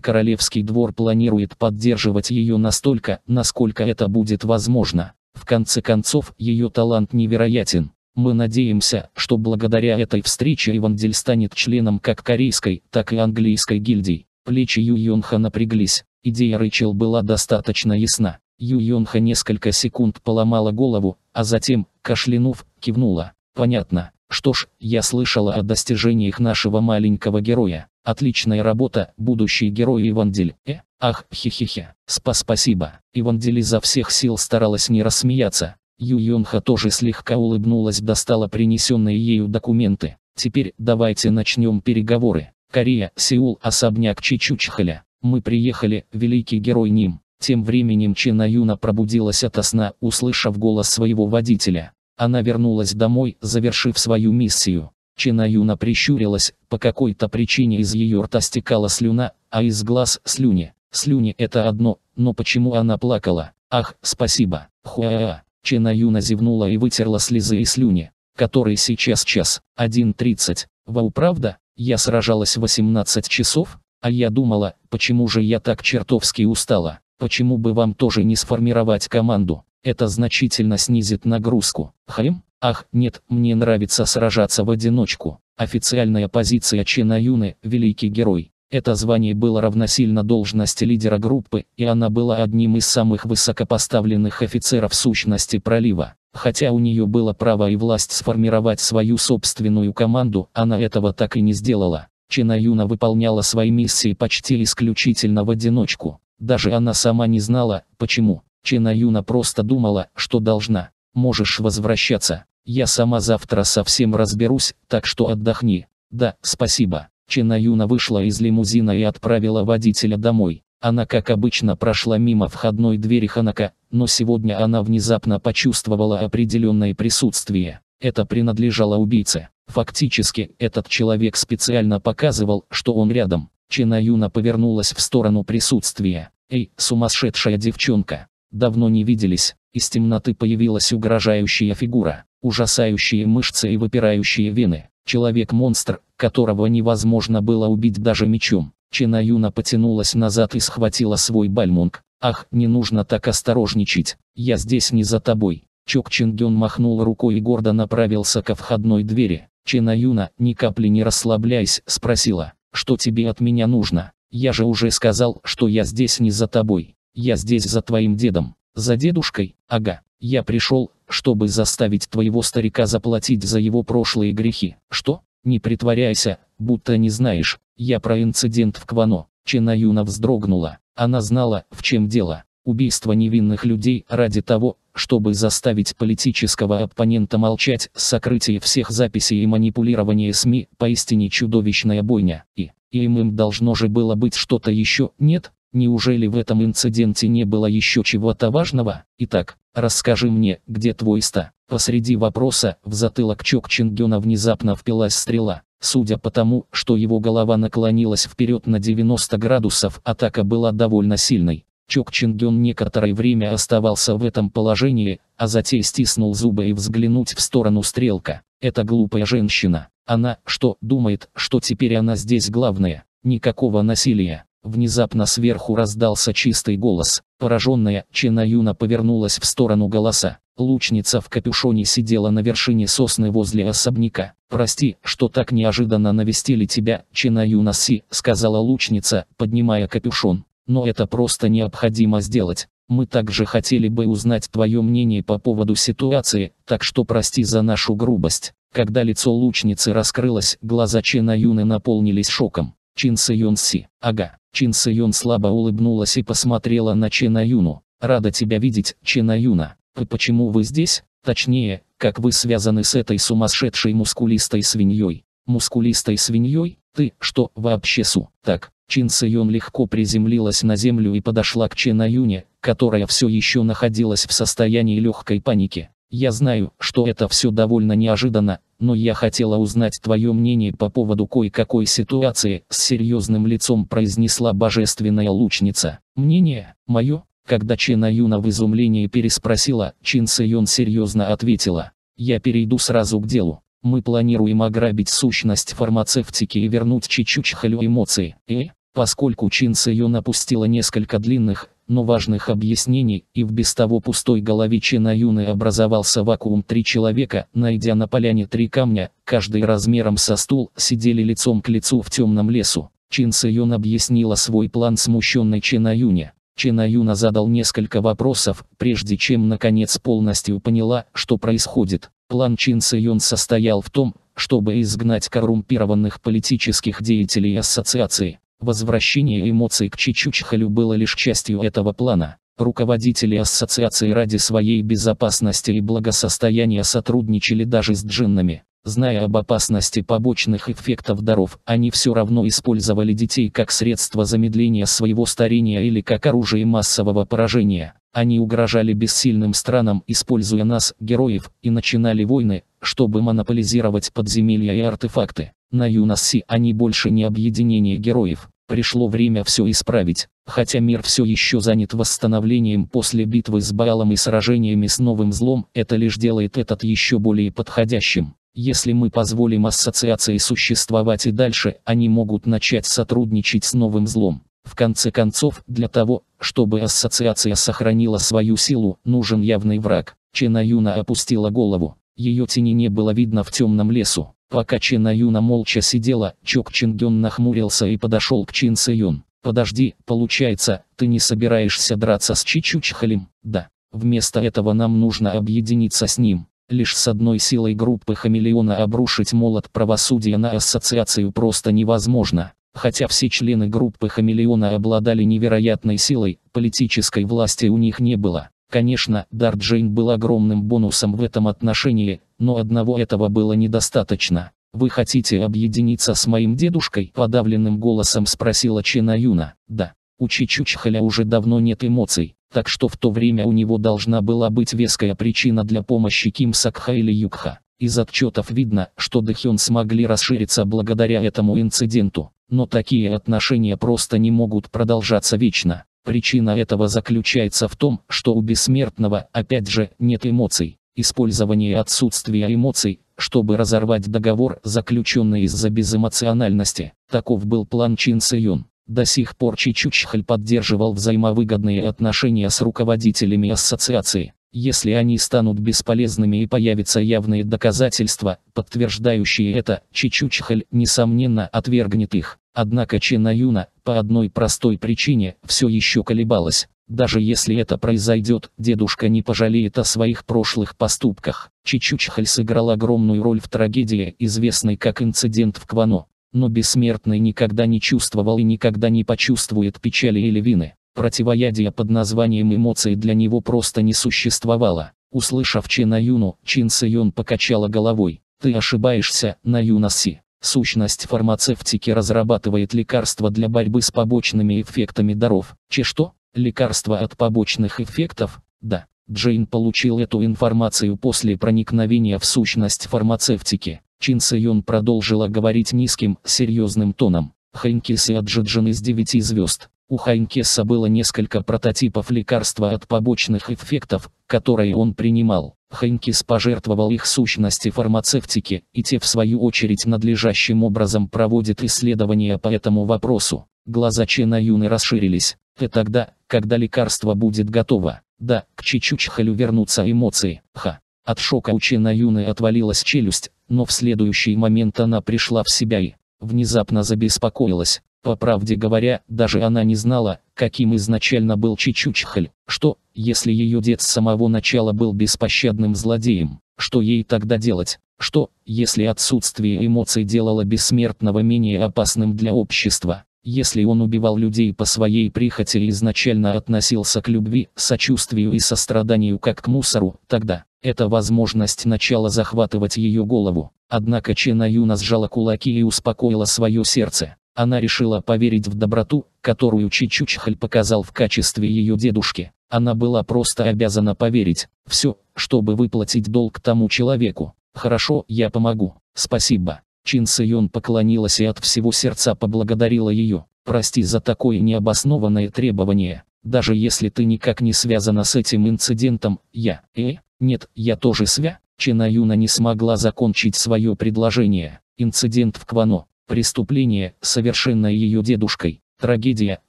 королевский двор планирует поддерживать ее настолько, насколько это будет возможно. В конце концов, ее талант невероятен. Мы надеемся, что благодаря этой встрече Ивандель станет членом как корейской, так и английской гильдии. Плечи Ю Йонха напряглись. Идея Рэйчел была достаточно ясна. Ю Юйонха несколько секунд поломала голову, а затем, кашлянув, кивнула. «Понятно. Что ж, я слышала о достижениях нашего маленького героя. Отличная работа, будущий герой Ивандиль. Э, ах, хи-хи-хи. Спа-спасибо». Ивандиль изо всех сил старалась не рассмеяться. Ю Юйонха тоже слегка улыбнулась, достала принесенные ею документы. «Теперь давайте начнем переговоры. Корея, Сеул, особняк Чичучхаля. Мы приехали, великий герой Ним. Тем временем Чена Юна пробудилась ото сна, услышав голос своего водителя. Она вернулась домой, завершив свою миссию. Чена Юна прищурилась, по какой-то причине из ее рта стекала слюна, а из глаз слюни. Слюни это одно, но почему она плакала? Ах, спасибо. Хуаа. Чена Юна зевнула и вытерла слезы и слюни, который сейчас час, 1.30. Вау, правда? Я сражалась 18 часов, а я думала, почему же я так чертовски устала. Почему бы вам тоже не сформировать команду? Это значительно снизит нагрузку. Хайм? Ах, нет, мне нравится сражаться в одиночку. Официальная позиция Чена Юны – великий герой. Это звание было равносильно должности лидера группы, и она была одним из самых высокопоставленных офицеров сущности пролива. Хотя у нее было право и власть сформировать свою собственную команду, она этого так и не сделала. Чина Юна выполняла свои миссии почти исключительно в одиночку. Даже она сама не знала, почему. Чена Юна просто думала, что должна. Можешь возвращаться. Я сама завтра совсем разберусь, так что отдохни. Да, спасибо. Чена Юна вышла из лимузина и отправила водителя домой. Она, как обычно, прошла мимо входной двери Ханака, но сегодня она внезапно почувствовала определенное присутствие. Это принадлежало убийце. Фактически, этот человек специально показывал, что он рядом. Чина Юна повернулась в сторону присутствия. «Эй, сумасшедшая девчонка! Давно не виделись!» Из темноты появилась угрожающая фигура, ужасающие мышцы и выпирающие вены. Человек-монстр, которого невозможно было убить даже мечом. Чина Юна потянулась назад и схватила свой бальмонг. «Ах, не нужно так осторожничать, я здесь не за тобой». Чок Чингён махнул рукой и гордо направился ко входной двери. Чина Юна, ни капли не расслабляясь, спросила. Что тебе от меня нужно? Я же уже сказал, что я здесь не за тобой. Я здесь за твоим дедом. За дедушкой? Ага. Я пришел, чтобы заставить твоего старика заплатить за его прошлые грехи. Что? Не притворяйся, будто не знаешь. Я про инцидент в Квано. Чинаюна вздрогнула. Она знала, в чем дело. Убийство невинных людей ради того, чтобы заставить политического оппонента молчать, сокрытие всех записей и манипулирование СМИ – поистине чудовищная бойня. И, им им должно же было быть что-то еще, нет? Неужели в этом инциденте не было еще чего-то важного? Итак, расскажи мне, где твой ста? Посреди вопроса в затылок Чок Чингена внезапно впилась стрела. Судя по тому, что его голова наклонилась вперед на 90 градусов, атака была довольно сильной. Чок Чингён некоторое время оставался в этом положении, а затем стиснул зубы и взглянуть в сторону стрелка. Это глупая женщина. Она, что, думает, что теперь она здесь главная? Никакого насилия. Внезапно сверху раздался чистый голос. Пораженная Чена Юна повернулась в сторону голоса. Лучница в капюшоне сидела на вершине сосны возле особняка. «Прости, что так неожиданно навестили тебя, Чена Юна Си», — сказала лучница, поднимая капюшон. Но это просто необходимо сделать. Мы также хотели бы узнать твое мнение по поводу ситуации, так что прости за нашу грубость. Когда лицо лучницы раскрылось, глаза Чена Юны наполнились шоком. Чин Сыйон Си. Ага. Чин Сыйон слабо улыбнулась и посмотрела на Чена Юну. Рада тебя видеть, Чена Юна. И почему вы здесь? Точнее, как вы связаны с этой сумасшедшей мускулистой свиньей? Мускулистой свиньей? Ты, что, вообще су? Так, Чин Сыён легко приземлилась на землю и подошла к Чен Аюне, которая все еще находилась в состоянии легкой паники. «Я знаю, что это все довольно неожиданно, но я хотела узнать твое мнение по поводу кое-какой ситуации», с серьезным лицом произнесла божественная лучница. «Мнение? Мое?» Когда Чен Аюна в изумлении переспросила, Чин Сыён серьезно ответила. «Я перейду сразу к делу. Мы планируем ограбить сущность фармацевтики и вернуть Чичучхалю эмоции. И, поскольку Чин Сион опустила несколько длинных, но важных объяснений, и в без того пустой голове Чина Юны образовался вакуум три человека, найдя на поляне три камня, каждый размером со стул, сидели лицом к лицу в темном лесу. Чин Сион объяснила свой план смущенной Чина Юне. Чина Юна задал несколько вопросов, прежде чем наконец полностью поняла, что происходит. План Чин Сион состоял в том, чтобы изгнать коррумпированных политических деятелей ассоциации. Возвращение эмоций к Чичучхалю было лишь частью этого плана. Руководители ассоциации ради своей безопасности и благосостояния сотрудничали даже с джиннами. Зная об опасности побочных эффектов даров, они все равно использовали детей как средство замедления своего старения или как оружие массового поражения. Они угрожали бессильным странам, используя нас, героев, и начинали войны, чтобы монополизировать подземелья и артефакты. На Юнаси они больше не объединение героев. Пришло время все исправить. Хотя мир все еще занят восстановлением после битвы с Баалом и сражениями с новым злом, это лишь делает этот еще более подходящим. Если мы позволим ассоциации существовать и дальше, они могут начать сотрудничать с новым злом. В конце концов, для того, чтобы ассоциация сохранила свою силу, нужен явный враг. Чена Юна опустила голову. Ее тени не было видно в темном лесу. Пока Чена Юна молча сидела, Чок Чингён нахмурился и подошел к Чин Сэйон. «Подожди, получается, ты не собираешься драться с Чичучхалем?» «Да. Вместо этого нам нужно объединиться с ним. Лишь с одной силой группы Хамелеона обрушить молот правосудия на ассоциацию просто невозможно. Хотя все члены группы Хамелеона обладали невероятной силой, политической власти у них не было. Конечно, Дар Джейн был огромным бонусом в этом отношении, но одного этого было недостаточно. «Вы хотите объединиться с моим дедушкой?» – подавленным голосом спросила Чена Юна. «Да». У Чичучхаля уже давно нет эмоций так что в то время у него должна была быть веская причина для помощи Ким Сакха или Юкха. Из отчетов видно, что Дэхён смогли расшириться благодаря этому инциденту, но такие отношения просто не могут продолжаться вечно. Причина этого заключается в том, что у бессмертного, опять же, нет эмоций. Использование отсутствия эмоций, чтобы разорвать договор, заключенный из-за безэмоциональности. Таков был план Чин Сыюн. До сих пор Чичучхаль поддерживал взаимовыгодные отношения с руководителями ассоциации. Если они станут бесполезными и появятся явные доказательства, подтверждающие это, Чичучхаль, несомненно, отвергнет их. Однако Юна по одной простой причине, все еще колебалась. Даже если это произойдет, дедушка не пожалеет о своих прошлых поступках. Чичучхаль сыграл огромную роль в трагедии, известной как инцидент в Квано. Но бессмертный никогда не чувствовал и никогда не почувствует печали или вины. Противоядие под названием эмоции для него просто не существовало. Услышав Чина Юну, Чин Сиюн покачала головой. «Ты ошибаешься, Наюна Си. Сущность фармацевтики разрабатывает лекарства для борьбы с побочными эффектами даров. Че что? Лекарства от побочных эффектов? Да». Джейн получил эту информацию после проникновения в сущность фармацевтики. Чин Сэйон продолжила говорить низким, серьезным тоном. и отжиджен из 9 звезд. У Хайнкеса было несколько прототипов лекарства от побочных эффектов, которые он принимал. Хайнкес пожертвовал их сущности фармацевтики, и те в свою очередь надлежащим образом проводят исследования по этому вопросу. Глаза Чена Юны расширились. И «Э, тогда, когда лекарство будет готово. Да, к Чичучхалю вернутся эмоции. Ха. От шока у Чена Юны отвалилась челюсть, но в следующий момент она пришла в себя и внезапно забеспокоилась. По правде говоря, даже она не знала, каким изначально был Чичучхаль, что, если ее дед с самого начала был беспощадным злодеем, что ей тогда делать, что, если отсутствие эмоций делало бессмертного менее опасным для общества, если он убивал людей по своей прихоти и изначально относился к любви, сочувствию и состраданию как к мусору, тогда, это возможность начала захватывать ее голову. Однако Чена Юна сжала кулаки и успокоила свое сердце. Она решила поверить в доброту, которую Чичучхаль показал в качестве ее дедушки. Она была просто обязана поверить. Все, чтобы выплатить долг тому человеку. «Хорошо, я помогу. Спасибо». Чин Сыйон поклонилась и от всего сердца поблагодарила ее. «Прости за такое необоснованное требование. Даже если ты никак не связана с этим инцидентом, я, э, нет, я тоже свя, Чина Юна не смогла закончить свое предложение. Инцидент в Квано, преступление, совершенное ее дедушкой, трагедия,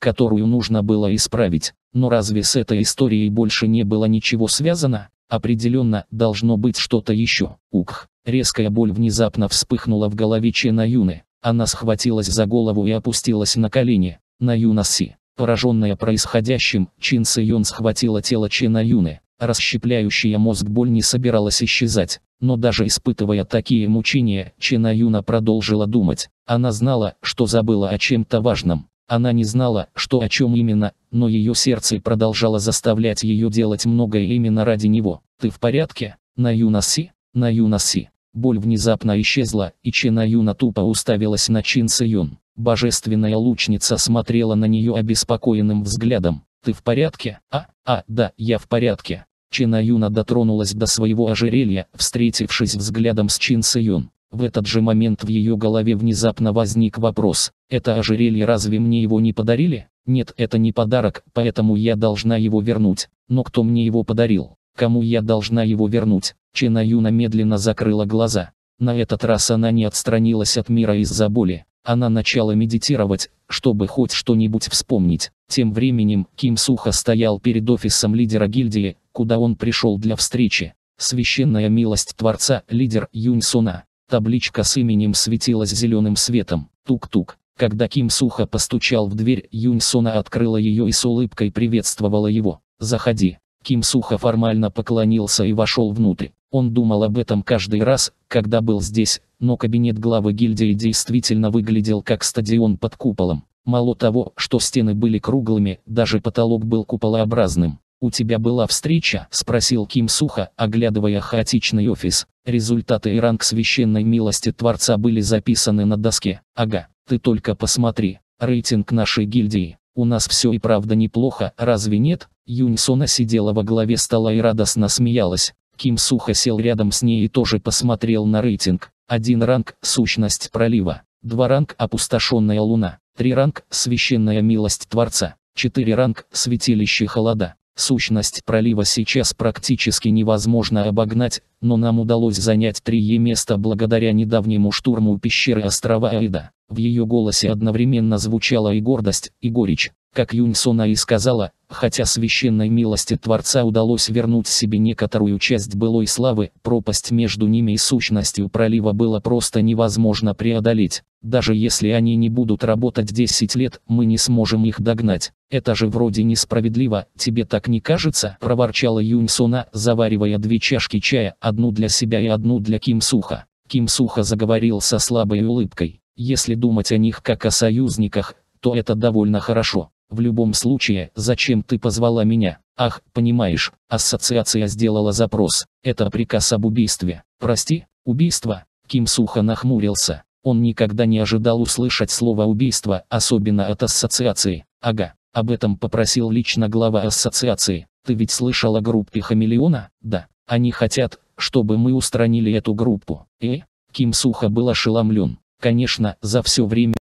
которую нужно было исправить. Но разве с этой историей больше не было ничего связано? Определенно, должно быть что-то еще. Ух, резкая боль внезапно вспыхнула в голове Чина Юны. Она схватилась за голову и опустилась на колени. На Юнаси, Пораженная происходящим, Чин Сион схватила тело Чена Юны. Расщепляющая мозг боль не собиралась исчезать, но даже испытывая такие мучения, Чена Юна продолжила думать. Она знала, что забыла о чем-то важном. Она не знала, что о чем именно, но ее сердце продолжало заставлять ее делать многое именно ради него. «Ты в порядке, Наюнаси?» «Наюнаси». Боль внезапно исчезла, и Чена Юна тупо уставилась на Чин Сион. Божественная лучница смотрела на нее обеспокоенным взглядом. «Ты в порядке?» «А, а, да, я в порядке». Чина Юна дотронулась до своего ожерелья, встретившись взглядом с Чин Сыюн. В этот же момент в ее голове внезапно возник вопрос. «Это ожерелье разве мне его не подарили?» «Нет, это не подарок, поэтому я должна его вернуть. Но кто мне его подарил? Кому я должна его вернуть?» Чина Юна медленно закрыла глаза. На этот раз она не отстранилась от мира из-за боли. Она начала медитировать, чтобы хоть что-нибудь вспомнить. Тем временем, Ким Суха стоял перед офисом лидера гильдии, куда он пришел для встречи. Священная милость Творца, лидер Юнь Суна. Табличка с именем светилась зеленым светом. Тук-тук. Когда Ким Суха постучал в дверь, Юнь Суна открыла ее и с улыбкой приветствовала его. «Заходи». Ким Суха формально поклонился и вошел внутрь. Он думал об этом каждый раз, когда был здесь, но кабинет главы гильдии действительно выглядел как стадион под куполом. Мало того, что стены были круглыми, даже потолок был куполообразным. «У тебя была встреча?» – спросил Ким сухо, оглядывая хаотичный офис. Результаты и ранг священной милости Творца были записаны на доске. «Ага, ты только посмотри. Рейтинг нашей гильдии. У нас все и правда неплохо, разве нет?» Юньсона сидела во главе стола и радостно смеялась. Ким сухо сел рядом с ней и тоже посмотрел на рейтинг. Один ранг – сущность пролива. Два ранг – опустошенная луна. Три ранг – священная милость Творца. Четыре ранг – святилище холода. Сущность пролива сейчас практически невозможно обогнать, но нам удалось занять трие место благодаря недавнему штурму пещеры острова Аида. В ее голосе одновременно звучала и гордость, и горечь. Как Юнь Сона и сказала, Хотя священной милости Творца удалось вернуть себе некоторую часть былой славы, пропасть между ними и сущностью пролива было просто невозможно преодолеть. Даже если они не будут работать 10 лет, мы не сможем их догнать. Это же вроде несправедливо, тебе так не кажется? Проворчала Юньсона, заваривая две чашки чая, одну для себя и одну для Ким Суха. Ким Суха заговорил со слабой улыбкой. Если думать о них как о союзниках, то это довольно хорошо. В любом случае, зачем ты позвала меня? Ах, понимаешь, ассоциация сделала запрос. Это приказ об убийстве. Прости, убийство? Ким сухо нахмурился. Он никогда не ожидал услышать слово «убийство», особенно от ассоциации. Ага, об этом попросил лично глава ассоциации. Ты ведь слышал о группе Хамелеона? Да. Они хотят, чтобы мы устранили эту группу. И? Э?» Ким сухо был ошеломлен. Конечно, за все время...